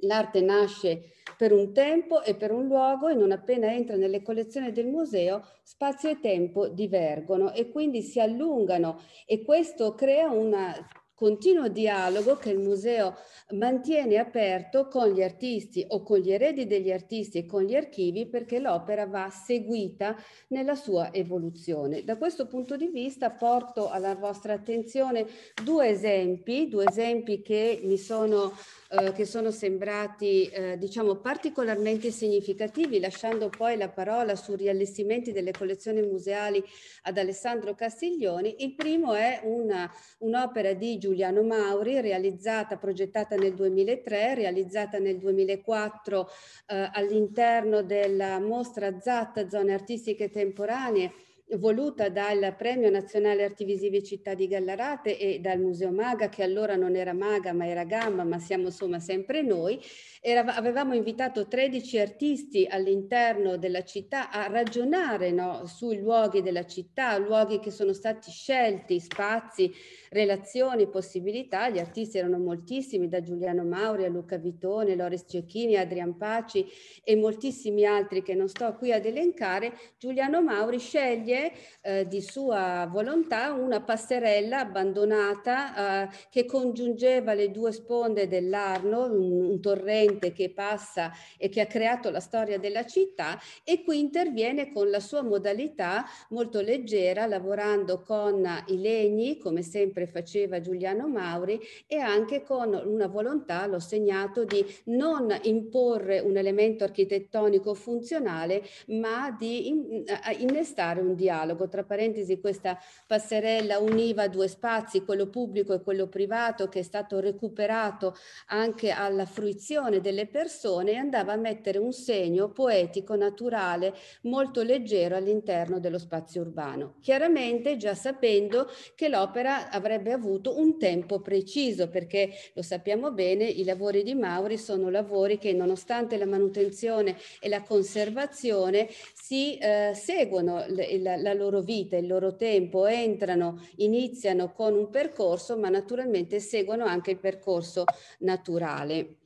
L'arte nasce per un tempo e per un luogo e non appena entra nelle collezioni del museo spazio e tempo divergono e quindi si allungano e questo crea un continuo dialogo che il museo mantiene aperto con gli artisti o con gli eredi degli artisti e con gli archivi perché l'opera va seguita nella sua evoluzione. Da questo punto di vista porto alla vostra attenzione due esempi, due esempi che mi sono eh, che sono sembrati eh, diciamo particolarmente significativi, lasciando poi la parola su riallestimenti delle collezioni museali ad Alessandro Castiglioni. Il primo è una, un'opera di Giuliano Mauri realizzata, progettata nel 2003, realizzata nel 2004 eh, all'interno della mostra ZAT, Zone Artistiche Temporanee, voluta dal Premio Nazionale Arti Visive Città di Gallarate e dal Museo Maga, che allora non era Maga ma era Gamma, ma siamo insomma sempre noi, era, avevamo invitato 13 artisti all'interno della città a ragionare no, sui luoghi della città, luoghi che sono stati scelti, spazi, relazioni, possibilità. Gli artisti erano moltissimi, da Giuliano Mauri a Luca Vitone, Loris Cecchini, Adrian Paci e moltissimi altri che non sto qui ad elencare. Giuliano Mauri sceglie anche eh, di sua volontà una passerella abbandonata eh, che congiungeva le due sponde dell'Arno, un, un, torrente che passa e che ha creato la storia della città e qui interviene con la sua modalità molto leggera, lavorando con i legni, come sempre faceva Giuliano Mauri, e anche con una volontà, l'ho segnato, di non imporre un elemento architettonico funzionale, ma di in, innestare un dialogo dialogo. Tra parentesi questa passerella univa due spazi, quello pubblico e quello privato, che è stato recuperato anche alla fruizione delle persone e andava a mettere un segno poetico, naturale, molto leggero all'interno dello spazio urbano. Chiaramente già sapendo che l'opera avrebbe avuto un tempo preciso, perché lo sappiamo bene, i lavori di Mauri sono lavori che nonostante la manutenzione e la conservazione si eh, seguono il, il, la, loro vita, il loro tempo, entrano, iniziano con un percorso, ma naturalmente seguono anche il percorso naturale.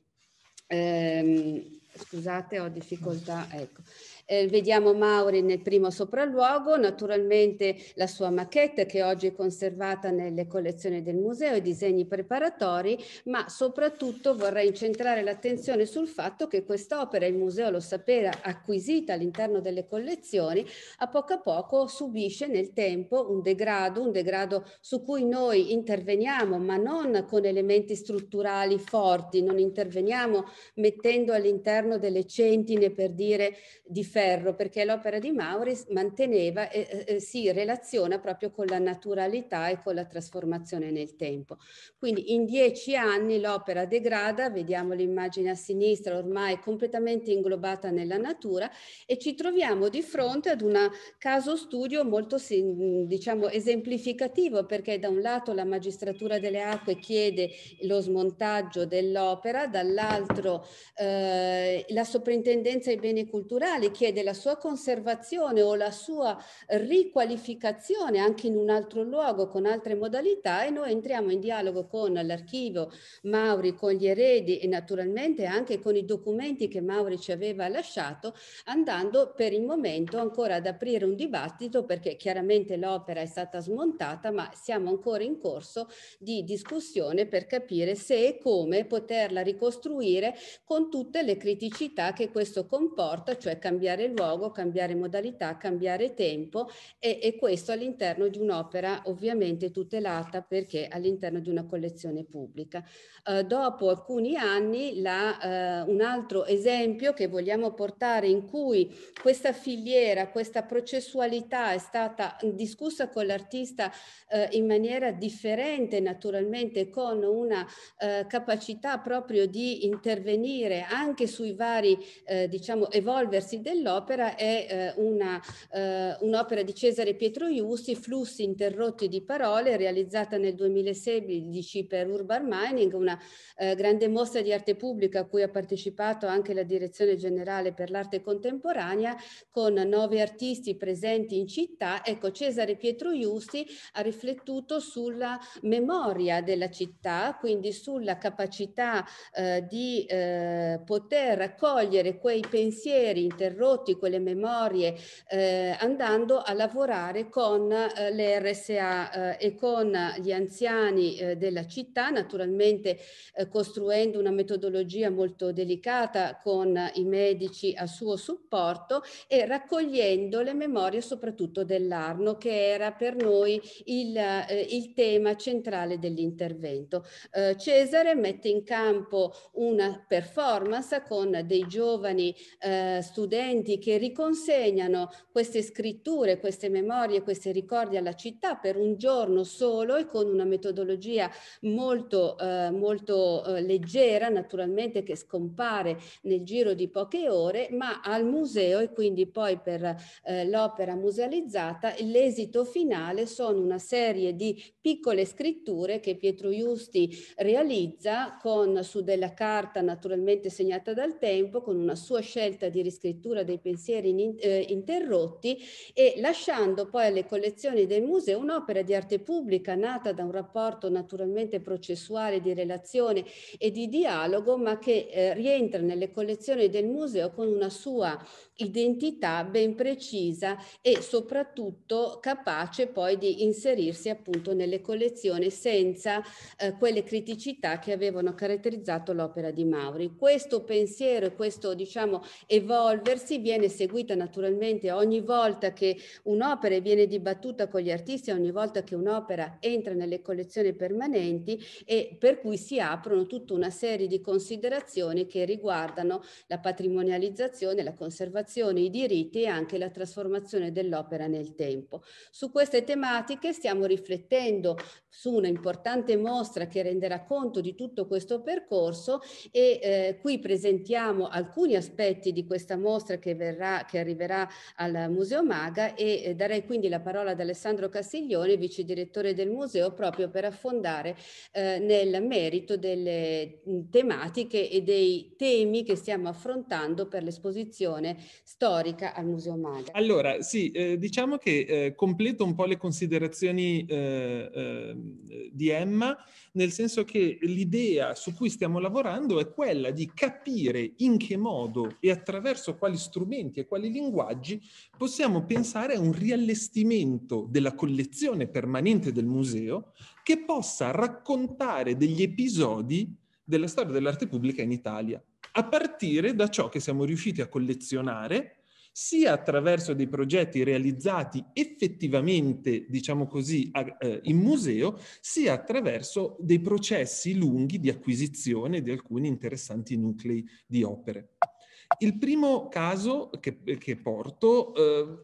Eh, scusate, ho difficoltà. Ecco eh, vediamo Mauri nel primo sopralluogo, naturalmente la sua maquette che oggi è conservata nelle collezioni del museo, e disegni preparatori, ma soprattutto vorrei incentrare l'attenzione sul fatto che quest'opera, il museo lo sapeva, acquisita all'interno delle collezioni, a poco a poco subisce nel tempo un degrado, un degrado su cui noi interveniamo, ma non con elementi strutturali forti, non interveniamo mettendo all'interno delle centine per dire differenti ferro perché l'opera di Maurice manteneva e eh, si relaziona proprio con la naturalità e con la trasformazione nel tempo. Quindi in dieci anni l'opera degrada, vediamo l'immagine a sinistra ormai completamente inglobata nella natura e ci troviamo di fronte ad un caso studio molto diciamo, esemplificativo perché da un lato la magistratura delle acque chiede lo smontaggio dell'opera, dall'altro eh, la soprintendenza ai beni culturali chiede prevede la sua conservazione o la sua riqualificazione anche in un altro luogo con altre modalità e noi entriamo in dialogo con l'archivio Mauri, con gli eredi e naturalmente anche con i documenti che Mauri ci aveva lasciato, andando per il momento ancora ad aprire un dibattito perché chiaramente l'opera è stata smontata, ma siamo ancora in corso di discussione per capire se e come poterla ricostruire con tutte le criticità che questo comporta, cioè cambiare cambiare luogo, cambiare modalità, cambiare tempo e, e questo all'interno di un'opera ovviamente tutelata perché all'interno di una collezione pubblica. Eh, dopo alcuni anni la, eh, un altro esempio che vogliamo portare in cui questa filiera, questa processualità è stata discussa con l'artista eh, in maniera differente naturalmente con una eh, capacità proprio di intervenire anche sui vari eh, diciamo evolversi delle dell'opera è eh, una, eh, un'opera di Cesare Pietro Iusti, Flussi interrotti di parole, realizzata nel 2016 per Urban Mining, una eh, grande mostra di arte pubblica a cui ha partecipato anche la Direzione Generale per l'Arte Contemporanea, con nove artisti presenti in città. Ecco, Cesare Pietro Iusti ha riflettuto sulla memoria della città, quindi sulla capacità eh, di eh, poter raccogliere quei pensieri interrotti prodotti, quelle memorie, eh, andando a lavorare con eh, le RSA eh, e con gli anziani eh, della città, naturalmente eh, costruendo una metodologia molto delicata con i medici a suo supporto e raccogliendo le memorie soprattutto dell'Arno, che era per noi il, eh, il tema centrale dell'intervento. Eh, Cesare mette in campo una performance con dei giovani eh, studenti docenti che riconsegnano queste scritture, queste memorie, questi ricordi alla città per un giorno solo e con una metodologia molto, eh, molto eh, leggera, naturalmente che scompare nel giro di poche ore, ma al museo e quindi poi per eh, l'opera musealizzata l'esito finale sono una serie di piccole scritture che Pietro Justi realizza con, su della carta naturalmente segnata dal tempo, con una sua scelta di riscrittura dei pensieri in, eh, interrotti e lasciando poi alle collezioni del museo un'opera di arte pubblica nata da un rapporto naturalmente processuale di relazione e di dialogo, ma che eh, rientra nelle collezioni del museo con una sua identità ben precisa e soprattutto capace poi di inserirsi appunto nelle collezioni senza eh, quelle criticità che avevano caratterizzato l'opera di Mauri. Questo pensiero e questo diciamo evolversi viene seguita naturalmente ogni volta che un'opera viene dibattuta con gli artisti, ogni volta che un'opera entra nelle collezioni permanenti e per cui si aprono tutta una serie di considerazioni che riguardano la patrimonializzazione, la conservazione, i diritti e anche la trasformazione dell'opera nel tempo. Su queste tematiche stiamo riflettendo su una importante mostra che renderà conto di tutto questo percorso e eh, qui presentiamo alcuni aspetti di questa mostra che, verrà, che arriverà al Museo Maga e eh, darei quindi la parola ad Alessandro Castiglione, vice direttore del museo, proprio per affondare eh, nel merito delle tematiche e dei temi che stiamo affrontando per l'esposizione storica al Museo Maga. Allora, sì, eh, diciamo che eh, completo un po' le considerazioni eh, di Emma, nel senso che l'idea su cui stiamo lavorando è quella di capire in che modo e attraverso quali strumenti e quali linguaggi possiamo pensare a un riallestimento della collezione permanente del museo che possa raccontare degli episodi della storia dell'arte pubblica in Italia, a partire da ciò che siamo riusciti a collezionare sia attraverso dei progetti realizzati effettivamente, diciamo così, a, eh, in museo, sia attraverso dei processi lunghi di acquisizione di alcuni interessanti nuclei di opere. Il primo caso che, che porto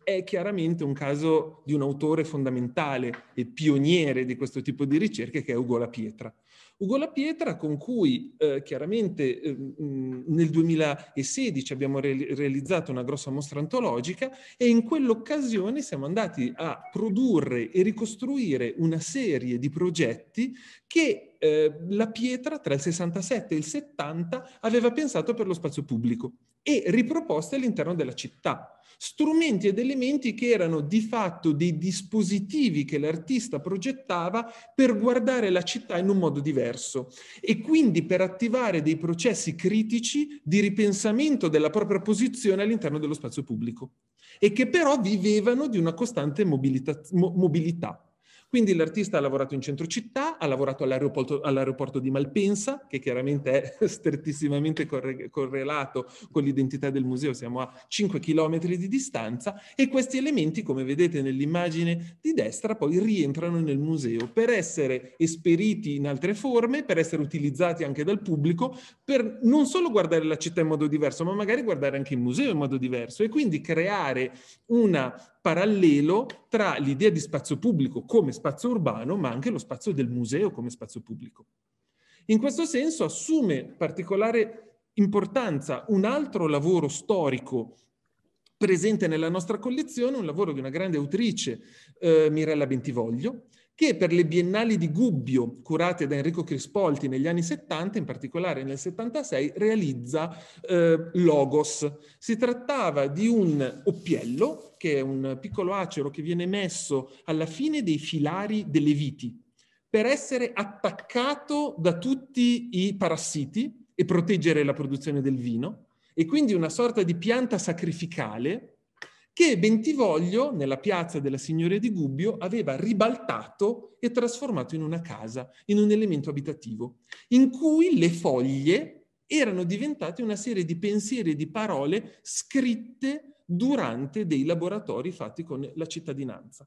eh, è chiaramente un caso di un autore fondamentale e pioniere di questo tipo di ricerche che è Ugo La Pietra. Ugo La Pietra con cui eh, chiaramente eh, mm, nel 2016 abbiamo re- realizzato una grossa mostra antologica e in quell'occasione siamo andati a produrre e ricostruire una serie di progetti che eh, La Pietra tra il 67 e il 70 aveva pensato per lo spazio pubblico e riproposte all'interno della città. Strumenti ed elementi che erano di fatto dei dispositivi che l'artista progettava per guardare la città in un modo diverso e quindi per attivare dei processi critici di ripensamento della propria posizione all'interno dello spazio pubblico e che però vivevano di una costante mobilità. mobilità. Quindi l'artista ha lavorato in centro città, ha lavorato all'aeroporto, all'aeroporto di Malpensa, che chiaramente è strettissimamente corre- correlato con l'identità del museo, siamo a 5 km di distanza, e questi elementi, come vedete nell'immagine di destra, poi rientrano nel museo per essere esperiti in altre forme, per essere utilizzati anche dal pubblico, per non solo guardare la città in modo diverso, ma magari guardare anche il museo in modo diverso e quindi creare una parallelo tra l'idea di spazio pubblico come spazio urbano, ma anche lo spazio del museo come spazio pubblico. In questo senso assume particolare importanza un altro lavoro storico presente nella nostra collezione, un lavoro di una grande autrice, eh, Mirella Bentivoglio, che per le biennali di Gubbio, curate da Enrico Crispolti negli anni 70, in particolare nel 76, realizza eh, Logos. Si trattava di un oppiello, che è un piccolo acero che viene messo alla fine dei filari delle viti, per essere attaccato da tutti i parassiti e proteggere la produzione del vino, e quindi una sorta di pianta sacrificale che Bentivoglio, nella piazza della Signoria di Gubbio, aveva ribaltato e trasformato in una casa, in un elemento abitativo, in cui le foglie erano diventate una serie di pensieri e di parole scritte durante dei laboratori fatti con la cittadinanza.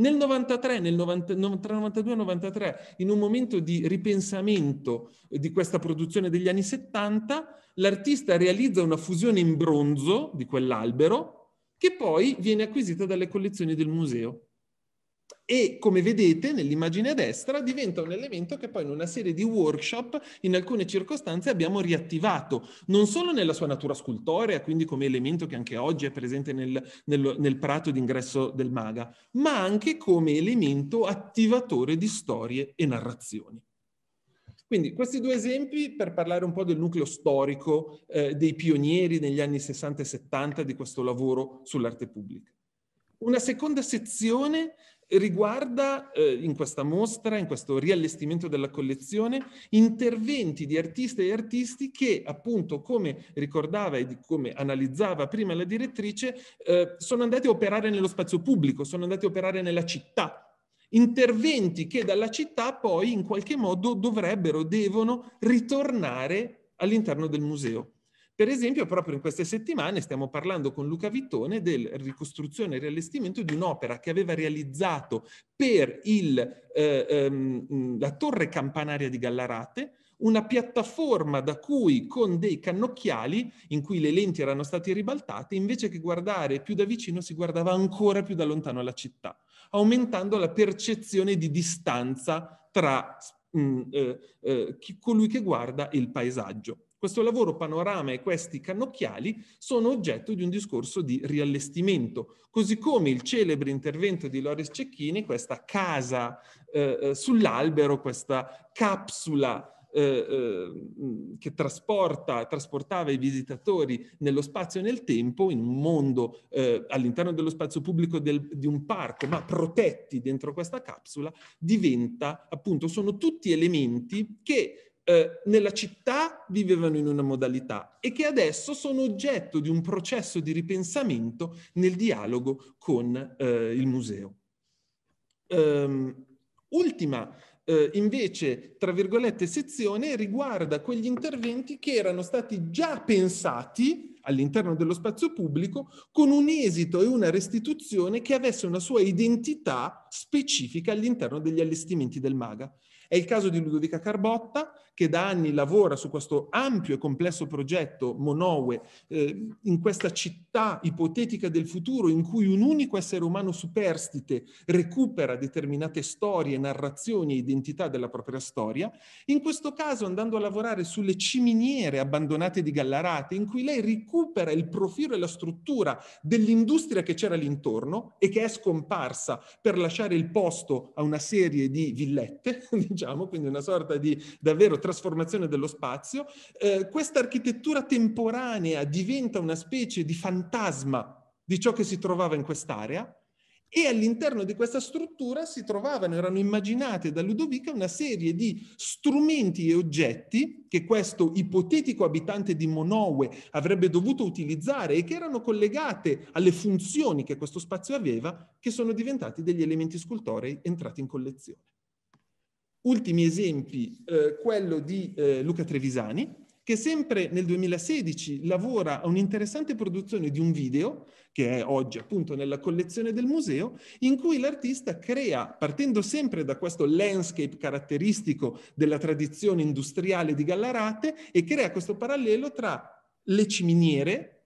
Nel 93, nel 90, tra 92 e 93, in un momento di ripensamento di questa produzione degli anni 70, l'artista realizza una fusione in bronzo di quell'albero, che poi viene acquisita dalle collezioni del museo. E come vedete nell'immagine a destra diventa un elemento che poi in una serie di workshop in alcune circostanze abbiamo riattivato, non solo nella sua natura scultorea, quindi come elemento che anche oggi è presente nel, nel, nel prato d'ingresso del maga, ma anche come elemento attivatore di storie e narrazioni. Quindi questi due esempi per parlare un po' del nucleo storico eh, dei pionieri negli anni 60 e 70 di questo lavoro sull'arte pubblica. Una seconda sezione riguarda eh, in questa mostra, in questo riallestimento della collezione, interventi di artiste e artisti che appunto, come ricordava e come analizzava prima la direttrice, eh, sono andati a operare nello spazio pubblico, sono andati a operare nella città, interventi che dalla città poi in qualche modo dovrebbero, devono ritornare all'interno del museo. Per esempio, proprio in queste settimane stiamo parlando con Luca Vittone del ricostruzione e riallestimento di un'opera che aveva realizzato per il, eh, ehm, la torre campanaria di Gallarate, una piattaforma da cui con dei cannocchiali in cui le lenti erano state ribaltate, invece che guardare più da vicino si guardava ancora più da lontano la città aumentando la percezione di distanza tra mh, mm, eh, eh, chi, colui che guarda il paesaggio. Questo lavoro panorama e questi cannocchiali sono oggetto di un discorso di riallestimento, così come il celebre intervento di Loris Cecchini, questa casa eh, eh sull'albero, questa capsula eh, eh, mm, che trasporta, trasportava i visitatori nello spazio e nel tempo, in un mondo eh, all'interno dello spazio pubblico del, di un parco, ma protetti dentro questa capsula, diventa appunto, sono tutti elementi che nella città vivevano in una modalità e che adesso sono oggetto di un processo di ripensamento nel dialogo con eh, il museo. Um, ultima eh, invece, tra virgolette, sezione riguarda quegli interventi che erano stati già pensati all'interno dello spazio pubblico con un esito e una restituzione che avesse una sua identità specifica all'interno degli allestimenti del MAGA. È il caso di Ludovica Carbotta, che da anni lavora su questo ampio e complesso progetto Monowe, eh, in questa città ipotetica del futuro in cui un unico essere umano superstite recupera determinate storie, narrazioni e identità della propria storia. In questo caso andando a lavorare sulle ciminiere abbandonate di Gallarate, in cui lei recupera il profilo e la struttura dell'industria che c'era all'intorno e che è scomparsa per lasciare il posto a una serie di villette, diciamo, diciamo, quindi una sorta di davvero trasformazione dello spazio, eh, questa architettura temporanea diventa una specie di fantasma di ciò che si trovava in quest'area e all'interno di questa struttura si trovavano, erano immaginate da Ludovica una serie di strumenti e oggetti che questo ipotetico abitante di Monowe avrebbe dovuto utilizzare e che erano collegate alle funzioni che questo spazio aveva, che sono diventati degli elementi scultorei entrati in collezione. Ultimi esempi, eh, quello di eh, Luca Trevisani, che sempre nel 2016 lavora a un'interessante produzione di un video, che è oggi appunto nella collezione del museo, in cui l'artista crea, partendo sempre da questo landscape caratteristico della tradizione industriale di Gallarate, e crea questo parallelo tra le ciminiere,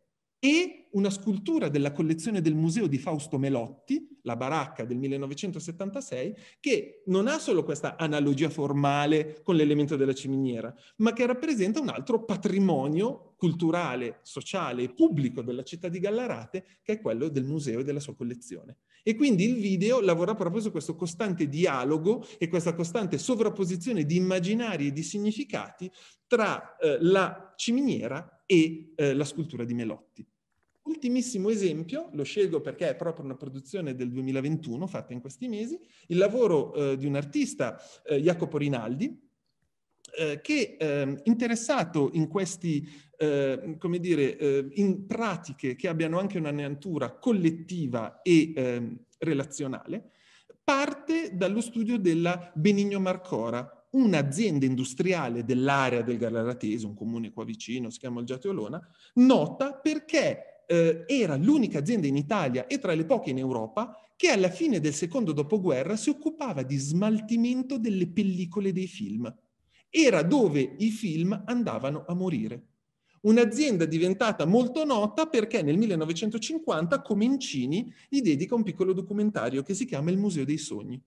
e una scultura della collezione del museo di Fausto Melotti, la baracca del 1976, che non ha solo questa analogia formale con l'elemento della ciminiera, ma che rappresenta un altro patrimonio culturale, sociale e pubblico della città di Gallarate, che è quello del museo e della sua collezione. E quindi il video lavora proprio su questo costante dialogo e questa costante sovrapposizione di immaginari e di significati tra eh, la ciminiera e eh, la scultura di Melotti. Ultimissimo esempio, lo scelgo perché è proprio una produzione del 2021, fatta in questi mesi, il lavoro eh, di un artista, eh, Jacopo Rinaldi, eh, che ehm, interessato in questi, eh, come dire, eh, in pratiche che abbiano anche una neantura collettiva e ehm, relazionale, parte dallo studio della Benigno Marcora, un'azienda industriale dell'area del Galaratese, un comune qua vicino, si chiama Olgiate Olona, nota perché eh, era l'unica azienda in Italia e tra le poche in Europa che alla fine del secondo dopoguerra si occupava di smaltimento delle pellicole dei film. Era dove i film andavano a morire. Un'azienda diventata molto nota perché nel 1950 Comencini gli dedica un piccolo documentario che si chiama Il Museo dei Sogni.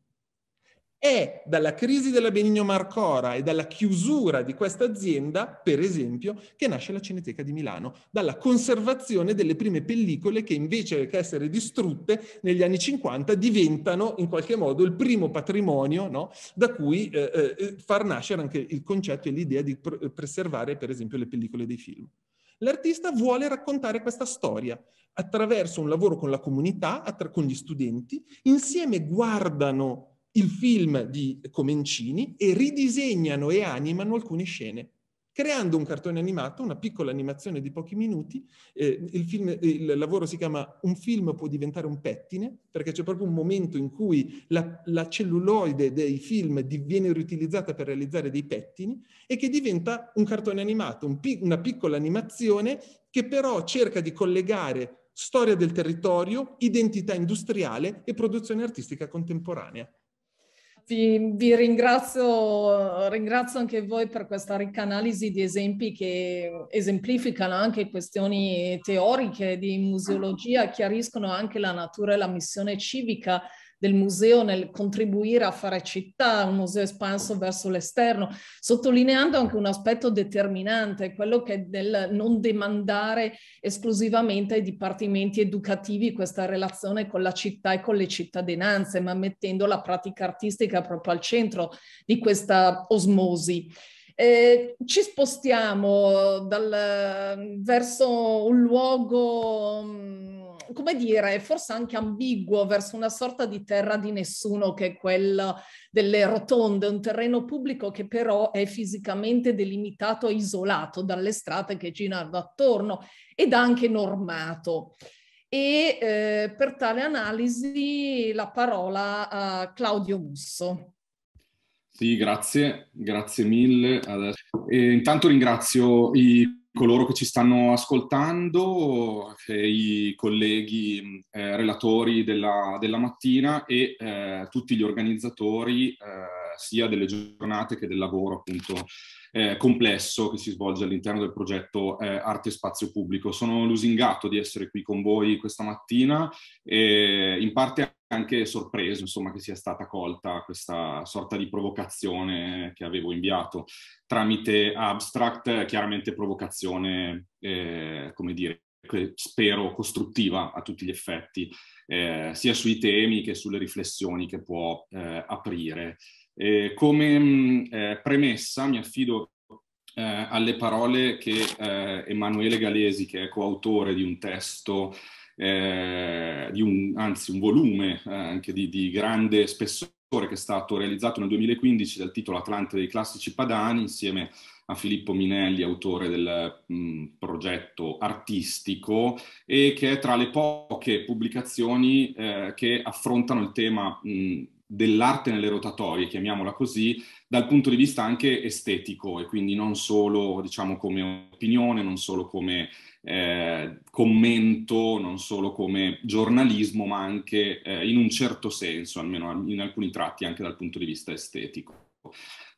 È dalla crisi della Benigno Marcora e dalla chiusura di questa azienda, per esempio, che nasce la Cineteca di Milano, dalla conservazione delle prime pellicole che invece che essere distrutte negli anni 50 diventano in qualche modo il primo patrimonio no? da cui eh, eh, eh far nascere anche il concetto e l'idea di pr- eh, preservare per esempio le pellicole dei film. L'artista vuole raccontare questa storia attraverso un lavoro con la comunità, attra- con gli studenti, insieme guardano il film di Comencini e ridisegnano e animano alcune scene creando un cartone animato, una piccola animazione di pochi minuti. Eh, il, film, il, lavoro si chiama Un film può diventare un pettine, perché c'è proprio un momento in cui la, la celluloide dei film di, viene riutilizzata per realizzare dei pettini e che diventa un cartone animato, un, una piccola animazione che però cerca di collegare storia del territorio, identità industriale e produzione artistica contemporanea vi, vi ringrazio, ringrazio, anche voi per questa ricca analisi di esempi che esemplificano anche questioni teoriche di museologia, chiariscono anche la natura e la missione civica del museo nel contribuire a fare città, un museo espanso verso l'esterno, sottolineando anche un aspetto determinante, quello che è del non demandare esclusivamente ai dipartimenti educativi questa relazione con la città e con le cittadinanze, ma mettendo la pratica artistica proprio al centro di questa osmosi. Eh, ci spostiamo dal, verso un luogo mm, come dire, forse anche ambiguo verso una sorta di terra di nessuno che è quella delle rotonde, un terreno pubblico che però è fisicamente delimitato e isolato dalle strade che girano attorno ed anche normato. E eh, per tale analisi la parola a Claudio Musso. Sì, grazie, grazie mille. E eh, intanto ringrazio i coloro che ci stanno ascoltando, i colleghi eh, relatori della, della, mattina e eh, tutti gli organizzatori eh, sia delle giornate che del lavoro appunto eh, complesso che si svolge all'interno del progetto eh, Arte e Spazio Pubblico. Sono lusingato di essere qui con voi questa mattina e in parte anche sorpreso insomma, che sia stata colta questa sorta di provocazione che avevo inviato tramite abstract, chiaramente provocazione, eh, come dire, spero costruttiva a tutti gli effetti, eh, sia sui temi che sulle riflessioni che può eh, aprire eh, come mh, eh, premessa mi affido eh, alle parole che eh, Emanuele Galesi, che è coautore di un testo, eh, di un, anzi un volume eh, anche di, di grande spessore che è stato realizzato nel 2015 dal titolo Atlante dei classici padani insieme a Filippo Minelli, autore del mh, progetto artistico e che è tra le poche pubblicazioni eh, che affrontano il tema mh, dell'arte nelle rotatorie, chiamiamola così, dal punto di vista anche estetico e quindi non solo diciamo come opinione, non solo come eh, commento, non solo come giornalismo, ma anche eh, in un certo senso, almeno in alcuni tratti, anche dal punto di vista estetico.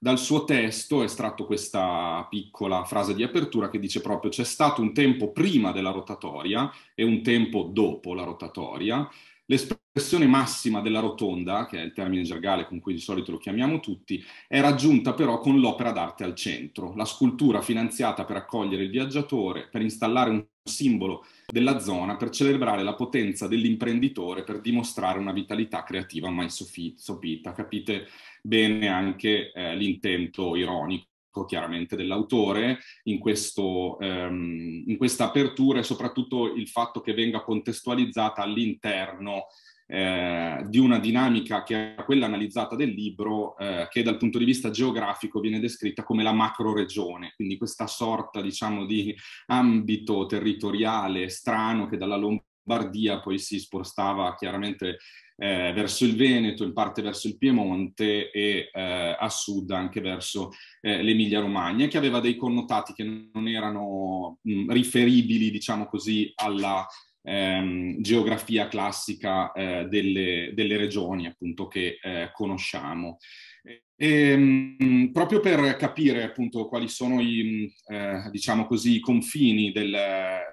Dal suo testo è estratto questa piccola frase di apertura che dice proprio c'è stato un tempo prima della rotatoria e un tempo dopo la rotatoria. L'esper- pressione massima della rotonda, che è il termine gergale con cui di solito lo chiamiamo tutti, è raggiunta però con l'opera d'arte al centro, la scultura finanziata per accogliere il viaggiatore, per installare un simbolo della zona, per celebrare la potenza dell'imprenditore, per dimostrare una vitalità creativa mai sopita. Capite bene anche eh, l'intento ironico chiaramente dell'autore in, questo, ehm, in questa apertura e soprattutto il fatto che venga contestualizzata all'interno eh, di una dinamica che è quella analizzata del libro, eh, che dal punto di vista geografico viene descritta come la macroregione, quindi questa sorta diciamo, di ambito territoriale strano che dalla Lombardia poi si spostava chiaramente eh, verso il Veneto, in parte verso il Piemonte e eh, a sud anche verso eh, l'Emilia Romagna, che aveva dei connotati che non erano mh, riferibili, diciamo così, alla, ehm, geografia classica eh, delle, delle, regioni appunto che eh, conosciamo. E, ehm, mh, proprio per capire appunto quali sono i, mm, eh, diciamo così, i confini del,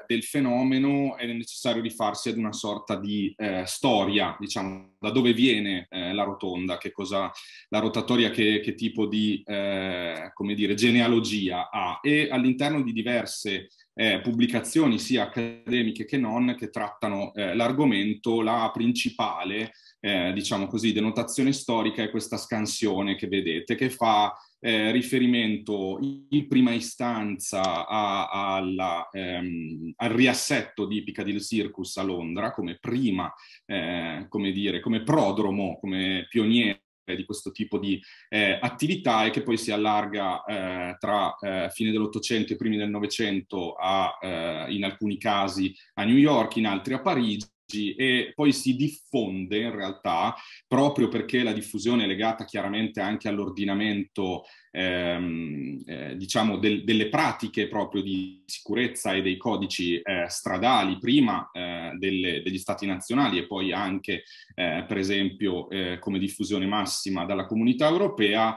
del, fenomeno è necessario rifarsi ad una sorta di eh, storia, diciamo, da dove viene eh, la rotonda, che cosa, la rotatoria, che, che tipo di, eh, come dire, genealogia ha e all'interno di diverse eh, pubblicazioni sia accademiche che non che trattano eh, l'argomento, la principale, eh, diciamo così, denotazione storica è questa scansione che vedete, che fa eh, riferimento in prima istanza a, a, alla, ehm, al riassetto di Piccadilly Circus a Londra come prima, eh, come dire, come prodromo, come pioniere di questo tipo di eh, attività e che poi si allarga eh, tra eh, fine dell'Ottocento e primi del Novecento a, eh, in alcuni casi a New York, in altri a Parigi e poi si diffonde in realtà proprio perché la diffusione è legata chiaramente anche all'ordinamento ehm, eh, diciamo del, delle pratiche proprio di sicurezza e dei codici eh, stradali prima eh, delle, degli stati nazionali e poi anche eh, per esempio eh, come diffusione massima dalla comunità europea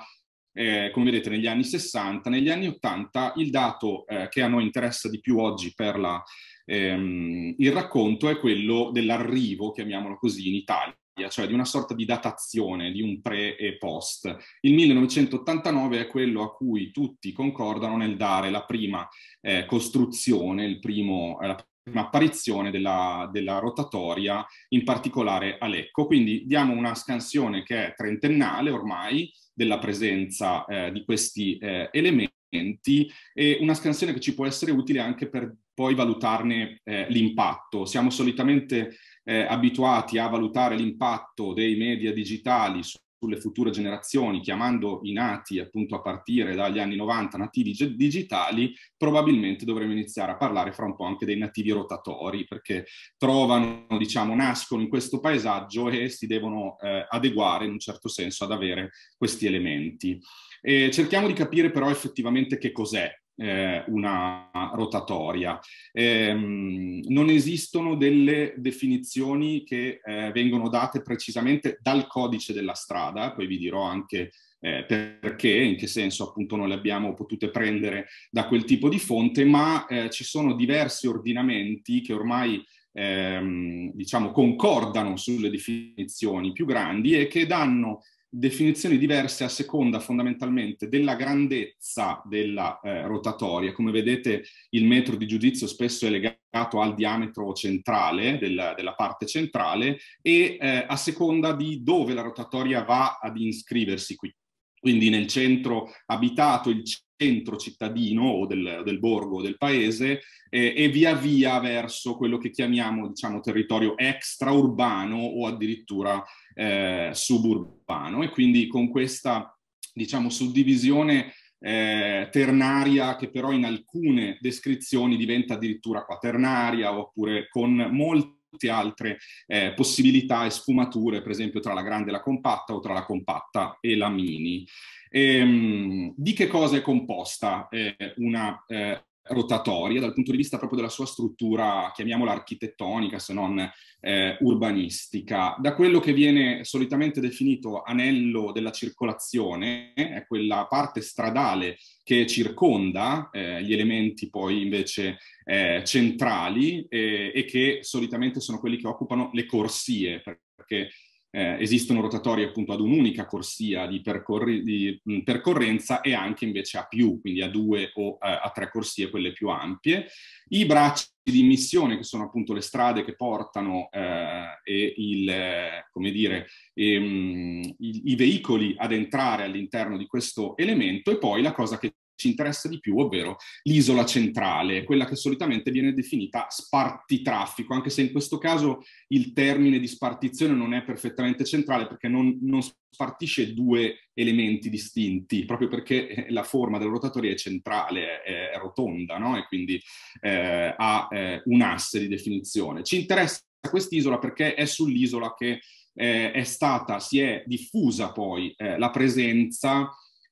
eh, come vedete negli anni 60, negli anni 80 il dato eh, che a noi interessa di più oggi per la ehm, il racconto è quello dell'arrivo, chiamiamolo così, in Italia cioè di una sorta di datazione di un pre e post. Il 1989 è quello a cui tutti concordano nel dare la prima eh, costruzione, primo, eh, la prima apparizione della, della, rotatoria, in particolare a Lecco. Quindi diamo una scansione che è trentennale ormai della presenza eh, di questi eh, elementi e una scansione che ci può essere utile anche per poi valutarne eh, l'impatto. Siamo solitamente eh, abituati a valutare l'impatto dei media digitali sulle future generazioni, chiamando i nati appunto a partire dagli anni 90 nativi digitali, probabilmente dovremmo iniziare a parlare fra un po' anche dei nativi rotatori, perché trovano, diciamo, nascono in questo paesaggio e si devono eh, adeguare in un certo senso ad avere questi elementi. E cerchiamo di capire però effettivamente che cos'è eh, una rotatoria. Ehm, non esistono delle definizioni che eh, vengono date precisamente dal codice della strada, poi vi dirò anche eh, perché, in che senso appunto non le abbiamo potute prendere da quel tipo di fonte, ma eh, ci sono diversi ordinamenti che ormai ehm, diciamo concordano sulle definizioni più grandi e che danno definizioni diverse a seconda fondamentalmente della grandezza della eh, rotatoria. Come vedete il metro di giudizio spesso è legato al diametro centrale, del, della parte centrale, e eh, a seconda di dove la rotatoria va ad iscriversi qui. Quindi nel centro abitato, il centro cittadino o del, del borgo o del paese eh, e via via verso quello che chiamiamo diciamo, territorio extraurbano o addirittura eh, suburbano e quindi con questa diciamo, suddivisione eh, ternaria che però in alcune descrizioni diventa addirittura quaternaria oppure con molte altre eh, possibilità e sfumature, per esempio tra la grande e la compatta o tra la compatta e la mini. E, ehm, di che cosa è composta eh, una eh, rotatoria dal punto di vista proprio della sua struttura, chiamiamola architettonica se non eh, urbanistica, da quello che viene solitamente definito anello della circolazione, è quella parte stradale che circonda eh, gli elementi poi invece eh, centrali eh, e che solitamente sono quelli che occupano le corsie, perché eh, esistono rotatori appunto ad un'unica corsia di, percorri- di mh, percorrenza e anche invece a più, quindi a due o eh, a tre corsie, quelle più ampie. I bracci di missione, che sono appunto le strade che portano eh, e il, eh, come dire, e, mh, i, i veicoli ad entrare all'interno di questo elemento, e poi la cosa che ci interessa di più, ovvero l'isola centrale, quella che solitamente viene definita spartitraffico, anche se in questo caso il termine di spartizione non è perfettamente centrale perché non, non spartisce due elementi distinti, proprio perché eh, la forma del rotatorio è centrale, è, è rotonda, no? e quindi eh, ha eh, un asse di definizione. Ci interessa quest'isola perché è sull'isola che eh, è stata, si è diffusa poi eh, la presenza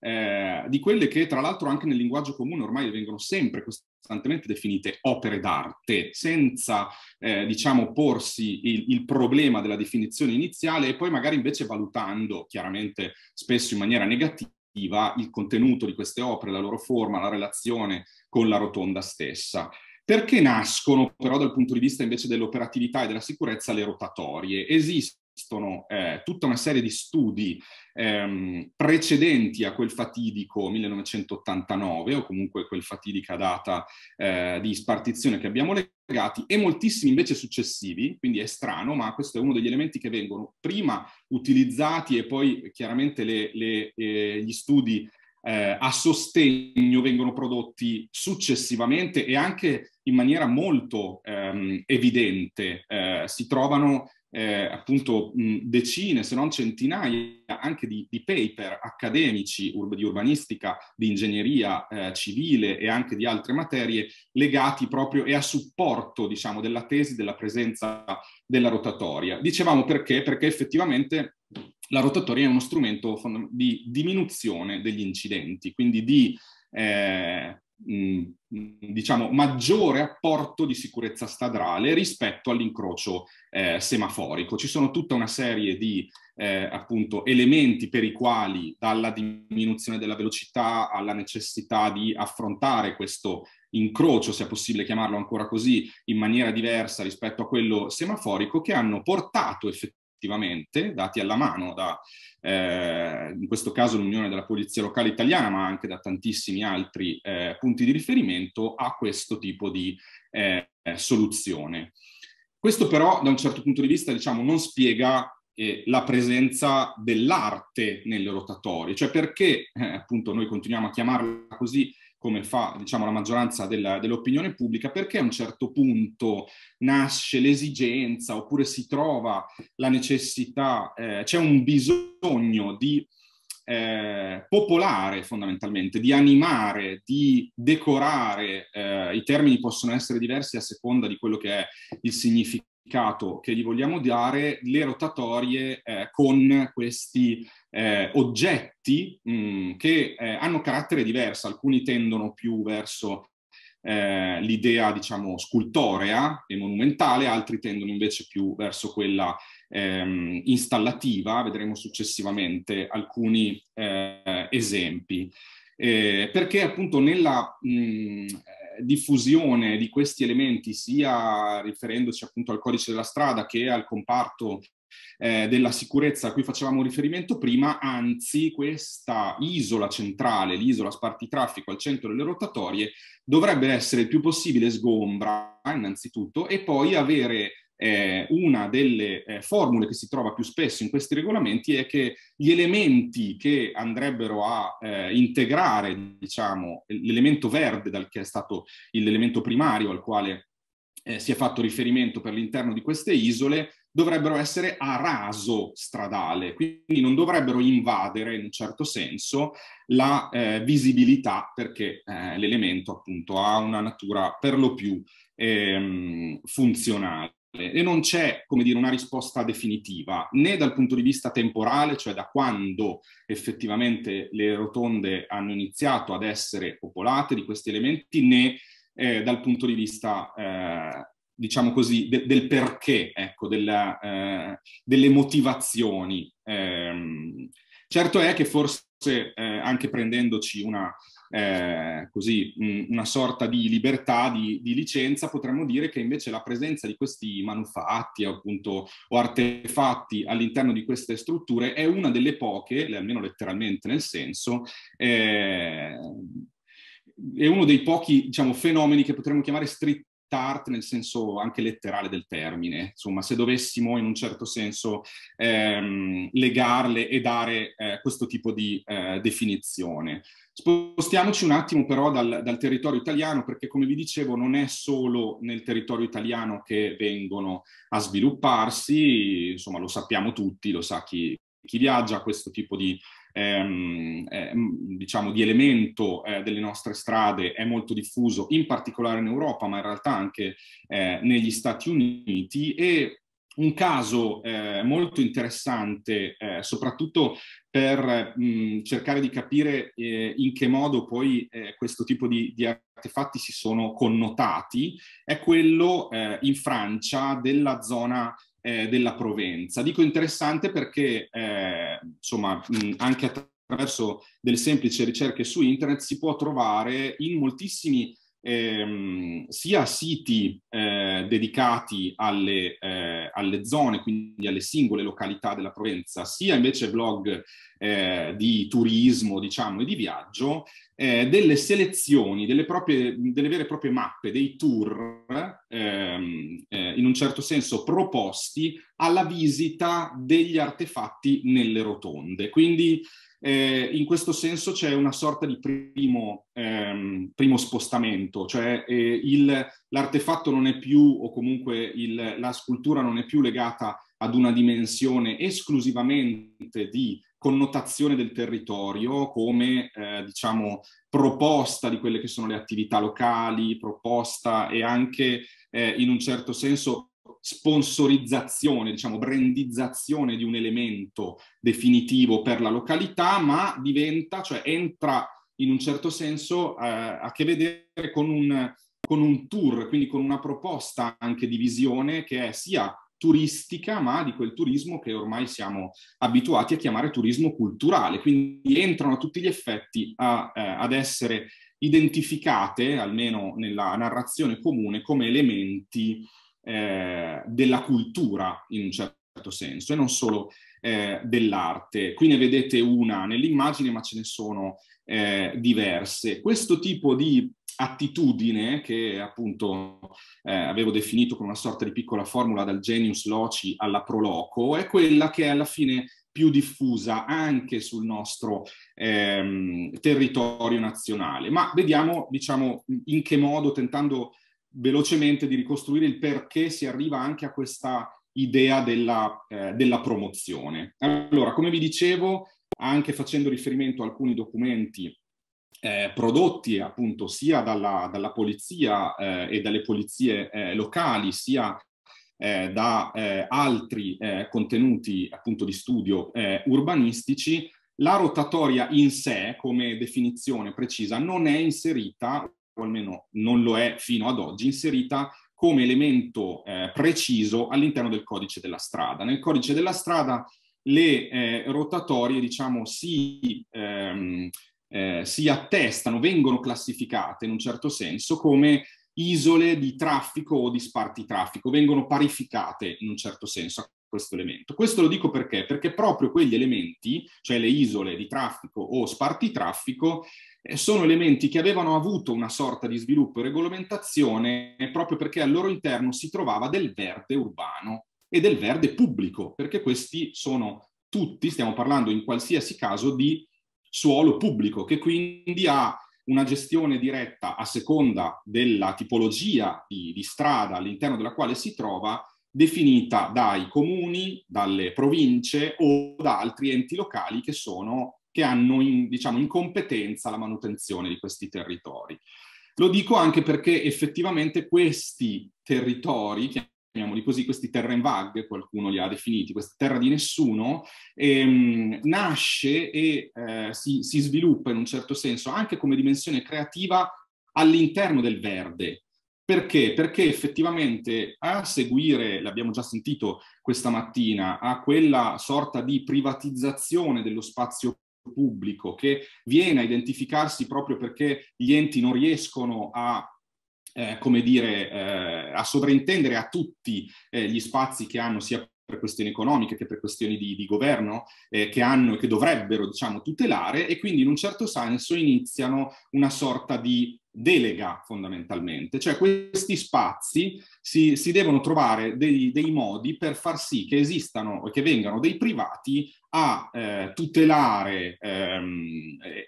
eh, di quelle che tra l'altro anche nel linguaggio comune ormai vengono sempre costantemente definite opere d'arte, senza eh, diciamo porsi il, il, problema della definizione iniziale e poi magari invece valutando chiaramente spesso in maniera negativa il contenuto di queste opere, la loro forma, la relazione con la rotonda stessa. Perché nascono però dal punto di vista invece dell'operatività e della sicurezza le rotatorie? Esiste esistono eh, tutta una serie di studi ehm, precedenti a quel fatidico 1989 o comunque quel fatidica data eh, di spartizione che abbiamo legati e moltissimi invece successivi, quindi è strano, ma questo è uno degli elementi che vengono prima utilizzati e poi chiaramente le, le, eh, gli studi eh, a sostegno vengono prodotti successivamente e anche in maniera molto ehm, evidente. Eh, si trovano eh, appunto mh, decine, se non centinaia, anche di, di paper accademici ur- di urbanistica, di ingegneria eh, civile e anche di altre materie legati proprio e a supporto, diciamo, della tesi della presenza della rotatoria. Dicevamo perché? Perché effettivamente la rotatoria è uno strumento fond- di diminuzione degli incidenti, quindi di eh, Mm, diciamo, maggiore apporto di sicurezza stradale rispetto all'incrocio eh, semaforico. Ci sono tutta una serie di eh, appunto, elementi per i quali, dalla diminuzione della velocità alla necessità di affrontare questo incrocio, se è possibile chiamarlo ancora così, in maniera diversa rispetto a quello semaforico, che hanno portato effettivamente effettivamente dati alla mano da, eh, in questo caso, l'Unione della Polizia Locale Italiana, ma anche da tantissimi altri eh, punti di riferimento a questo tipo di eh, soluzione. Questo però, da un certo punto di vista, diciamo, non spiega eh, la presenza dell'arte nelle rotatorie, cioè perché, eh, appunto, noi continuiamo a chiamarla così, come fa diciamo, la maggioranza della, dell'opinione pubblica, perché a un certo punto nasce l'esigenza oppure si trova la necessità, eh, c'è un bisogno di eh, popolare fondamentalmente, di animare, di decorare, eh, i termini possono essere diversi a seconda di quello che è il significato che gli vogliamo dare le rotatorie eh, con questi eh, oggetti mh, mm, che eh, hanno carattere diverso, alcuni tendono più verso eh, l'idea diciamo scultorea e monumentale, altri tendono invece più verso quella ehm, installativa, vedremo successivamente alcuni eh, esempi. Eh, perché appunto nella, mh, mm, diffusione di questi elementi, sia riferendosi appunto al codice della strada che al comparto eh, della sicurezza a cui facevamo riferimento prima, anzi questa isola centrale, l'isola spartitraffico al centro delle rotatorie, dovrebbe essere il più possibile sgombra innanzitutto e poi avere eh, una delle eh, formule che si trova più spesso in questi regolamenti è che gli elementi che andrebbero a eh, integrare diciamo, l'elemento verde, dal che è stato l'elemento primario al quale eh, si è fatto riferimento per l'interno di queste isole, dovrebbero essere a raso stradale, quindi non dovrebbero invadere in un certo senso la eh, visibilità perché eh, l'elemento appunto ha una natura per lo più ehm, funzionale e non c'è, come dire, una risposta definitiva, né dal punto di vista temporale, cioè da quando effettivamente le rotonde hanno iniziato ad essere popolate di questi elementi, né eh, dal punto di vista, eh, diciamo così, de- del perché, ecco, della, eh, delle motivazioni. Ehm, certo è che forse eh, anche prendendoci una eh, così, una sorta di libertà di, di, licenza, potremmo dire che invece la presenza di questi manufatti appunto, o artefatti all'interno di queste strutture è una delle poche, almeno letteralmente nel senso, eh, è uno dei pochi diciamo, fenomeni che potremmo chiamare street d'art nel senso anche letterale del termine. Insomma, se dovessimo in un certo senso ehm, legarle e dare eh, questo tipo di eh, definizione. Spostiamoci un attimo però dal, dal, territorio italiano perché come vi dicevo non è solo nel territorio italiano che vengono a svilupparsi, insomma lo sappiamo tutti, lo sa chi, chi viaggia, questo tipo di ehm, ehm, diciamo, di elemento eh, delle nostre strade è molto diffuso, in particolare in Europa, ma in realtà anche eh, negli Stati Uniti e un caso eh, molto interessante, eh, soprattutto per mh, mm, cercare di capire eh, in che modo poi eh, questo tipo di, di, artefatti si sono connotati, è quello eh, in Francia della zona eh, della Provenza. Dico interessante perché eh, insomma, mh, anche attraverso delle semplici ricerche su internet si può trovare in moltissimi ehm, sia siti eh, dedicati alle, eh, alle, zone, quindi alle singole località della Provenza, sia invece blog eh, di turismo, diciamo, e di viaggio, eh, delle selezioni, delle, proprie, delle, vere e proprie mappe, dei tour, ehm, eh, in un certo senso proposti alla visita degli artefatti nelle rotonde. Quindi eh, in questo senso c'è una sorta di primo, ehm, primo spostamento, cioè eh, il, l'artefatto non è più, o comunque il, la scultura non è più legata ad una dimensione esclusivamente di connotazione del territorio come eh, diciamo proposta di quelle che sono le attività locali, proposta e anche eh, in un certo senso sponsorizzazione, diciamo brandizzazione di un elemento definitivo per la località, ma diventa, cioè entra in un certo senso eh, a che vedere con un, con un tour, quindi con una proposta anche di visione che è sia turistica, ma di quel turismo che ormai siamo abituati a chiamare turismo culturale. Quindi entrano a tutti gli effetti a, eh, ad essere identificate, almeno nella narrazione comune, come elementi eh, della cultura in un certo senso e non solo eh, dell'arte. Qui ne vedete una nell'immagine, ma ce ne sono eh, diverse. Questo tipo di attitudine che appunto eh, avevo definito con una sorta di piccola formula dal genius loci alla proloco è quella che è alla fine più diffusa anche sul nostro ehm, territorio nazionale. Ma vediamo, diciamo, in che modo, tentando velocemente di ricostruire il perché si arriva anche a questa idea della, eh, della promozione. Allora, come vi dicevo, anche facendo riferimento a alcuni documenti eh, prodotti appunto sia dalla, dalla polizia eh, e dalle polizie eh, locali, sia eh, da eh, altri eh, contenuti appunto di studio urbanistici, la rotatoria in sé, come definizione precisa, non è inserita o almeno non lo è fino ad oggi, inserita come elemento eh, preciso all'interno del codice della strada. Nel codice della strada le eh, rotatorie, diciamo, si, ehm, eh, si attestano, vengono classificate in un certo senso come isole di traffico o di sparti traffico, vengono parificate in un certo senso a questo elemento. Questo lo dico perché? Perché proprio quegli elementi, cioè le isole di traffico o sparti traffico, sono elementi che avevano avuto una sorta di sviluppo e regolamentazione proprio perché al loro interno si trovava del verde urbano e del verde pubblico, perché questi sono tutti, stiamo parlando in qualsiasi caso, di suolo pubblico, che quindi ha una gestione diretta a seconda della tipologia di, di strada all'interno della quale si trova, definita dai comuni, dalle province o da altri enti locali che sono che hanno in, diciamo, in competenza la manutenzione di questi territori. Lo dico anche perché effettivamente questi territori, chiamiamoli così, questi terrenwag, qualcuno li ha definiti, questa terra di nessuno, ehm, nasce e eh, si, si sviluppa in un certo senso anche come dimensione creativa all'interno del verde, perché? Perché effettivamente a seguire, l'abbiamo già sentito questa mattina, a quella sorta di privatizzazione dello spazio pubblico che viene a identificarsi proprio perché gli enti non riescono a eh, come dire, eh, a sovraintendere a tutti eh, gli spazi che hanno sia per questioni economiche che per questioni di, di governo eh, che hanno e che dovrebbero diciamo, tutelare e quindi in un certo senso iniziano una sorta di delega fondamentalmente, cioè questi spazi si, si devono trovare dei, dei, modi per far sì che esistano e che vengano dei privati a eh, tutelare ehm,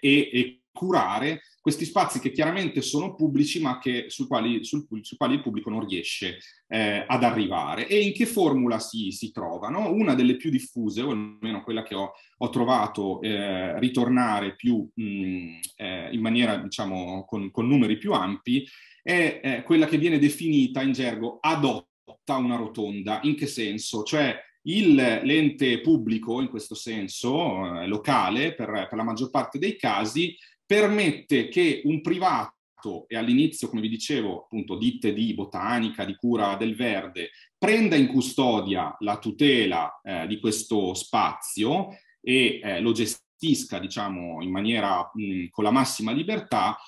e, e curare questi spazi che chiaramente sono pubblici ma che, su, quali, sul, su quali il pubblico non riesce eh, ad arrivare. E in che formula si, si, trovano? Una delle più diffuse, o almeno quella che ho, ho trovato eh, ritornare più mh, mm, eh, in maniera, diciamo, con, con, numeri più ampi, è eh, quella che viene definita in gergo adotta una rotonda. In che senso? Cioè, il, l'ente pubblico, in questo senso, eh, locale, per, per, la maggior parte dei casi, permette che un privato e all'inizio, come vi dicevo, appunto ditte di botanica, di cura del verde, prenda in custodia la tutela eh, di questo spazio e eh, lo gestisca, diciamo, in maniera mh, con la massima libertà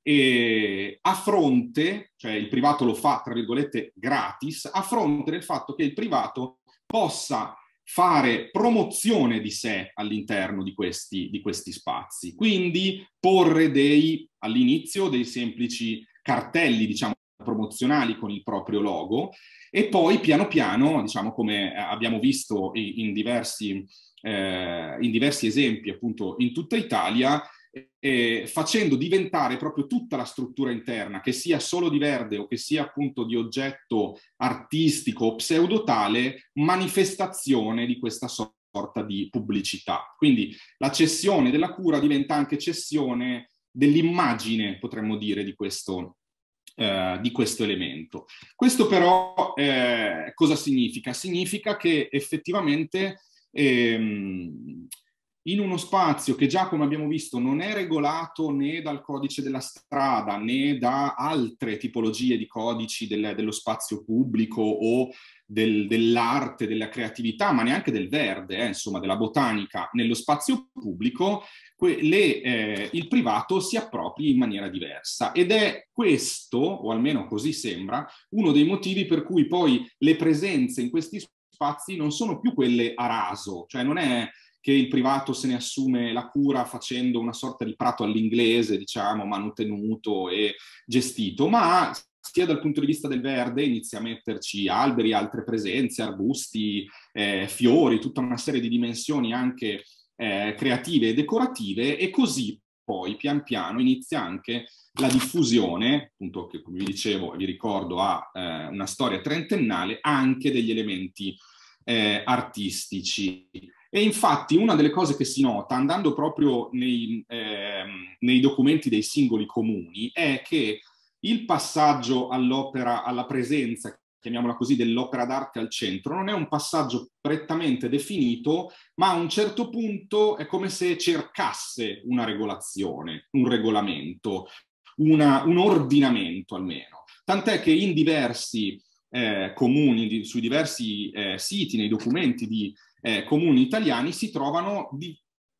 e a fronte, cioè il privato lo fa, tra virgolette, gratis, a fronte del fatto che il privato possa fare promozione di sé all'interno di questi, di questi spazi. Quindi porre dei, all'inizio dei semplici cartelli, diciamo, promozionali con il proprio logo e poi piano piano, diciamo come abbiamo visto in diversi, eh, in diversi esempi appunto in tutta Italia, eh, facendo diventare proprio tutta la struttura interna, che sia solo di verde o che sia appunto di oggetto artistico o pseudotale, manifestazione di questa sorta di pubblicità. Quindi la cessione della cura diventa anche cessione dell'immagine, potremmo dire, di questo, eh, di questo elemento. Questo però eh, cosa significa? Significa che effettivamente ehm, in uno spazio che già, come abbiamo visto, non è regolato né dal codice della strada né da altre tipologie di codici del, dello spazio pubblico o del, dell'arte, della creatività, ma neanche del verde, eh, insomma, della botanica, nello spazio pubblico, que- le, eh, il privato si appropri in maniera diversa. Ed è questo, o almeno così sembra, uno dei motivi per cui poi le presenze in questi spazi non sono più quelle a raso, cioè non è che il privato se ne assume la cura facendo una sorta di prato all'inglese, diciamo, manutenuto e gestito, ma sia dal punto di vista del verde inizia a metterci alberi, altre presenze, arbusti, eh, fiori, tutta una serie di dimensioni anche eh, creative e decorative e così poi pian piano inizia anche la diffusione, appunto che come vi dicevo e vi ricordo ha eh, una storia trentennale, anche degli elementi eh, artistici. E infatti una delle cose che si nota, andando proprio nei, eh, nei documenti dei singoli comuni, è che il passaggio all'opera, alla presenza chiamiamola così, dell'opera d'arte al centro, non è un passaggio prettamente definito, ma a un certo punto è come se cercasse una regolazione, un regolamento, una, un ordinamento almeno. Tant'è che in diversi eh, comuni, di, sui diversi eh, siti, nei documenti di eh, comuni italiani si trovano di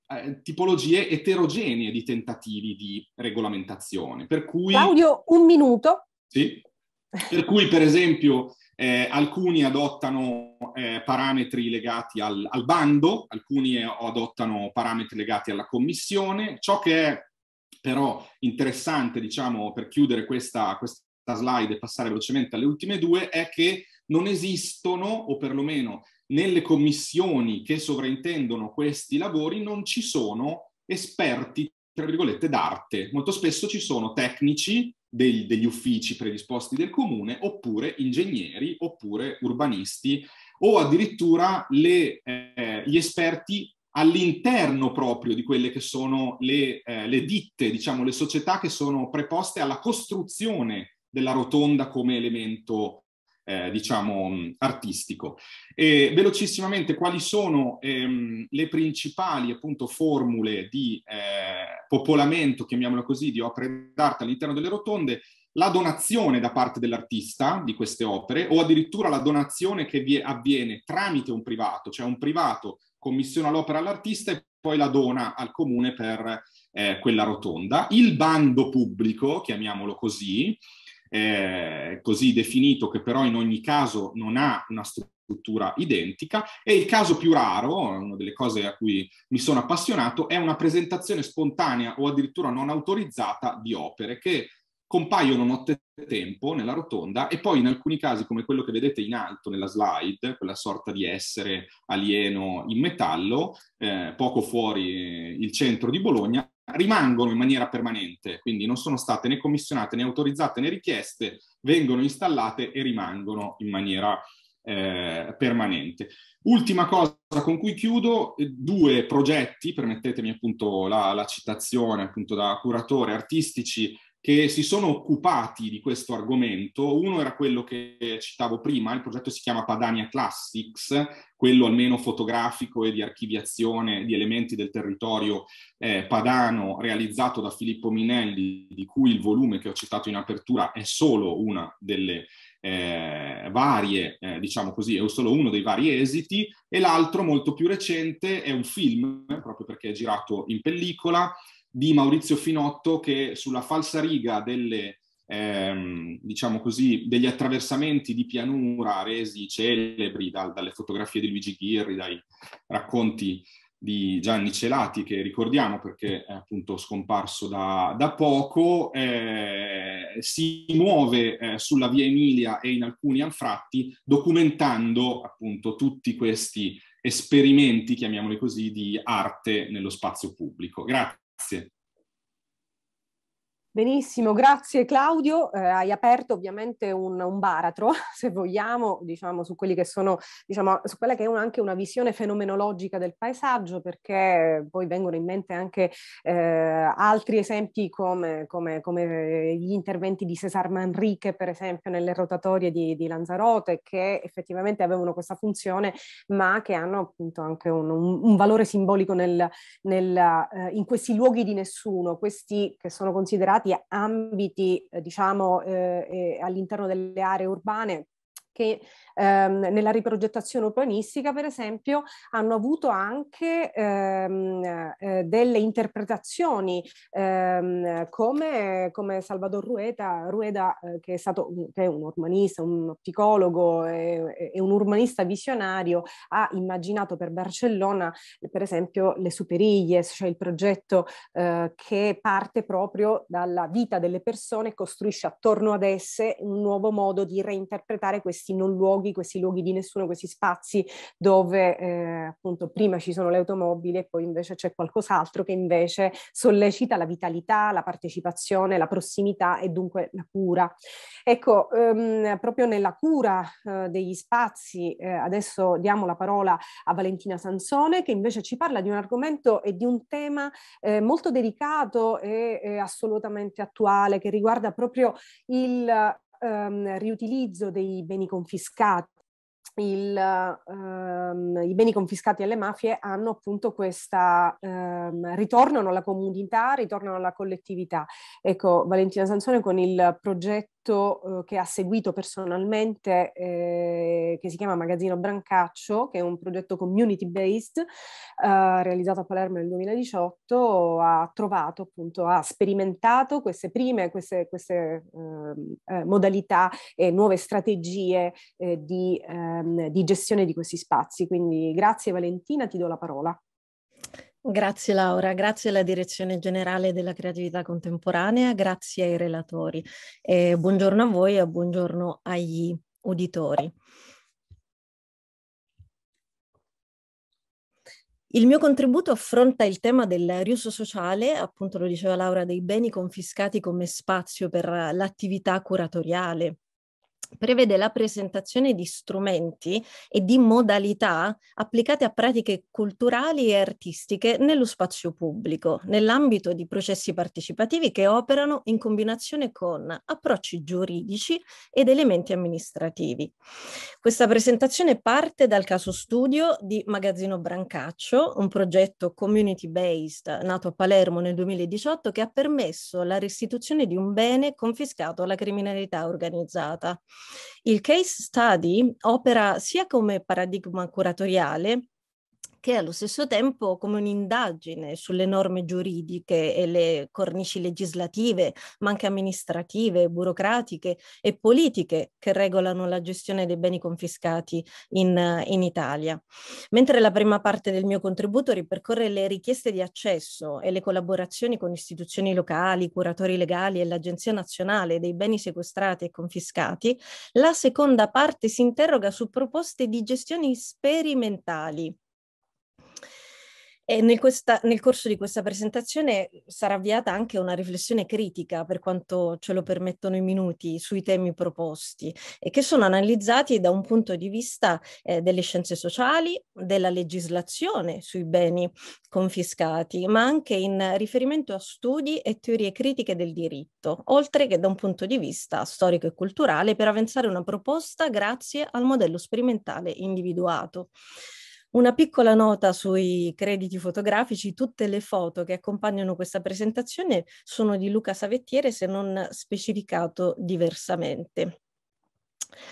eh, tipologie eterogenee di tentativi di regolamentazione. Per cui... Claudio, un minuto. Sì. Per cui, per esempio, eh, alcuni adottano eh, parametri legati al, al, bando, alcuni adottano parametri legati alla commissione. Ciò che è però interessante, diciamo, per chiudere questa, questa slide e passare velocemente alle ultime due, è che non esistono, o perlomeno nelle commissioni che sovrintendono questi lavori non ci sono esperti, tra virgolette, d'arte. Molto spesso ci sono tecnici dei, degli uffici predisposti del comune, oppure ingegneri, oppure urbanisti, o addirittura le, eh, gli esperti all'interno proprio di quelle che sono le, eh, le ditte, diciamo, le società che sono preposte alla costruzione della rotonda come elemento eh, diciamo, mm, artistico. E velocissimamente, quali sono ehm, le principali appunto, formule di eh, popolamento, chiamiamolo così, di opere d'arte all'interno delle rotonde? La donazione da parte dell'artista di queste opere o addirittura la donazione che avviene tramite un privato, cioè un privato commissiona l'opera all'artista e poi la dona al comune per eh, quella rotonda. Il bando pubblico, chiamiamolo così, eh, così definito che però in ogni caso non ha una struttura identica e il caso più raro, una delle cose a cui mi sono appassionato, è una presentazione spontanea o addirittura non autorizzata di opere che compaiono nottetempo nella rotonda e poi in alcuni casi, come quello che vedete in alto nella slide, quella sorta di essere alieno in metallo, eh, poco fuori il centro di Bologna, rimangono in maniera permanente, quindi non sono state né commissionate né autorizzate né richieste, vengono installate e rimangono in maniera eh, permanente. Ultima cosa con cui chiudo, eh, due progetti, permettetemi appunto la, la citazione appunto da curatore artistici che si sono occupati di questo argomento. Uno era quello che citavo prima, il progetto si chiama Padania Classics, quello almeno fotografico e di archiviazione di elementi del territorio eh, padano realizzato da Filippo Minelli, di cui il volume che ho citato in apertura è solo una delle eh, varie, eh, diciamo così, è solo uno dei vari esiti, e l'altro molto più recente è un film, proprio perché è girato in pellicola, di Maurizio Finotto che sulla falsariga delle, ehm, diciamo così, degli attraversamenti di pianura resi celebri dal, dalle fotografie di Luigi Ghirri, dai racconti di Gianni Celati, che ricordiamo perché è appunto scomparso da, da poco, eh, si muove eh, sulla via Emilia e in alcuni anfratti documentando appunto tutti questi esperimenti, chiamiamoli così, di arte nello spazio pubblico. Grazie. Grazie. Benissimo, grazie Claudio. Eh, hai aperto ovviamente un, un, baratro, se vogliamo, diciamo, su, quelli che sono, diciamo, su quella che è un, anche una visione fenomenologica del paesaggio, perché poi vengono in mente anche eh, altri esempi come, come, come, gli interventi di Cesar Manrique, per esempio, nelle rotatorie di, di, Lanzarote, che effettivamente avevano questa funzione, ma che hanno appunto anche un, un valore simbolico nel, nel, eh, in questi luoghi di nessuno, questi che sono considerati stati ambiti, eh, diciamo, eh, eh, all'interno delle aree urbane che ehm, nella riprogettazione urbanistica, per esempio, hanno avuto anche ehm, eh, delle interpretazioni ehm, come, come, Salvador Rueda, Rueda eh, che, è stato, che è un urbanista, un psicologo e, e, un urbanista visionario, ha immaginato per Barcellona, per esempio, le superiglie, cioè il progetto eh, che parte proprio dalla vita delle persone e costruisce attorno ad esse un nuovo modo di reinterpretare questi questi non luoghi, questi luoghi di nessuno, questi spazi dove eh, appunto prima ci sono le automobili e poi invece c'è qualcos'altro che invece sollecita la vitalità, la partecipazione, la prossimità e dunque la cura. Ecco, ehm, proprio nella cura eh, degli spazi, eh, adesso diamo la parola a Valentina Sansone che invece ci parla di un argomento e di un tema eh, molto delicato e eh, assolutamente attuale che riguarda proprio il ehm, riutilizzo dei beni confiscati. Il, ehm, I beni confiscati alle mafie hanno appunto questa, ehm, ritornano alla comunità, ritornano alla collettività. Ecco, Valentina Sansone con il progetto progetto eh, uhm, che ha seguito personalmente, eh, che si chiama Magazzino Brancaccio, che è un progetto community based eh, uhm, realizzato a Palermo nel 2018, ha trovato appunto, ha sperimentato queste prime queste, queste, uhm, eh, modalità e nuove strategie eh, di, ehm, di gestione di questi spazi. Quindi grazie Valentina, ti do la parola. Grazie Laura, grazie alla Direzione Generale della Creatività Contemporanea, grazie ai relatori. Eh, buongiorno a voi e buongiorno agli uditori. Il mio contributo affronta il tema del riuso sociale, appunto lo diceva Laura, dei beni confiscati come spazio per l'attività curatoriale, prevede la presentazione di strumenti e di modalità applicate a pratiche culturali e artistiche nello spazio pubblico, nell'ambito di processi partecipativi che operano in combinazione con approcci giuridici ed elementi amministrativi. Questa presentazione parte dal caso studio di Magazzino Brancaccio, un progetto community based nato a Palermo nel 2018 che ha permesso la restituzione di un bene confiscato alla criminalità organizzata. Il case study opera sia come paradigma curatoriale che è allo stesso tempo come un'indagine sulle norme giuridiche e le cornici legislative, ma anche amministrative, burocratiche e politiche che regolano la gestione dei beni confiscati in, in Italia. Mentre la prima parte del mio contributo ripercorre le richieste di accesso e le collaborazioni con istituzioni locali, curatori legali e l'Agenzia Nazionale dei Beni Sequestrati e Confiscati, la seconda parte si interroga su proposte di gestioni sperimentali e nel, questa, nel, corso di questa presentazione mhmm, sarà avviata anche una riflessione critica, per quanto ce lo permettono i minuti, sui temi proposti e che sono analizzati da un punto di vista eh, delle scienze sociali, della legislazione sui beni confiscati, ma anche in riferimento a studi e teorie critiche del diritto, oltre che da un punto di vista storico e culturale per avanzare una proposta grazie al modello sperimentale individuato. Una piccola nota sui crediti fotografici, tutte le foto che accompagnano questa presentazione sono di Luca Savettiere se non specificato diversamente.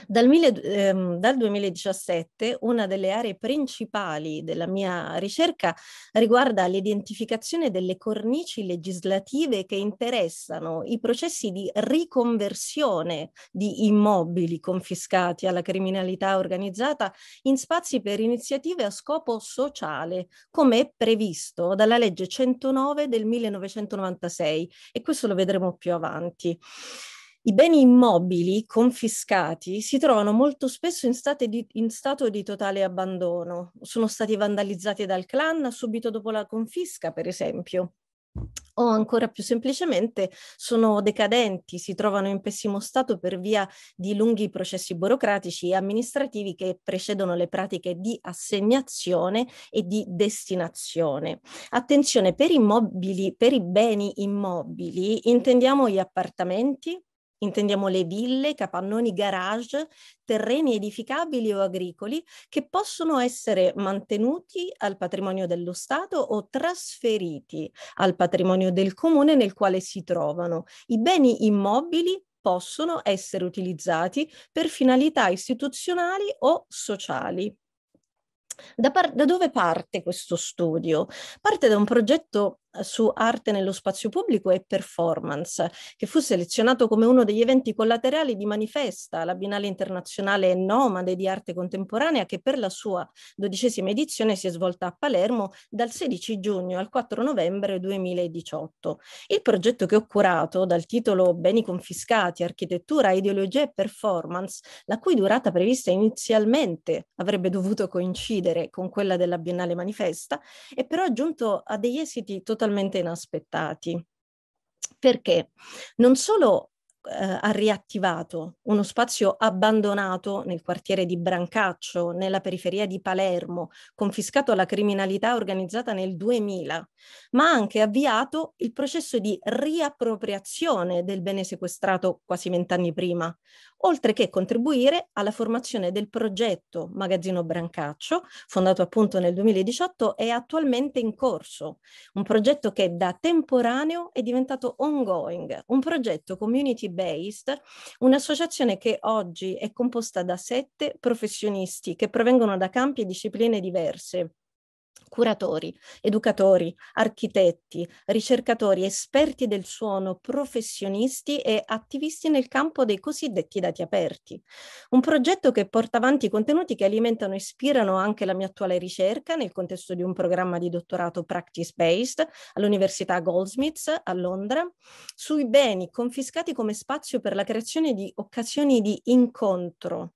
Dal, mille, ehm, dal, 2017 una delle aree principali della mia ricerca riguarda l'identificazione delle cornici legislative che interessano i processi di riconversione di immobili confiscati alla criminalità organizzata in spazi per iniziative a scopo sociale, come è previsto dalla legge 109 del 1996 e questo lo vedremo più avanti. I beni immobili confiscati si trovano molto spesso in, di, in, stato di totale abbandono. Sono stati vandalizzati dal clan subito dopo la confisca, per esempio. O ancora più semplicemente sono decadenti, si trovano in pessimo stato per via di lunghi processi burocratici e amministrativi che precedono le pratiche di assegnazione e di destinazione. Attenzione, per, immobili, per i beni immobili intendiamo gli appartamenti, Intendiamo le ville, capannoni, garage, terreni edificabili o agricoli che possono essere mantenuti al patrimonio dello Stato o trasferiti al patrimonio del comune nel quale si trovano. I beni immobili possono essere utilizzati per finalità istituzionali o sociali. Da, da, dove parte questo studio? Parte da un progetto su arte nello spazio pubblico e performance, che fu selezionato come uno degli eventi collaterali di Manifesta, la Biennale internazionale nomade di arte contemporanea che per la sua dodicesima edizione si è svolta a Palermo dal 16 giugno al 4 novembre 2018. Il progetto che ho curato, dal titolo Beni confiscati, architettura, ideologia e performance, la cui durata prevista inizialmente avrebbe dovuto coincidere con quella della Biennale Manifesta, è però giunto a degli esiti totalmente totalmente inaspettati. Perché non solo eh, ha riattivato uno spazio abbandonato nel quartiere di Brancaccio, nella periferia di Palermo, confiscato alla criminalità organizzata nel 2000, ma ha anche avviato il processo di riappropriazione del bene sequestrato quasi vent'anni prima, oltre che contribuire alla formazione del progetto Magazzino Brancaccio, fondato appunto nel 2018 e attualmente in corso, un progetto che da temporaneo è diventato ongoing, un progetto community based, un'associazione che oggi è composta da sette professionisti che provengono da campi e discipline diverse curatori, educatori, architetti, ricercatori, esperti del suono, professionisti e attivisti nel campo dei cosiddetti dati aperti. Un progetto che porta avanti contenuti che alimentano e ispirano anche la mia attuale ricerca nel contesto di un programma di dottorato practice-based all'Università Goldsmiths a Londra sui beni confiscati come spazio per la creazione di occasioni di incontro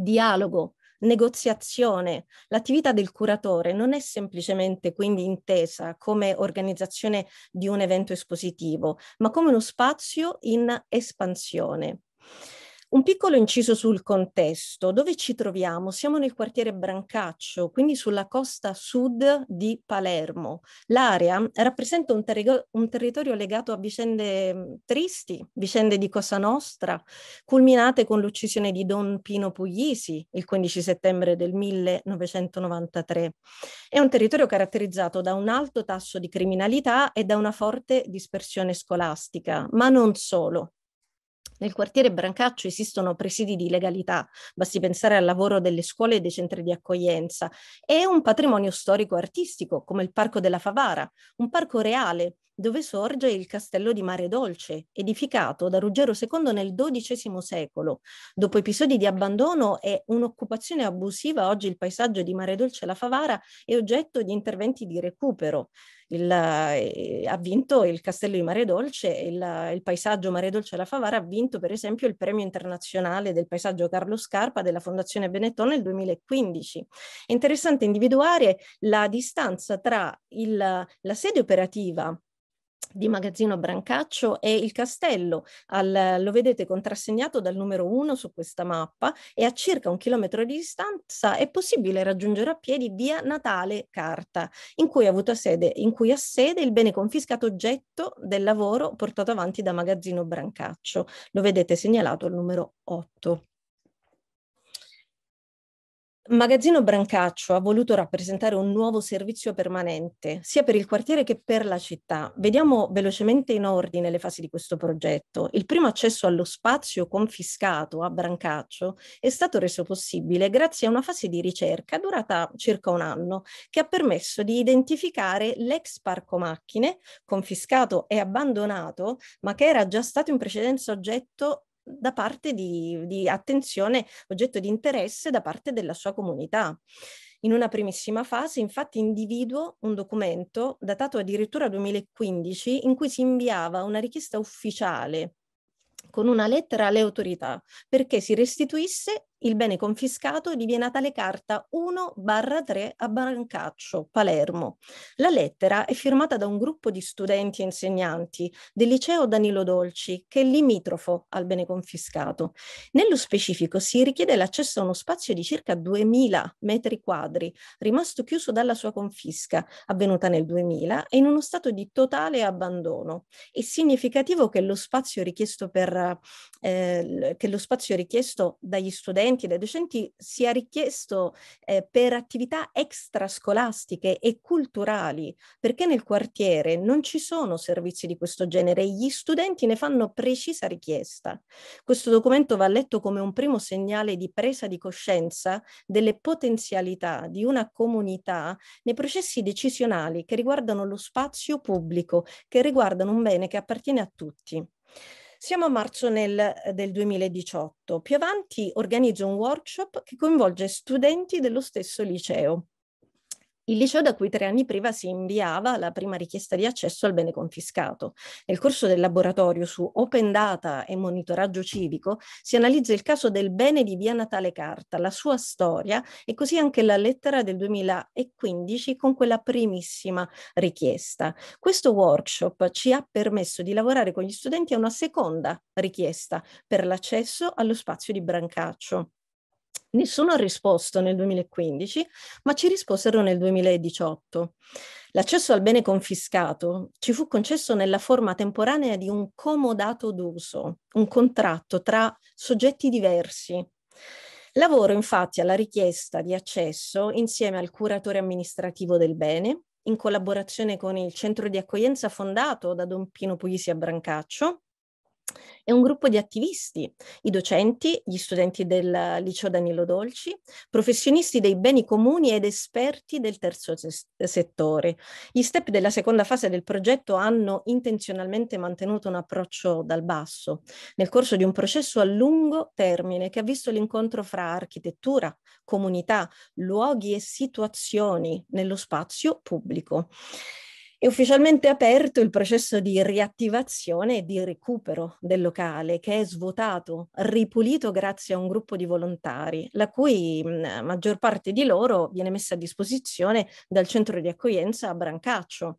dialogo, negoziazione. L'attività del curatore non è semplicemente quindi intesa come organizzazione di un evento espositivo, ma come uno spazio in espansione. Un piccolo inciso sul contesto. Dove ci troviamo? Siamo nel quartiere Brancaccio, quindi sulla costa sud di Palermo. L'area rappresenta un, ter- un territorio legato a vicende mm, tristi, vicende di Cosa Nostra, culminate con l'uccisione di Don Pino Puglisi il 15 settembre del 1993. È un territorio caratterizzato da un alto tasso di criminalità e da una forte dispersione scolastica, ma non solo. Nel quartiere Brancaccio esistono presidi di legalità, basti pensare al lavoro delle scuole e dei centri di accoglienza, e un patrimonio storico-artistico come il Parco della Favara, un parco reale dove sorge il castello di Mare Dolce, edificato da Ruggero II nel XII secolo. Dopo episodi di abbandono e un'occupazione abusiva, oggi il paesaggio di Mare Dolce e la Favara è oggetto di interventi di recupero. Il, eh, ha vinto il castello di Mare Dolce, il, il paesaggio Mare Dolce e la Favara ha vinto per esempio il premio internazionale del paesaggio Carlo Scarpa della Fondazione Benetton nel 2015. È interessante individuare la distanza tra il, la sede operativa di Magazzino Brancaccio è il castello, al, lo vedete contrassegnato dal numero 1 su questa mappa e a circa un chilometro di distanza è possibile raggiungere a piedi via Natale Carta, in cui ha, sede, in cui ha sede il bene confiscato oggetto del lavoro portato avanti da Magazzino Brancaccio. Lo vedete segnalato al numero 8. Magazzino Brancaccio ha voluto rappresentare un nuovo servizio permanente, sia per il quartiere che per la città. Vediamo velocemente in ordine le fasi di questo progetto. Il primo accesso allo spazio confiscato a Brancaccio è stato reso possibile grazie a una fase di ricerca durata circa un anno, che ha permesso di identificare l'ex parco macchine confiscato e abbandonato, ma che era già stato in precedenza oggetto da parte di, di attenzione, oggetto di interesse da parte della sua comunità. In una primissima fase, infatti, individuo un documento datato addirittura 2015 in cui si inviava una richiesta ufficiale con una lettera alle autorità perché si restituisse il bene confiscato diviene a tale carta 1-3 a Brancaccio, Palermo. La lettera è firmata da un gruppo di studenti e insegnanti del liceo Danilo Dolci, che è limitrofo al bene confiscato. Nello specifico si richiede l'accesso a uno spazio di circa 2000 metri quadri, rimasto chiuso dalla sua confisca, avvenuta nel 2000, e in uno stato di totale abbandono. È significativo che lo spazio richiesto, per, eh, che lo spazio richiesto dagli studenti studenti e dai docenti sia richiesto eh, per attività extrascolastiche e culturali, perché nel quartiere non ci sono servizi di questo genere e gli studenti ne fanno precisa richiesta. Questo documento va letto come un primo segnale di presa di coscienza delle potenzialità di una comunità nei processi decisionali che riguardano lo spazio pubblico, che riguardano un bene che appartiene a tutti. Siamo a marzo nel, eh, del 2018. Più avanti organizzo un workshop che coinvolge studenti dello stesso liceo. Il liceo da cui tre anni prima si inviava la prima richiesta di accesso al bene confiscato. Nel corso del laboratorio su Open Data e monitoraggio civico si analizza il caso del bene di via Natale Carta, la sua storia e così anche la lettera del 2015 con quella primissima richiesta. Questo workshop ci ha permesso di lavorare con gli studenti a una seconda richiesta per l'accesso allo spazio di Brancaccio nessuno ha risposto nel 2015, ma ci risposero nel 2018. L'accesso al bene confiscato ci fu concesso nella forma temporanea di un comodato d'uso, un contratto tra soggetti diversi. Lavoro infatti alla richiesta di accesso insieme al curatore amministrativo del bene, in collaborazione con il centro di accoglienza fondato da Don Pino Puglisi a Brancaccio, è un gruppo di attivisti, i docenti, gli studenti del liceo Danilo Dolci, professionisti dei beni comuni ed esperti del terzo se- settore. Gli step della seconda fase del progetto hanno intenzionalmente mantenuto un approccio dal basso, nel corso di un processo a lungo termine che ha visto l'incontro fra architettura, comunità, luoghi e situazioni nello spazio pubblico. È ufficialmente aperto il processo di riattivazione e di recupero del locale che è svuotato, ripulito grazie a un gruppo di volontari, la cui maggior parte di loro viene messa a disposizione dal centro di accoglienza a Brancaccio,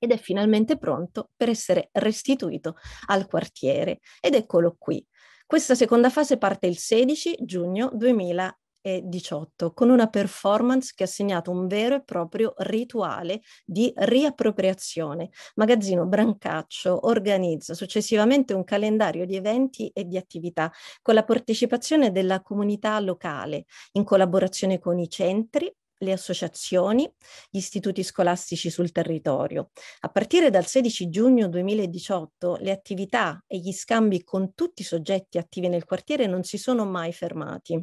ed è finalmente pronto per essere restituito al quartiere. Ed eccolo qui. Questa seconda fase parte il 16 giugno 2020. 2018 con una performance che ha segnato un vero e proprio rituale di riappropriazione. Magazzino Brancaccio organizza successivamente un calendario di eventi e di attività con la partecipazione della comunità locale in collaborazione con i centri, le associazioni, gli istituti scolastici sul territorio. A partire dal 16 giugno 2018 le attività e gli scambi con tutti i soggetti attivi nel quartiere non si sono mai fermati.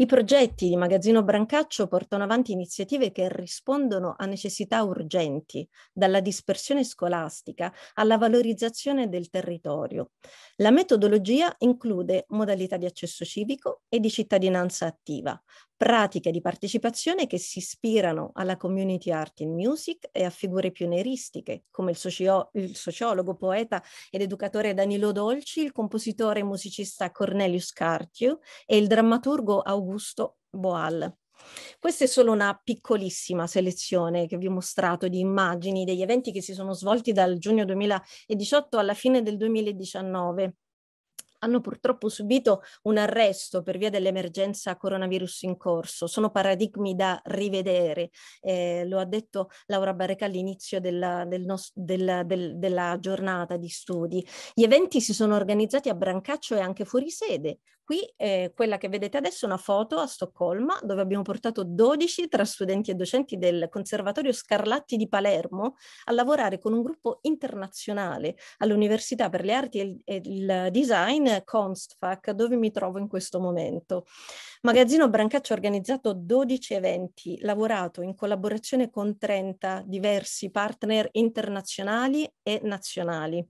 I progetti di Magazzino Brancaccio portano avanti iniziative che rispondono a necessità urgenti, dalla dispersione scolastica alla valorizzazione del territorio. La metodologia include modalità di accesso civico e di cittadinanza attiva, pratiche di partecipazione che si ispirano alla community art and music e a figure pioneristiche come il, socio- il sociologo, poeta ed educatore Danilo Dolci, il compositore e musicista Cornelius Cartiu e il drammaturgo Augusto Augusto Boal. Questa è solo una piccolissima selezione che vi ho mostrato di immagini degli eventi che si sono svolti dal giugno 2018 alla fine del 2019. Hanno purtroppo subito un arresto per via dell'emergenza coronavirus in corso. Sono paradigmi da rivedere, eh, lo ha detto Laura Bareca all'inizio della, del nos- della, del, della giornata di studi. Gli eventi si sono organizzati a Brancaccio e anche fuori sede, Qui è eh, quella che vedete adesso una foto a Stoccolma dove abbiamo portato 12 tra studenti e docenti del Conservatorio Scarlatti di Palermo a lavorare con un gruppo internazionale all'Università per le Arti e il Design Constfac dove mi trovo in questo momento. Magazzino Brancaccio ha organizzato 12 eventi, lavorato in collaborazione con 30 diversi partner internazionali e nazionali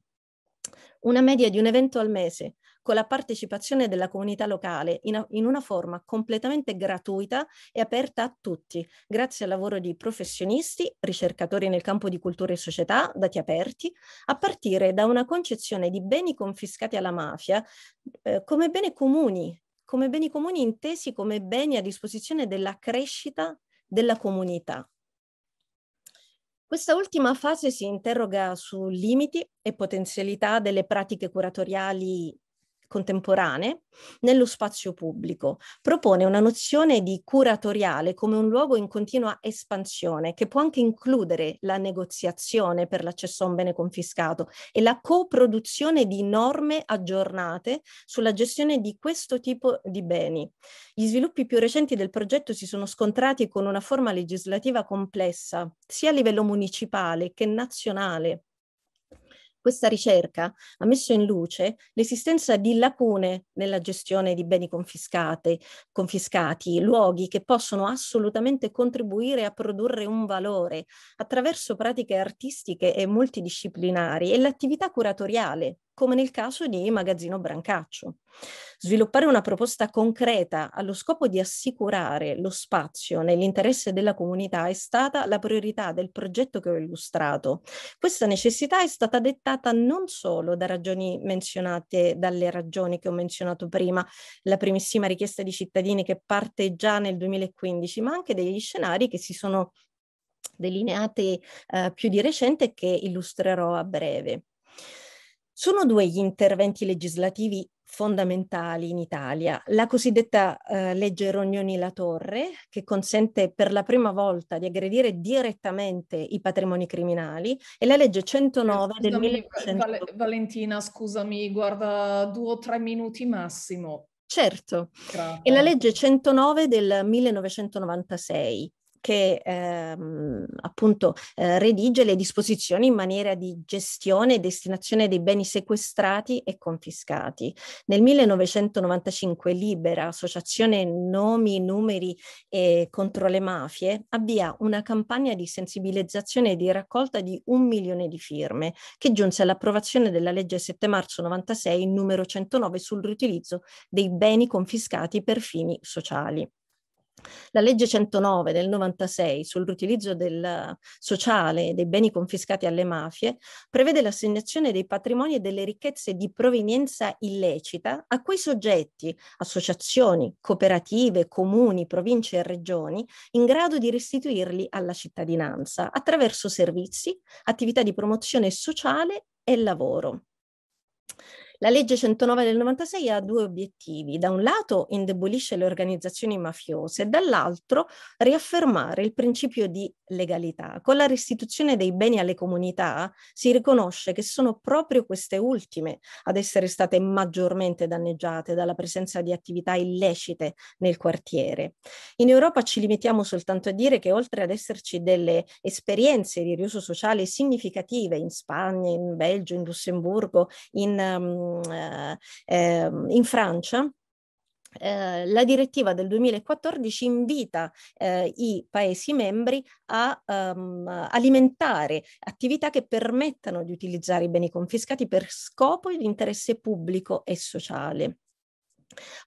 una media di un evento al mese, con la partecipazione della comunità locale in, in una forma completamente gratuita e aperta a tutti, grazie al lavoro di professionisti, ricercatori nel campo di cultura e società, dati aperti, a partire da una concezione di beni confiscati alla mafia eh, come beni comuni come beni comuni intesi come beni a disposizione della crescita della comunità. Questa ultima fase si interroga su limiti e potenzialità delle pratiche curatoriali contemporanee nello spazio pubblico. Propone una nozione di curatoriale come un luogo in continua espansione che può anche includere la negoziazione per l'accesso a un bene confiscato e la coproduzione di norme aggiornate sulla gestione di questo tipo di beni. Gli sviluppi più recenti del progetto si sono scontrati con una forma legislativa complessa, sia a livello municipale che nazionale questa ricerca ha messo in luce l'esistenza di lacune nella gestione di beni confiscati, luoghi che possono assolutamente contribuire a produrre un valore attraverso pratiche artistiche e multidisciplinari e l'attività curatoriale come nel caso di Magazzino Brancaccio. Sviluppare una proposta concreta allo scopo di assicurare lo spazio nell'interesse della comunità è stata la priorità del progetto che ho illustrato. Questa necessità è stata dettata non solo da ragioni menzionate dalle ragioni che ho menzionato prima, la primissima richiesta di cittadini che parte già nel 2015, ma anche degli scenari che si sono delineati eh, più di recente che illustrerò a breve. Sono due gli interventi legislativi fondamentali in Italia. La cosiddetta eh, legge Rognoni-La Torre, che consente per la prima volta di aggredire direttamente i patrimoni criminali, e la legge 109 scusami, del 1900... Val- Valentina, scusami, guarda due o tre minuti massimo. Certo, Grazie. e la legge 109 del 1996 che ehm, appunto eh, redige le disposizioni in maniera di gestione e destinazione dei beni sequestrati e confiscati. Nel 1995 Libera, associazione Nomi, Numeri e contro le mafie, avvia una campagna di sensibilizzazione e di raccolta di un milione di firme che giunse all'approvazione della legge 7 marzo 96 numero 109 sul riutilizzo dei beni confiscati per fini sociali. La legge 109 del 96 sull'utilizzo del sociale dei beni confiscati alle mafie prevede l'assegnazione dei patrimoni e delle ricchezze di provenienza illecita a quei soggetti, associazioni, cooperative, comuni, province e regioni in grado di restituirli alla cittadinanza attraverso servizi, attività di promozione sociale e lavoro. La legge 109 del 96 ha due obiettivi. Da un lato indebolisce le organizzazioni mafiose, dall'altro riaffermare il principio di legalità. Con la restituzione dei beni alle comunità si riconosce che sono proprio queste ultime ad essere state maggiormente danneggiate dalla presenza di attività illecite nel quartiere. In Europa ci limitiamo soltanto a dire che oltre ad esserci delle esperienze di riuso sociale significative in Spagna, in Belgio, in Lussemburgo, in um, eh, ehm, in Francia eh, la direttiva del 2014 invita eh, i Paesi membri a um, alimentare attività che permettano di utilizzare i beni confiscati per scopo di interesse pubblico e sociale.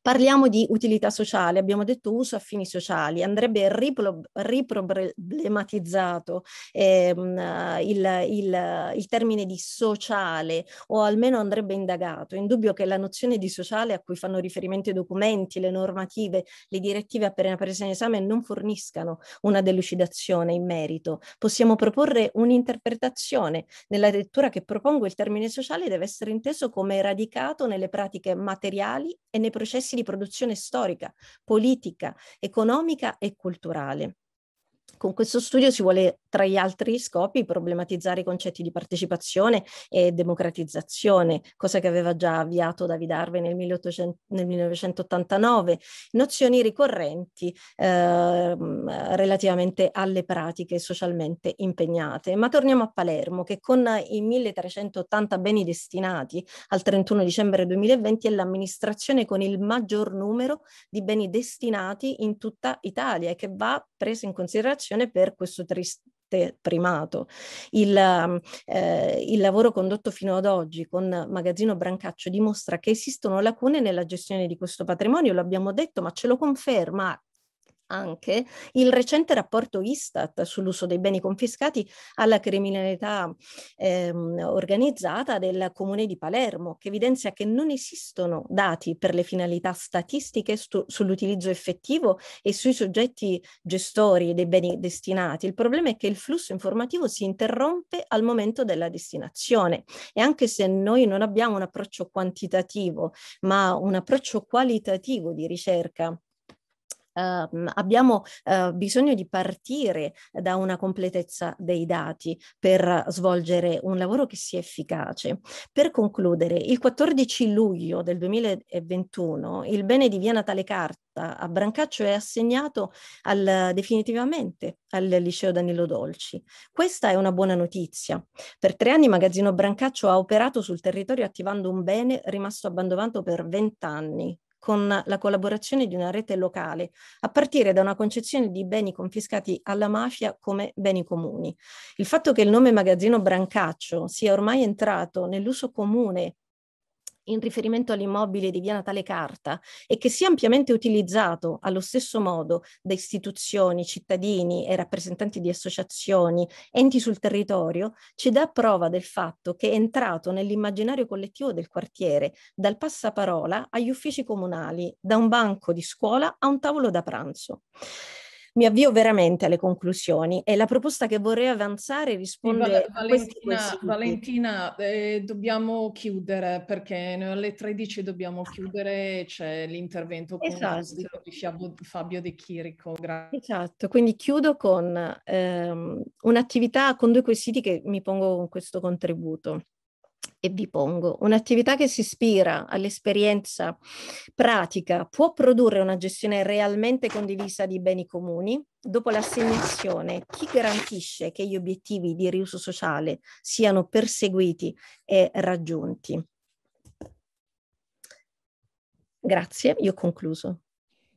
Parliamo di utilità sociale, abbiamo detto uso a fini sociali, andrebbe ripro- riproblematizzato ehm, il, il, il, termine di sociale o almeno andrebbe indagato. È indubbio che la nozione di sociale a cui fanno riferimento i documenti, le normative, le direttive appena prese in esame non forniscano una delucidazione in merito. Possiamo proporre un'interpretazione. Nella lettura che propongo il termine sociale deve essere inteso come radicato nelle pratiche materiali e nei nei processi di produzione storica, politica, economica e culturale. Con questo studio si vuole tra gli altri scopi, problematizzare i concetti di partecipazione e democratizzazione, cosa che aveva già avviato David Harvey nel, 1800, nel 1989, nozioni ricorrenti eh, relativamente alle pratiche socialmente impegnate. Ma torniamo a Palermo, che con i 1380 beni destinati al 31 dicembre 2020 è l'amministrazione con il maggior numero di beni destinati in tutta Italia e che va presa in considerazione per questo triste forte primato. Il, mm, eh, il lavoro condotto fino ad oggi con Magazzino Brancaccio dimostra che esistono lacune nella gestione di questo patrimonio, lo abbiamo detto, ma ce lo conferma anche il recente rapporto Istat sull'uso dei beni confiscati alla criminalità ehm, organizzata del comune di Palermo, che evidenzia che non esistono dati per le finalità statistiche stu- sull'utilizzo effettivo e sui soggetti gestori dei beni destinati. Il problema è che il flusso informativo si interrompe al momento della destinazione e anche se noi non abbiamo un approccio quantitativo, ma un approccio qualitativo di ricerca eh, abbiamo eh, bisogno di partire da una completezza dei dati per svolgere un lavoro che sia efficace. Per concludere, il 14 luglio del 2021 il bene di Via Natale Carta a Brancaccio è assegnato al, definitivamente al liceo Danilo Dolci. Questa è una buona notizia. Per tre anni Magazzino Brancaccio ha operato sul territorio attivando un bene rimasto abbandonato per vent'anni con la collaborazione di una rete locale, a partire da una concezione di beni confiscati alla mafia come beni comuni. Il fatto che il nome magazzino Brancaccio sia ormai entrato nell'uso comune in riferimento all'immobile di via Natale Carta e che sia ampiamente utilizzato allo stesso modo da istituzioni, cittadini e rappresentanti di associazioni, enti sul territorio, ci dà prova del fatto che è entrato nell'immaginario collettivo del quartiere, dal passaparola agli uffici comunali, da un banco di scuola a un tavolo da pranzo mi avvio veramente alle conclusioni e la proposta che vorrei avanzare risponde Val- Valentina, a questi quesiti. Valentina, eh, dobbiamo chiudere perché noi alle 13 dobbiamo chiudere, c'è l'intervento esatto. di Fabio De Chirico. Grazie. Esatto, quindi chiudo con ehm, un'attività, con due quesiti che mi pongo con questo contributo e vi pongo. Un'attività che si ispira all'esperienza pratica può produrre una gestione realmente condivisa di beni comuni. Dopo l'assegnazione, chi garantisce che gli obiettivi di riuso sociale siano perseguiti e raggiunti? Grazie, io ho concluso.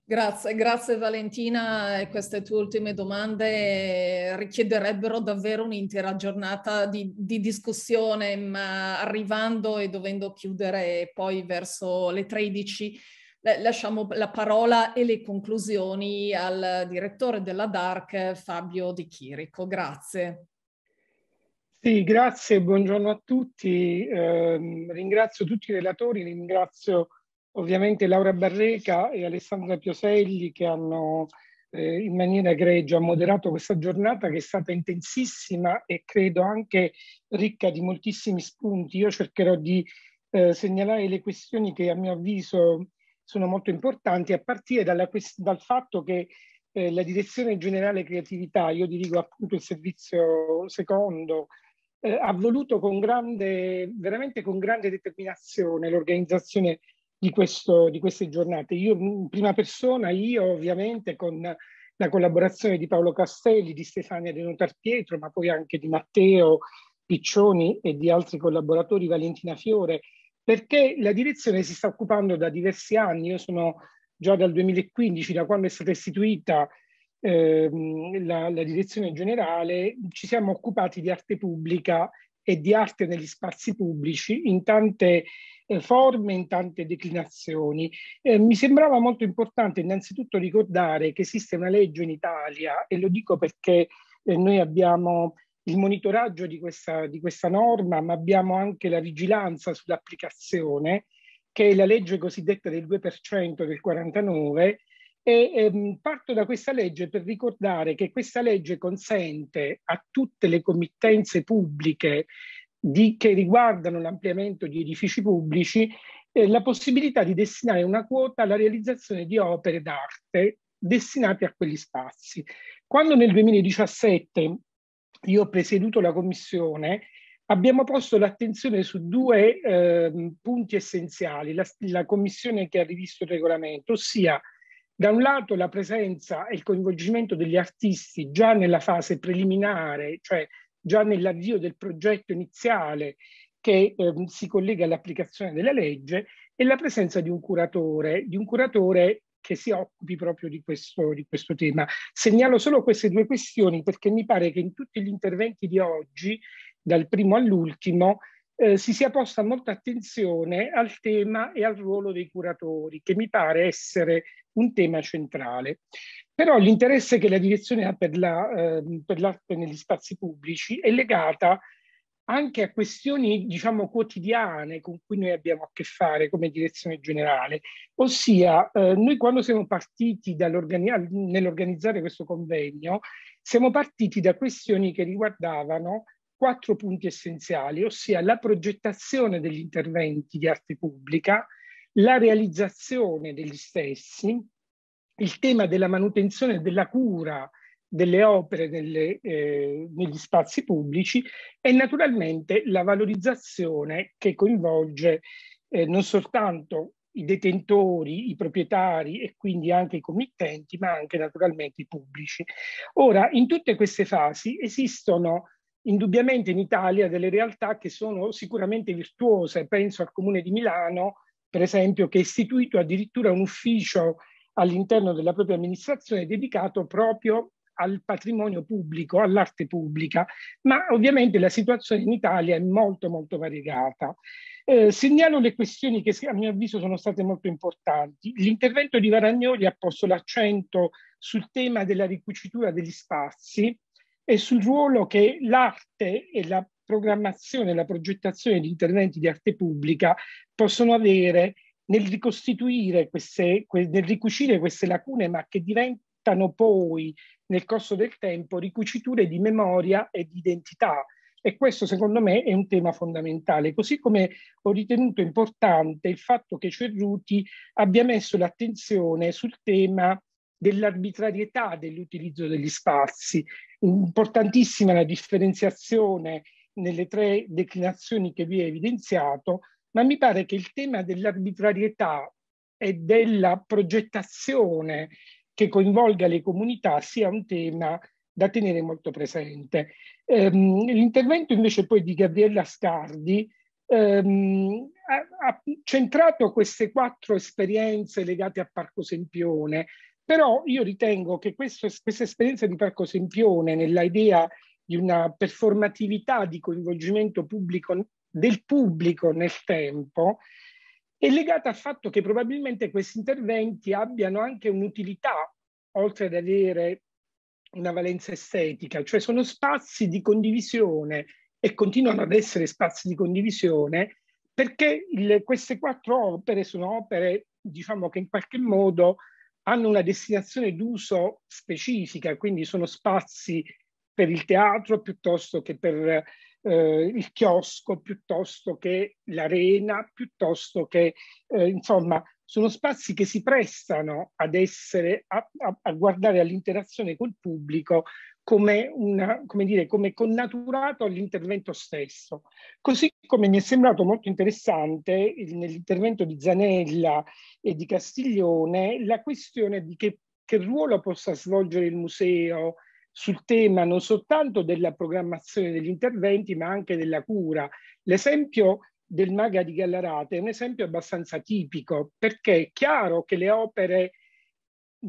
Grazie, grazie Valentina. Queste tue ultime domande eh, richiederebbero davvero un'intera giornata di, di, discussione, ma arrivando e dovendo chiudere poi verso le 13, lasciamo la parola e le conclusioni al direttore della DARC, Fabio Di Chirico. Grazie. Sì, grazie, buongiorno a tutti. Eh, ringrazio tutti i relatori, ringrazio ovviamente Laura Barreca e Alessandra Pioselli che hanno eh, in maniera egregia moderato questa giornata che è stata intensissima e credo anche ricca di moltissimi spunti. Io cercherò di eh, segnalare le questioni che a mio avviso sono molto importanti a partire dalla, dal fatto che eh, la direzione generale creatività, io dirigo appunto il servizio secondo, eh, ha voluto con grande, veramente con grande determinazione l'organizzazione di, questo, di queste giornate. Io in prima persona, io ovviamente con la collaborazione di Paolo Castelli, di Stefania De Pietro, ma poi anche di Matteo Piccioni e di altri collaboratori, Valentina Fiore, perché la direzione si sta occupando da diversi anni, io sono già dal 2015, da quando è stata istituita ehm, la, la direzione generale, ci siamo occupati di arte pubblica e di arte negli spazi pubblici in tante eh, forme, in tante declinazioni. Eh, mi sembrava molto importante innanzitutto ricordare che esiste una legge in Italia e lo dico perché eh, noi abbiamo il monitoraggio di questa, di questa norma, ma abbiamo anche la vigilanza sull'applicazione, che è la legge cosiddetta del 2% del 49, e ehm, parto da questa legge per ricordare che questa legge consente a tutte le committenze pubbliche di, che riguardano l'ampliamento di edifici pubblici eh, la possibilità di destinare una quota alla realizzazione di opere d'arte destinate a quegli spazi. Quando nel 2017 io ho presieduto la commissione, abbiamo posto l'attenzione su due eh, punti essenziali, la, la commissione che ha rivisto il regolamento, ossia da un lato la presenza e il coinvolgimento degli artisti già nella fase preliminare, cioè già nell'avvio del progetto iniziale che eh, si collega all'applicazione della legge, e la presenza di un curatore, di un curatore che si occupi proprio di questo, di questo tema. Segnalo solo queste due questioni perché mi pare che in tutti gli interventi di oggi, dal primo all'ultimo, eh, si sia posta molta attenzione al tema e al ruolo dei curatori, che mi pare essere un tema centrale. Però l'interesse che la direzione ha per, la, eh, per l'arte negli spazi pubblici è legata anche a questioni, diciamo, quotidiane con cui noi abbiamo a che fare come direzione generale. Ossia, eh, noi quando siamo partiti nell'organizzare questo convegno, siamo partiti da questioni che riguardavano quattro punti essenziali, ossia la progettazione degli interventi di arte pubblica, la realizzazione degli stessi, il tema della manutenzione e della cura delle opere nelle, eh, negli spazi pubblici e naturalmente la valorizzazione che coinvolge eh, non soltanto i detentori, i proprietari e quindi anche i committenti, ma anche naturalmente i pubblici. Ora, in tutte queste fasi esistono indubbiamente in Italia delle realtà che sono sicuramente virtuose. Penso al Comune di Milano, per esempio, che ha istituito addirittura un ufficio all'interno della propria amministrazione dedicato proprio al patrimonio pubblico, all'arte pubblica, ma ovviamente la situazione in Italia è molto molto variegata. Eh, segnalo le questioni che a mio avviso sono state molto importanti. L'intervento di Varagnoli ha posto l'accento sul tema della ricucitura degli spazi, e sul ruolo che l'arte e la programmazione e la progettazione di interventi di arte pubblica possono avere nel ricostituire queste, nel ricucire queste lacune, ma che diventano poi nel corso del tempo ricuciture di memoria e di identità. E questo secondo me è un tema fondamentale, così come ho ritenuto importante il fatto che Cerruti abbia messo l'attenzione sul tema dell'arbitrarietà dell'utilizzo degli spazi. Importantissima la differenziazione nelle tre declinazioni che vi ho evidenziato, ma mi pare che il tema dell'arbitrarietà e della progettazione che coinvolga le comunità sia un tema da tenere molto presente. Ehm, l'intervento invece poi di Gabriella Scardi ehm, ha, ha centrato queste quattro esperienze legate a Parco Sempione, però io ritengo che questo, questa esperienza di Parco Sempione nell'idea di una performatività di coinvolgimento pubblico del pubblico nel tempo è legata al fatto che probabilmente questi interventi abbiano anche un'utilità, oltre ad avere una valenza estetica, cioè sono spazi di condivisione e continuano ad essere spazi di condivisione perché il, queste quattro opere sono opere, diciamo che in qualche modo hanno una destinazione d'uso specifica, quindi sono spazi per il teatro piuttosto che per eh, il chiosco, piuttosto che l'arena, piuttosto che, eh, insomma, sono spazi che si prestano ad essere, a, a, a guardare all'interazione col pubblico come, una, come, dire, come connaturato all'intervento stesso. Così come mi è sembrato molto interessante nell'intervento di Zanella e di Castiglione la questione di che, che ruolo possa svolgere il museo sul tema non soltanto della programmazione degli interventi ma anche della cura. L'esempio del Maga di Gallarate è un esempio abbastanza tipico perché è chiaro che le opere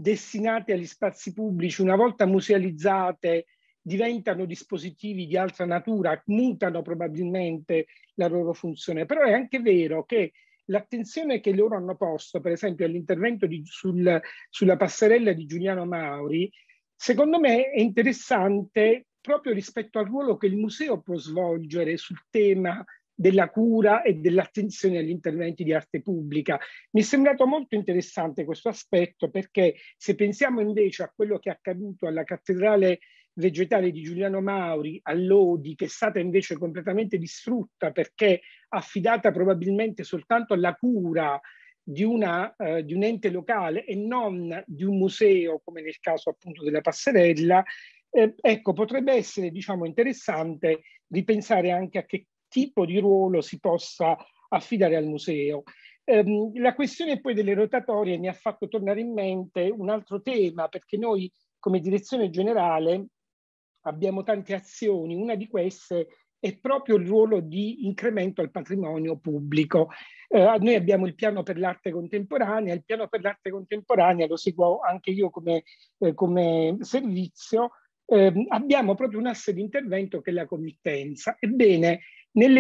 destinate agli spazi pubblici, una volta musealizzate, diventano dispositivi di altra natura, mutano probabilmente la loro funzione. Però è anche vero che l'attenzione che loro hanno posto, per esempio, all'intervento sul, sulla passerella di Giuliano Mauri, secondo me è interessante proprio rispetto al ruolo che il museo può svolgere sul tema della cura e dell'attenzione agli interventi di arte pubblica. Mi è sembrato molto interessante questo aspetto perché se pensiamo invece a quello che è accaduto alla cattedrale vegetale di Giuliano Mauri a Lodi, che è stata invece completamente distrutta perché affidata probabilmente soltanto alla cura di, una, eh, di, un ente locale e non di un museo, come nel caso appunto della passerella, eh, ecco, potrebbe essere diciamo, interessante ripensare anche a che tipo di ruolo si possa affidare al museo. Ehm, la questione poi delle rotatorie mi ha fatto tornare in mente un altro tema, perché noi come direzione generale abbiamo tante azioni, una di queste è proprio il ruolo di incremento al patrimonio pubblico. Eh, noi abbiamo il piano per l'arte contemporanea, il piano per l'arte contemporanea lo seguo anche io come, eh, come servizio, eh, abbiamo proprio un asse di intervento che è la committenza. Ebbene,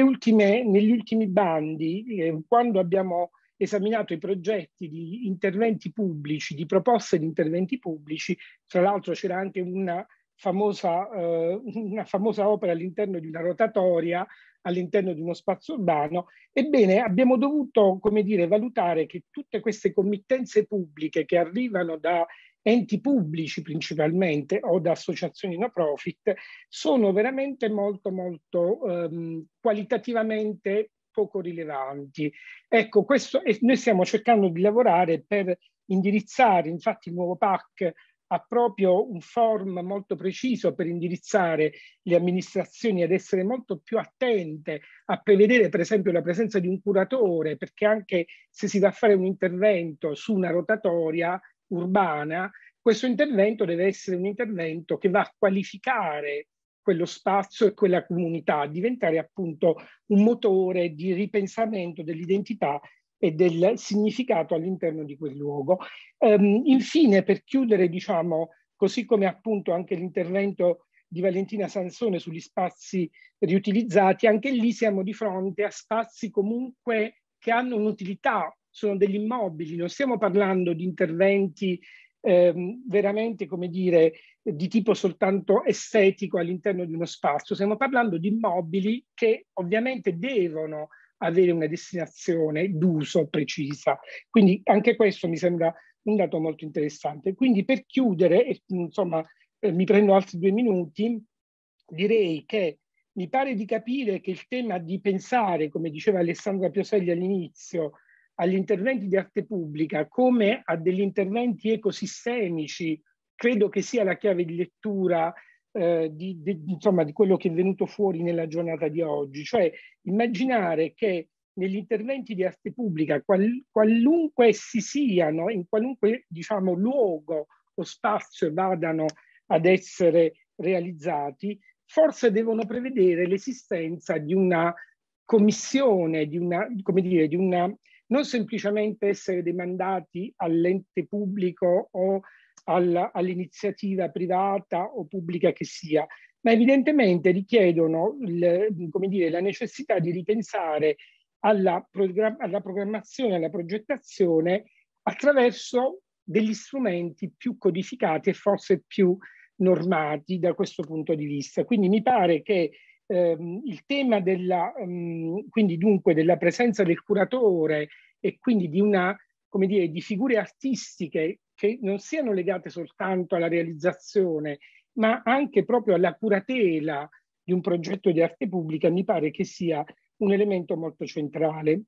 ultime, negli ultimi bandi, eh, quando abbiamo esaminato i progetti di interventi pubblici, di proposte di interventi pubblici, tra l'altro c'era anche una famosa, eh, una famosa opera all'interno di una rotatoria, all'interno di uno spazio urbano, ebbene abbiamo dovuto, come dire, valutare che tutte queste committenze pubbliche che arrivano da enti pubblici principalmente o da associazioni no profit, sono veramente molto, molto ehm, qualitativamente poco rilevanti. Ecco, questo, e noi stiamo cercando di lavorare per indirizzare, infatti il nuovo PAC ha proprio un form molto preciso per indirizzare le amministrazioni ad essere molto più attente a prevedere per esempio la presenza di un curatore perché anche se si va a fare un intervento su una rotatoria urbana, questo intervento deve essere un intervento che va a qualificare quello spazio e quella comunità, a diventare appunto un motore di ripensamento dell'identità e del significato all'interno di quel luogo. Um, infine, per chiudere, diciamo, così come appunto anche l'intervento di Valentina Sansone sugli spazi riutilizzati, anche lì siamo di fronte a spazi comunque che hanno un'utilità sono degli immobili, non stiamo parlando di interventi ehm, veramente, come dire, di tipo soltanto estetico all'interno di uno spazio, stiamo parlando di immobili che ovviamente devono avere una destinazione d'uso precisa. Quindi anche questo mi sembra un dato molto interessante. Quindi per chiudere, insomma, eh, mi prendo altri due minuti, direi che mi pare di capire che il tema di pensare, come diceva Alessandra Pioselli all'inizio, agli interventi di arte pubblica come a degli interventi ecosistemici, credo che sia la chiave di lettura eh, di, di, insomma, di quello che è venuto fuori nella giornata di oggi, cioè immaginare che negli interventi di arte pubblica, qual, qualunque essi siano, in qualunque diciamo, luogo o spazio vadano ad essere realizzati, forse devono prevedere l'esistenza di una commissione, di una, come dire, di una non semplicemente essere demandati all'ente pubblico o alla, all'iniziativa privata o pubblica che sia, ma evidentemente richiedono il, dire, la necessità di ripensare alla, program- alla programmazione, alla progettazione attraverso degli strumenti più codificati e forse più normati da questo punto di vista. Quindi mi pare che Ehm, il tema della, ehm, quindi dunque della presenza del curatore e quindi di una come dire, di figure artistiche che non siano legate soltanto alla realizzazione, ma anche proprio alla curatela di un progetto di arte pubblica, mi pare che sia un elemento molto centrale.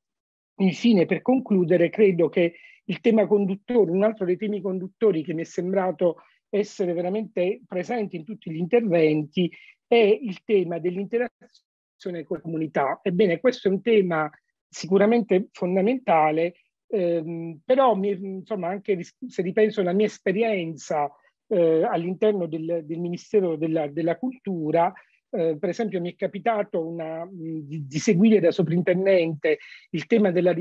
Infine, per concludere, credo che il tema conduttore, un altro dei temi conduttori che mi è sembrato essere veramente presente in tutti gli interventi, è il tema dell'interazione con la comunità. Ebbene, questo è un tema sicuramente fondamentale, ehm, però mi, insomma, anche se ripenso alla mia esperienza eh, all'interno del, del, Ministero della, della Cultura, eh, per esempio mi è capitato una, di, di, seguire da soprintendente il tema della,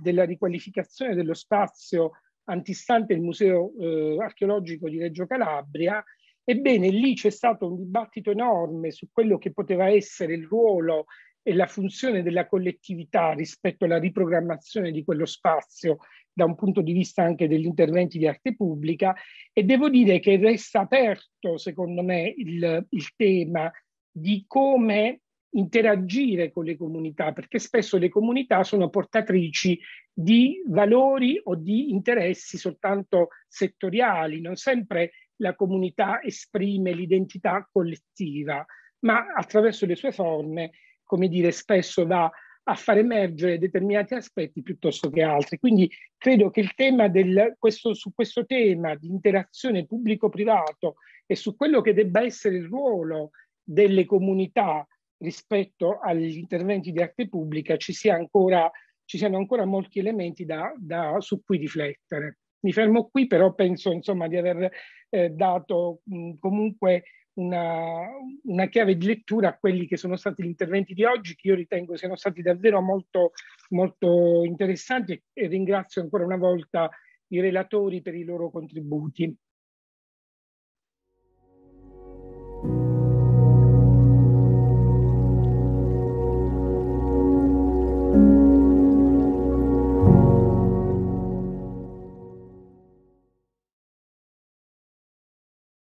della riqualificazione dello spazio antistante il Museo eh, archeologico di Reggio Calabria Ebbene, lì c'è stato un dibattito enorme su quello che poteva essere il ruolo e la funzione della collettività rispetto alla riprogrammazione di quello spazio da un punto di vista anche degli interventi di arte pubblica e devo dire che resta aperto, secondo me, il, il tema di come interagire con le comunità, perché spesso le comunità sono portatrici di valori o di interessi soltanto settoriali, non sempre la comunità esprime l'identità collettiva, ma attraverso le sue forme, come dire, spesso va a far emergere determinati aspetti piuttosto che altri. Quindi credo che il tema del, questo, su questo tema di interazione pubblico-privato e su quello che debba essere il ruolo delle comunità rispetto agli interventi di arte pubblica ci, sia ancora, ci siano ancora molti elementi da, da, su cui riflettere. Mi fermo qui, però penso insomma, di aver eh, dato mh, comunque una, una, chiave di lettura a quelli che sono stati gli interventi di oggi, che io ritengo siano stati davvero molto, molto interessanti e ringrazio ancora una volta i relatori per i loro contributi.